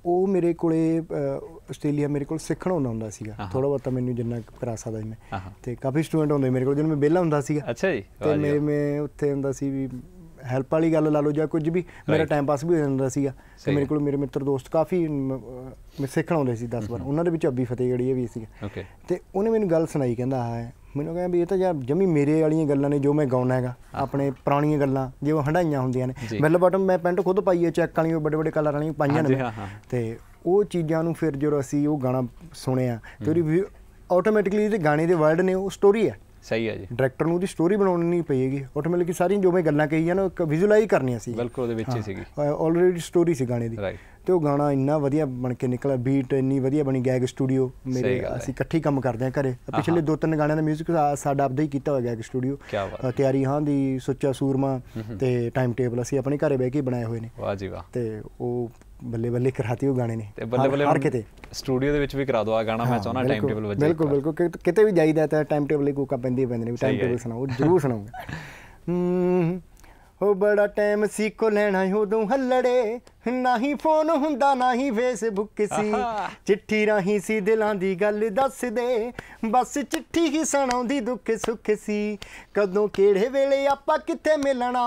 ਉਹ ਮੇਰੇ ਕੋਲੇ ਆਸਟ੍ਰੇਲੀਆ ਮੇਰੇ ਕੋਲ ਸਿੱਖਣ ਆਉਂਦਾ ਹੁੰਦਾ ਸੀਗਾ ਥੋੜਾ ਬਹੁਤਾ ਮੈਨੂੰ ਜਿੰਨਾ ਕਰਾ ਸਕਦਾ ਸੀ ਤੇ ਕਾਫੀ ਸਟੂਡੈਂਟ ਹੁੰਦੇ ਮੇਰੇ ਕੋਲ ਜਦੋਂ ਮੈਂ ਬੇਲਾ ਹੁੰਦਾ ਸੀਗਾ ਅੱਛਾ ਜੀ ਤੇ ਮੇਰੇ ਮੈਂ ਉੱਥੇ ਹੁੰਦਾ ਸੀ ਵੀ ਹੈਲਪ ਵਾਲੀ ਗੱਲ ਲਾ ਲਓ ਜਾਂ ਕੁਝ ਵੀ ਮੇਰਾ ਟਾਈਮ ਪਾਸ ਵੀ ਹੋ ਜਾਂਦਾ ਸੀਗਾ ਤੇ ਮੇਰੇ ਕੋਲ ਮੇਰੇ ਮਿੱਤਰ ਦੋਸਤ ਕਾਫੀ ਸਿੱਖਣ ਆਉਂਦੇ ਸੀ 10 ਵਾਰ ਉਹਨਾਂ ਦੇ ਵਿੱਚ ਅੱਬੀ ਫਤਿਹਗੜੀਏ ਵੀ ਸੀਗਾ ਤੇ ਉਹਨੇ ਮੈਨੂੰ ਗੱਲ ਸੁਣਾਈ ਕਹਿੰਦਾ ਹੈ ਮੈਨੂੰ ਕਹਿੰਦਾ ਵੀ ਇਹ ਤਾਂ ਯਾਰ ਜਮੀ ਮੇਰੇ ਵਾਲੀਆਂ ਗੱਲਾਂ ਨੇ ਜੋ ਮੈਂ ਗਾਉਣਾ ਹੈਗਾ ਆਪਣੇ ਪੁਰਾਣੀਆਂ ਗੱਲਾਂ ਜਿਵੇਂ ਹੰਡਾਈਆਂ ਹੁੰਦੀਆਂ ਨੇ ਬੈਲ ਬਟਮ ਮੈਂ ਪੈਂਟ ਖੁਦ ਪਾਈ ਹੈ ਚੈੱਕ ਵਾਲੀ ਵੱਡੇ ਵੱਡੇ ਕਲਰ ਵਾਲੀਆਂ ਪਾਈਆਂ ਨੇ ਤੇ ਉਹ ਚੀਜ਼ਾਂ ਨੂੰ ਫਿਰ ਜਦੋਂ ਅਸੀਂ ਉਹ ਗਾਣਾ ਸੁਣਿਆ ਤੇ ਉਹਦੀ ਆਟੋਮੈਟਿਕਲੀ ਜਿਹੜੇ ਗਾਣੇ ਦੇ ਵਰਡ ਨੇ ਉਹ ਸਟੋਰੀ ਹੈ ਸਹੀ ਹੈ ਜੀ ਡਾਇਰੈਕਟਰ ਨੂੰ ਉਹਦੀ ਸਟੋਰੀ ਬਣਾਉਣੀ ਪਈਗੀ ਕੇ ਸਾਰੀਆਂ ਜੋ ਮੈਂ ਗੱਲਾਂ ਕਹੀਆਂ ਨਾ ਵਿਜ਼ੂਅਲਾਈਜ਼ ਕਰਨੀਆਂ ਸੀ ਬਿਲਕੁਲ ਉਹਦੇ ਵਿੱਚ ਹੀ ਸੀਗੀ ਆਲਰੇਡੀ ਸਟੋਰੀ ਸੀ ਗਾਣੇ ਦੀ ਤੇ ਉਹ ਗਾਣਾ ਇੰਨਾ ਵਧੀਆ ਬਣ ਕੇ ਨਿਕਲਿਆ ਬੀਟ ਇੰਨੀ ਵਧੀਆ ਬਣੀ ਗੈਗ ਸਟੂਡੀਓ ਮੇਰੇ ਅਸੀਂ ਇਕੱਠੇ ਕੰਮ ਕਰਦੇ ਆ ਘਰੇ ਪਿਛਲੇ ਦੋ ਤਿੰਨ ਗਾਣਿਆਂ ਦਾ ਮਿਊਜ਼ਿਕ ਸਾਡਾ ਆਪਦਾ ਹੀ ਕੀਤਾ ਹੋਇਆ ਗੈਗ ਸਟੂਡੀਓ ਤਿਆਰੀ ਹਾਂ ਦੀ ਸੁੱਚਾ ਸੂਰਮਾ ਤੇ ਟਾਈਮ ਟੇਬਲ ਅਸੀਂ ਆਪਣੇ ਘਰੇ ਬਹਿ ਕੇ ਬਣਾਏ ਹੋਏ ਨੇ ਵਾਹ ਜੀ ਵਾਹ ਤੇ ਉਹ ਬੱਲੇ ਬੱਲੇ ਕਰਾਤੀ ਉਹ ਗਾਣੇ ਨੇ ਤੇ ਬੱਲੇ ਬੱਲੇ ਹਰ ਕਿਤੇ ਸਟੂਡੀਓ ਦੇ ਵਿੱਚ ਵੀ ਕਰਾ ਦੋ ਆ ਗਾਣਾ ਮੈਂ ਚਾਹਣਾ ਟਾਈਮ ਟੇਬਲ ਵਜੇ ਬਿਲਕੁਲ ਬਿਲਕੁਲ ਕਿਤੇ ਵੀ ਜਾਈਦਾ ਤਾਂ ਟਾਈਮ ਟੇਬਲ ਹੀ ਕੋਕਾ ਪੈਂਦੀ ਪੈਂਦੀ ਨੇ ਟਾਈਮ ਟੇਬਲ ਉਹ ਜ਼ਰੂਰ ਸੁਣਾਉਂਗਾ ਹੂੰ ਉਹ ਬੜਾ ਟਾਈਮ ਸੀ ਕੋ ਲੈਣਾ ਉਦੋਂ ਹੱਲੜੇ ਨਾ ਹੀ ਫੋਨ ਹੁੰਦਾ ਨਾ ਹੀ ਫੇਸਬੁੱਕ ਸੀ ਚਿੱਠੀ ਰਾਹੀਂ ਸੀ ਦਿਲਾਂ ਦੀ ਗੱਲ ਦੱਸ ਦੇ ਬਸ ਚਿੱਠੀ ਹੀ ਸੁਣਾਉਂਦੀ ਦੁੱਖ ਸੁੱਖ ਸੀ ਕਦੋਂ ਕਿਹੜੇ ਵੇਲੇ ਆਪਾਂ ਕਿੱਥੇ ਮਿਲਣਾ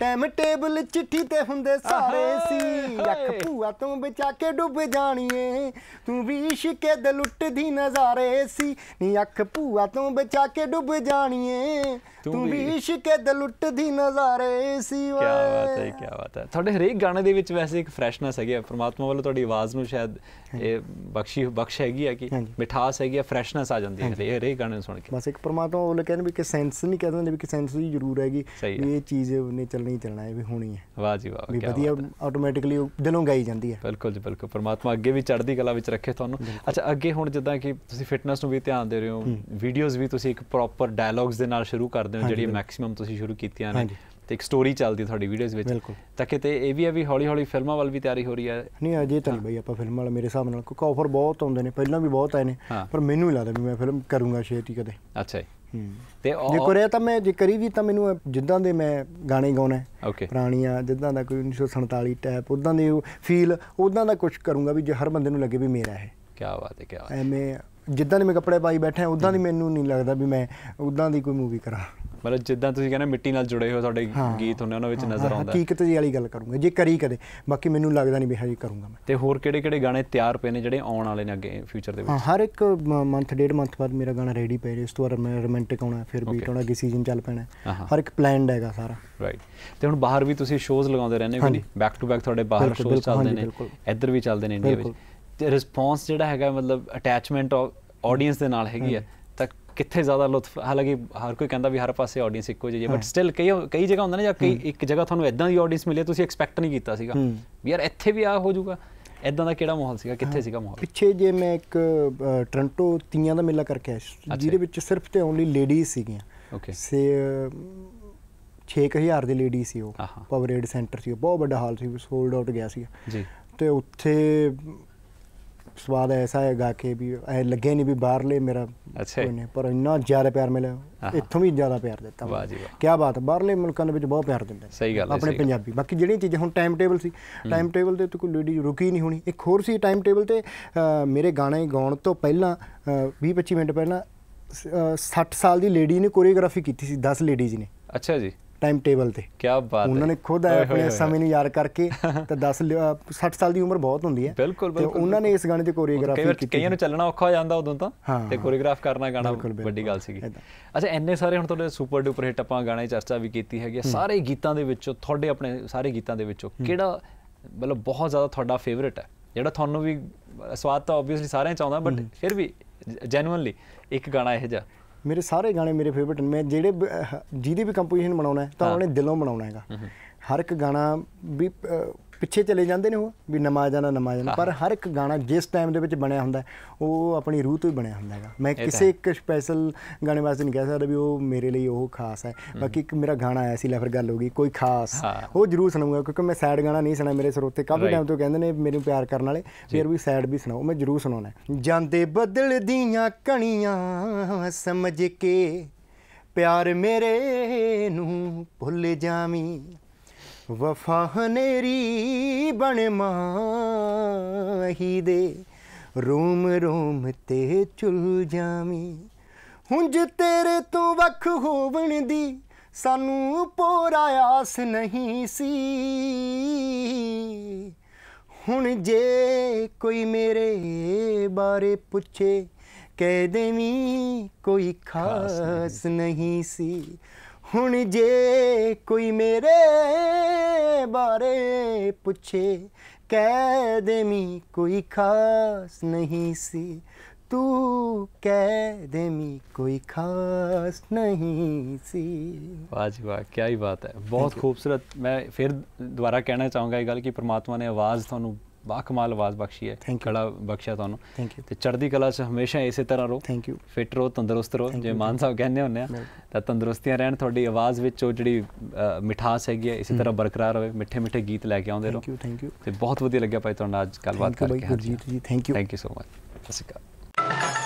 ਟਾਈਮ ਟੇਬਲ ਚਿੱਠੀ ਤੇ ਹੁੰਦੇ ਸਾਰੇ ਸੀ ਅੱਖ ਭੂਆ ਤੂੰ ਬਚਾ ਕੇ ਡੁੱਬ ਜਾਣੀਏ ਤੂੰ ਵੀ ਇਸ਼ਕੇ ਦੇ ਲੁੱਟਦੀ ਨਜ਼ਾਰੇ ਸੀ ਨੀ ਅੱਖ ਭੂਆ ਤੂੰ ਬਚਾ ਕੇ ਡੁੱਬ ਜਾਣੀਏ ਤੂੰ ਵੀ ਇਸ਼ਕੇ ਦੇ ਲੁੱਟਦੀ ਨਜ਼ਾਰੇ ਸੀ ਕੀ ਬਾਤ ਹੈ ਕੀ ਬਾਤ ਹੈ ਤੁਹਾਡੇ ਹਰੇਕ ਗਾਣੇ ਦੇ ਵਿੱਚ ਵੈਸੇ ਇੱਕ ਫਰੈਸ਼ਨੈਸ ਹੈਗੀ ਹੈ ਪ੍ਰਮਾਤਮਾ ਵੱਲੋਂ ਤੁਹਾਡੀ ਆਵਾਜ਼ ਨੂੰ ਸ਼ਾਇਦ ਇਹ ਬਖਸ਼ੀ ਬਖਸ਼ ਹੈਗੀ ਹੈ ਕਿ ਮਿਠਾਸ ਹੈਗੀ ਹੈ ਫਰੈਸ਼ਨੈਸ ਆ ਜਾਂਦੀ ਹੈ ਇਹ ਰੇ ਗਾਣੇ ਸੁਣ ਕੇ ਬਸ ਇੱਕ ਪ੍ਰਮਾਤਮਾ ਵੱਲੋਂ ਕਹਿੰਦੇ ਵੀ ਕਿ ਸੈਂਸ ਨਹੀਂ ਕਹਿੰਦੇ ਵੀ ਕਿ ਸੈਂਸ ਦੀ ਜ਼ਰੂਰ ਹੈਗੀ ਵੀ ਇਹ ਚੀਜ਼ ਨੇ ਚੱਲਣੀ ਚੱਲਣਾ ਹੈ ਵੀ ਹੋਣੀ ਹੈ ਵਾਹ ਜੀ ਵਾਹ ਵੀ ਵਧੀਆ ਆਟੋਮੈਟਿਕਲੀ ਦਿਲੋਂ ਗਾਈ ਜਾਂਦੀ ਹੈ ਬਿਲਕੁਲ ਜੀ ਬਿਲਕੁਲ ਪ੍ਰਮਾਤਮਾ ਅੱਗੇ ਵੀ ਚੜ੍ਹਦੀ ਕਲਾ ਵਿੱਚ ਰੱਖੇ ਤੁਹਾਨੂੰ ਅੱਛਾ ਅੱਗੇ ਹੁਣ ਜਿੱਦਾਂ ਕਿ ਤੁਸੀਂ ਫਿਟਨੈਸ ਨੂੰ ਵੀ ਧਿਆਨ ਦੇ ਰਹੇ ਹੋ ਵੀਡੀਓਜ਼ ਵੀ ਤੁਸੀਂ ਇੱਕ ਪ੍ਰੋਪਰ ਡਾਇਲੌਗਸ ਦੇ ਨਾਲ ਸ਼ੁਰੂ ਕਰਦੇ ਹੋ ਜਿਹੜੀ ਮੈਕਸਿਮਮ ਤੁਸੀਂ ਸ਼ੁਰੂ ਕੀਤੀਆਂ ਨੇ ਤੇ ਇੱਕ ਸਟੋਰੀ ਚੱਲਦੀ ਹੈ ਤੁਹਾਡੀ ਵੀਡੀਓਜ਼ ਵਿੱਚ ਤਾਂ ਕਿਤੇ ਇਹ ਵੀ ਹੈ ਵੀ ਹੌਲੀ ਹੌਲੀ ਫਿਲਮਾਂ ਵੱਲ ਵੀ ਤਿਆਰੀ ਹੋ ਰਹੀ ਹੈ ਨਹੀਂ ਅਜੇ ਤਾਂ ਨਹੀਂ ਬਈ ਆਪਾਂ ਫਿਲਮਾਂ ਵਾਲਾ ਮੇਰੇ ਹਿਸਾਬ ਨਾਲ ਕੋਈ ਆਫਰ ਬਹੁਤ ਆਉਂਦੇ ਨੇ ਪਹਿਲਾਂ ਵੀ ਬਹੁਤ ਆਏ ਨੇ ਪਰ ਮੈਨੂੰ ਹੀ ਲੱਗਦਾ ਵੀ ਮੈਂ ਫਿਲਮ ਕਰੂੰਗਾ ਛੇਤੀ ਕਦੇ ਅੱਛਾ ਜੀ ਤੇ ਜੇ ਕਰਿਆ ਤਾਂ ਮੈਂ ਜੇ ਕਰੀ ਵੀ ਤਾਂ ਮੈਨੂੰ ਜਿੱਦਾਂ ਦੇ ਮੈਂ ਗਾਣੇ ਗਾਉਣਾ ਪੁਰਾਣੀਆਂ ਜਿੱਦਾਂ ਦਾ ਕੋਈ 1947 ਟਾਈਪ ਉਦਾਂ ਦੇ ਫੀਲ ਉਦਾਂ ਦਾ ਕੁਝ ਕਰੂੰਗਾ ਵੀ ਜੇ ਹਰ ਬੰਦੇ ਨੂੰ ਲੱਗੇ ਵੀ ਮੇਰਾ ਹੈ ਕੀ ਬਾਤ ਹੈ ਕੀ ਬਾਤ ਐਵੇਂ ਜਿੱਦਾਂ ਦੇ ਮੈਂ ਕੱਪੜੇ ਪਾਈ ਬੈਠਾ ਉਦਾਂ ਦੀ ਮੈਨੂੰ ਨਹੀਂ ਲੱਗਦਾ ਵੀ ਮੈਂ ਉਦਾਂ ਦੀ ਕੋਈ ਮੂਵੀ ਕਰਾਂ ਮਤਲਬ ਜਿੱਦਾਂ ਤੁਸੀਂ ਕਹਿੰਦੇ ਮਿੱਟੀ ਨਾਲ ਜੁੜੇ ਹੋ ਤੁਹਾਡੇ ਗੀਤ ਹੁੰਦੇ ਉਹਨਾਂ ਵਿੱਚ ਨਜ਼ਰ ਆਉਂਦਾ ਹਕੀਕਤ ਜੀ ਵਾਲੀ ਗੱਲ ਕਰੂੰਗਾ ਜੇ ਕਰੀ ਕਦੇ ਬਾਕੀ ਮੈਨੂੰ ਲੱਗਦਾ ਨਹੀਂ ਬਿਹਾਈ ਕਰੂੰਗਾ ਮੈਂ ਤੇ ਹੋਰ ਕਿਹੜੇ ਕਿਹੜੇ ਗਾਣੇ ਤਿਆਰ ਪਏ ਨੇ ਜਿਹੜੇ ਆਉਣ ਵਾਲੇ ਨੇ ਅੱਗੇ ਫਿਊਚਰ ਦੇ ਵਿੱਚ ਹਰ ਇੱਕ ਮੰਥ ਡੇਢ ਮੰਥ ਬਾਅਦ ਮੇਰਾ ਗਾਣਾ ਰੈਡੀ ਪਏ ਰਿਹਾ ਉਸ ਤੋਂ ਬਾਅਦ ਮੈਂ ਰੋਮਾਂਟਿਕ ਆਉਣਾ ਫਿਰ ਬੀਟ ਆਉਣਾ ਕਿ ਸੀਜ਼ਨ ਚੱਲ ਪੈਣਾ ਹਰ ਇੱਕ ਪਲਾਨਡ ਹੈਗਾ ਸਾਰਾ ਰਾਈਟ ਤੇ ਹੁਣ ਬਾਹਰ ਵੀ ਤੁਸੀਂ ਸ਼ੋਜ਼ ਲਗਾਉਂਦੇ ਰਹਿੰਦੇ ਹੋ ਨਹੀਂ ਬੈਕ ਟੂ ਬੈਕ ਤੁਹਾਡੇ ਬਾਹਰ ਸ਼ੋਜ਼ ਚੱਲਦੇ ਨੇ ਇੱਧਰ ਵੀ ਚੱਲਦੇ ਨੇ ਇੰਡੀਆ ਵਿੱਚ ਤੇ ਰਿਸਪੌਂਸ ਜਿਹੜਾ ਹੈਗਾ ਮਤਲਬ ਅਟੈਚਮੈਂਟ ਆਡੀਅנס ਦੇ ਨਾਲ ਹੈਗੀ ਹੈ ਕਿੱਥੇ ਜ਼ਿਆਦਾ ਲੁਤਫ ਹਾਲਾਂਕਿ ਹਰ ਕੋਈ ਕਹਿੰਦਾ ਵੀ ਹਰ ਪਾਸੇ ਆਡੀਅנס ਇੱਕੋ ਜਿਹੀ ਹੈ ਬਟ ਸਟਿਲ ਕਈ ਕਈ ਜਗ੍ਹਾ ਹੁੰਦਾ ਨਾ ਜਾਂ ਕਈ ਇੱਕ ਜਗ੍ਹਾ ਤੁਹਾਨੂੰ ਇਦਾਂ ਦੀ ਆਡੀਅנס ਮਿਲੇ ਤੁਸੀਂ ਐਕਸਪੈਕਟ ਨਹੀਂ ਕੀਤਾ ਸੀਗਾ ਵੀ ਯਾਰ ਇੱਥੇ ਵੀ ਆ ਹੋ ਜਾਊਗਾ ਇਦਾਂ ਦਾ ਕਿਹੜਾ ਮਾਹੌਲ ਸੀਗਾ ਕਿੱਥੇ ਸੀਗਾ ਮਾਹੌਲ ਪਿੱਛੇ ਜੇ ਮੈਂ ਇੱਕ ਟ੍ਰਾਂਟੋ ਤੀਆਂ ਦਾ ਮੇਲਾ ਕਰਕੇ ਆਇਆ ਜਿਹਦੇ ਵਿੱਚ ਸਿਰਫ ਤੇ ਓਨਲੀ ਲੇਡੀਜ਼ ਸੀਗੀਆਂ ਓਕੇ ਸੇ 6000 ਦੇ ਲੇਡੀ ਸੀ ਉਹ ਰੇਡ ਸੈਂਟਰ ਸੀ ਬਹੁਤ ਵੱਡਾ ਹਾਲ ਸੀ ਸੋਲਡ ਆਊਟ ਗਿਆ ਸੀ ਜੀ ਤੇ ਉੱਥੇ ਸਵਾਦ ਐਸਾ ਹੈਗਾ ਕਿ ਵੀ ਐ ਲੱਗੇ ਨਹੀਂ ਵੀ ਬਾਹਰਲੇ ਮੇਰਾ ਕੋਈ ਨਹੀਂ ਪਰ ਇੰਨਾ ਜ਼ਿਆਦਾ ਪਿਆਰ ਮਿਲਿਆ ਇੱਥੋਂ ਵੀ ਜ਼ਿਆਦਾ ਪਿਆਰ ਦਿੱਤਾ ਵਾਹ ਜੀ ਵਾਹ ਕੀ ਬਾਤ ਬਾਹਰਲੇ ਮੁਲਕਾਂ ਦੇ ਵਿੱਚ ਬਹੁਤ ਪਿਆਰ ਦਿੰਦੇ ਸਹੀ ਗੱਲ ਹੈ ਆਪਣੇ ਪੰਜਾਬੀ ਬਾਕੀ ਜਿਹੜੀਆਂ ਚੀਜ਼ਾਂ ਹੁਣ ਟਾਈਮ ਟੇਬਲ ਸੀ ਟਾਈਮ ਟੇਬਲ ਤੇ ਕੋਈ ਲੇਡੀ ਰੁਕੀ ਨਹੀਂ ਹੋਣੀ ਇੱਕ ਹੋਰ ਸੀ ਟਾਈਮ ਟੇਬਲ ਤੇ ਮੇਰੇ ਗਾਣੇ ਗਾਉਣ ਤੋਂ ਪਹਿਲਾਂ 20 25 ਮਿੰਟ ਪਹਿਲਾਂ 60 ਸਾਲ ਦੀ ਲੇਡੀ ਨੇ ਕੋਰੀਓਗ੍ਰਾਫੀ ਕੀਤੀ ਸੀ 10 ਲੇਡੀਜ਼ ਨੇ ਅੱਛਾ ਜੀ ਟਾਈਮ ਟੇਬਲ ਤੇ ਕੀ ਬਾਤ ਹੈ ਉਹਨਾਂ ਨੇ ਖੁਦ ਆਪਣੇ ਸਮੇਂ ਨੂੰ ਯਾਦ ਕਰਕੇ ਤਾਂ 10 60 ਸਾਲ ਦੀ ਉਮਰ ਬਹੁਤ ਹੁੰਦੀ ਹੈ ਬਿਲਕੁਲ ਬਿਲਕੁਲ ਉਹਨਾਂ ਨੇ ਇਸ ਗਾਣੇ ਤੇ ਕੋਰੀਓਗ੍ਰਾਫੀ ਕੀਤੀ ਕਈਆਂ ਨੂੰ ਚੱਲਣਾ ਔਖਾ ਹੋ ਜਾਂਦਾ ਉਦੋਂ ਤਾਂ ਤੇ ਕੋਰੀਓਗ੍ਰਾਫ ਕਰਨਾ ਗਾਣਾ ਵੱਡੀ ਗੱਲ ਸੀਗੀ ਅੱਛਾ ਐਨੇ ਸਾਰੇ ਹੁਣ ਤੁਹਾਡੇ ਸੁਪਰ ਡੂਪਰ ਹਿੱਟ ਆਪਾਂ ਗਾਣੇ ਚਰਚਾ ਵੀ ਕੀਤੀ ਹੈਗੀ ਸਾਰੇ ਗੀਤਾਂ ਦੇ ਵਿੱਚੋਂ ਤੁਹਾਡੇ ਆਪਣੇ ਸਾਰੇ ਗੀਤਾਂ ਦੇ ਵਿੱਚੋਂ ਕਿਹੜਾ ਮਤਲਬ ਬਹੁਤ ਜ਼ਿਆਦਾ ਤੁਹਾਡਾ ਫੇਵਰਿਟ ਹੈ ਜਿਹੜਾ ਤੁਹਾਨੂੰ ਵੀ ਸਵਾਦ ਤਾਂ ਆਬਵੀਅਸਲੀ ਸਾਰਿਆਂ ਚਾਹੁੰਦਾ ਬਟ ਫਿਰ ਵੀ ਜੈਨੂਇਨਲੀ ਇੱਕ ਗਾਣਾ ਇਹ ਜਿਹਾ ਮੇਰੇ ਸਾਰੇ ਗਾਣੇ ਮੇਰੇ ਫੇਵਰਿਟ ਨੇ ਮੈਂ ਜਿਹੜੇ ਜਿਹਦੀ ਵੀ ਕੰਪੋਜੀਸ਼ਨ ਬਣਾਉਣਾ ਤਾਂ ਉਹਨੇ ਦਿਲੋਂ ਬਣਾਉਣਾ ਹੈਗਾ ਹਰ ਇੱਕ ਗਾਣਾ ਵੀ ਪਿੱਛੇ ਚਲੇ ਜਾਂਦੇ ਨੇ ਉਹ ਵੀ ਨਮਾਜ਼ਾਂ ਦਾ ਨਮਾਜ਼ਾਂ ਪਰ ਹਰ ਇੱਕ ਗਾਣਾ ਜਿਸ ਟਾਈਮ ਦੇ ਵਿੱਚ ਬਣਿਆ ਹੁੰਦਾ ਉਹ ਆਪਣੀ ਰੂਹ ਤੋਂ ਹੀ ਬਣਿਆ ਹੁੰਦਾ ਹੈਗਾ ਮੈਂ ਕਿਸੇ ਇੱਕ ਸਪੈਸ਼ਲ ਗਾਣੇ ਵਾਸਤੇ ਨਹੀਂ ਕਹਿ ਸਕਦਾ ਵੀ ਉਹ ਮੇਰੇ ਲਈ ਉਹ ਖਾਸ ਹੈ ਬਾਕੀ ਇੱਕ ਮੇਰਾ ਗਾਣਾ ਆਇਆ ਸੀ ਲੈ ਫਿਰ ਗੱਲ ਹੋ ਗਈ ਕੋਈ ਖਾਸ ਉਹ ਜ਼ਰੂਰ ਸੁਣਾਉਂਗਾ ਕਿਉਂਕਿ ਮੈਂ ਸੈਡ ਗਾਣਾ ਨਹੀਂ ਸੁਣਾ ਮੇਰੇ ਸਰੋਤੇ ਕਾਫੀ ਟਾਈਮ ਤੋਂ ਕਹਿੰਦੇ ਨੇ ਮੈਨੂੰ ਪਿਆਰ ਕਰਨ ਵਾਲੇ ਫਿਰ ਵੀ ਸੈਡ ਵੀ ਸੁਣਾਓ ਮੈਂ ਜ਼ਰੂਰ ਸੁਣਾਉਣਾ ਜਾਂਦੇ ਬਦਲਦੀਆਂ ਕਣੀਆਂ ਸਮਝ ਕੇ ਪਿਆਰ ਮੇਰੇ ਨੂੰ ਭੁੱਲ ਜਾਵੀਂ ਵਫਾ ਹਨੇਰੀ ਬਣ ਮਾਹੀ ਦੇ ਰੂਮ ਰੂਮ ਤੇ ਚੁਲ ਜਾਵੀਂ ਹੁੰਜ ਤੇਰੇ ਤੋਂ ਵੱਖ ਹੋਵਣ ਦੀ ਸਾਨੂੰ ਪੋਰਾ ਆਸ ਨਹੀਂ ਸੀ ਹੁਣ ਜੇ ਕੋਈ ਮੇਰੇ ਬਾਰੇ ਪੁੱਛੇ ਕਹਿ ਦੇਵੀਂ ਕੋਈ ਖਾਸ ਨਹੀਂ ਸੀ ਹੁਣ ਜੇ ਕੋਈ ਮੇਰੇ ਬਾਰੇ ਪੁੱਛੇ ਕਹਿ ਦੇ ਮੀ ਕੋਈ ਖਾਸ ਨਹੀਂ ਸੀ ਤੂੰ ਕਹਿ ਦੇ ਮੀ ਕੋਈ ਖਾਸ ਨਹੀਂ ਸੀ ਵਾਹ ਵਾਹ ਕੀ ਬਾਤ ਹੈ ਬਹੁਤ ਖੂਬਸੂਰਤ ਮੈਂ ਫਿਰ ਦੁਬਾਰਾ ਕਹਿਣਾ ਚਾਹੂੰਗਾ ਇਹ ਗੱਲ ਕਿ ਪ੍ਰਮਾਤਮਾ ਨੇ ਆਵਾਜ਼ ਤੁਹਾਨੂੰ ਬਾ ਕਮਾਲ ਆਵਾਜ਼ ਬਖਸ਼ੀ ਹੈ ਖੜਾ ਬਖਸ਼ਿਆ ਤੁਹਾਨੂੰ ਥੈਂਕ ਯੂ ਤੇ ਚੜ੍ਹਦੀ ਕਲਾ 'ਚ ਹਮੇਸ਼ਾ ਇਸੇ ਤਰ੍ਹਾਂ ਰਹੋ ਥੈਂਕ ਯੂ ਫਿਟ ਰਹੋ ਤੰਦਰੁਸਤ ਰਹੋ ਜੇ ਮਾਨ ਸਾਹਿਬ ਕਹਿੰਦੇ ਹੁੰਦੇ ਆ ਤਾਂ ਤੰਦਰੁਸਤੀਆਂ ਰਹਿਣ ਤੁਹਾਡੀ ਆਵਾਜ਼ ਵਿੱਚ ਉਹ ਜਿਹੜੀ ਮਿਠਾਸ ਹੈਗੀ ਹੈ ਇਸੇ ਤਰ੍ਹਾਂ mm. ਬਰਕਰਾਰ ਰਹੇ ਮਿੱਠੇ ਮਿੱਠੇ ਗੀਤ ਲੈ ਕੇ ਆਉਂਦੇ ਰਹੋ ਥੈਂਕ ਯੂ ਥੈਂਕ ਯੂ ਤੇ ਬਹੁਤ ਵਧੀਆ ਲੱਗਿਆ ਭਾਈ ਤੁਹਾਡਾ ਅੱਜ ਗੱਲਬਾਤ ਕਰਕੇ ਜੀ thank you thank you so much ਸਸਿਕਾ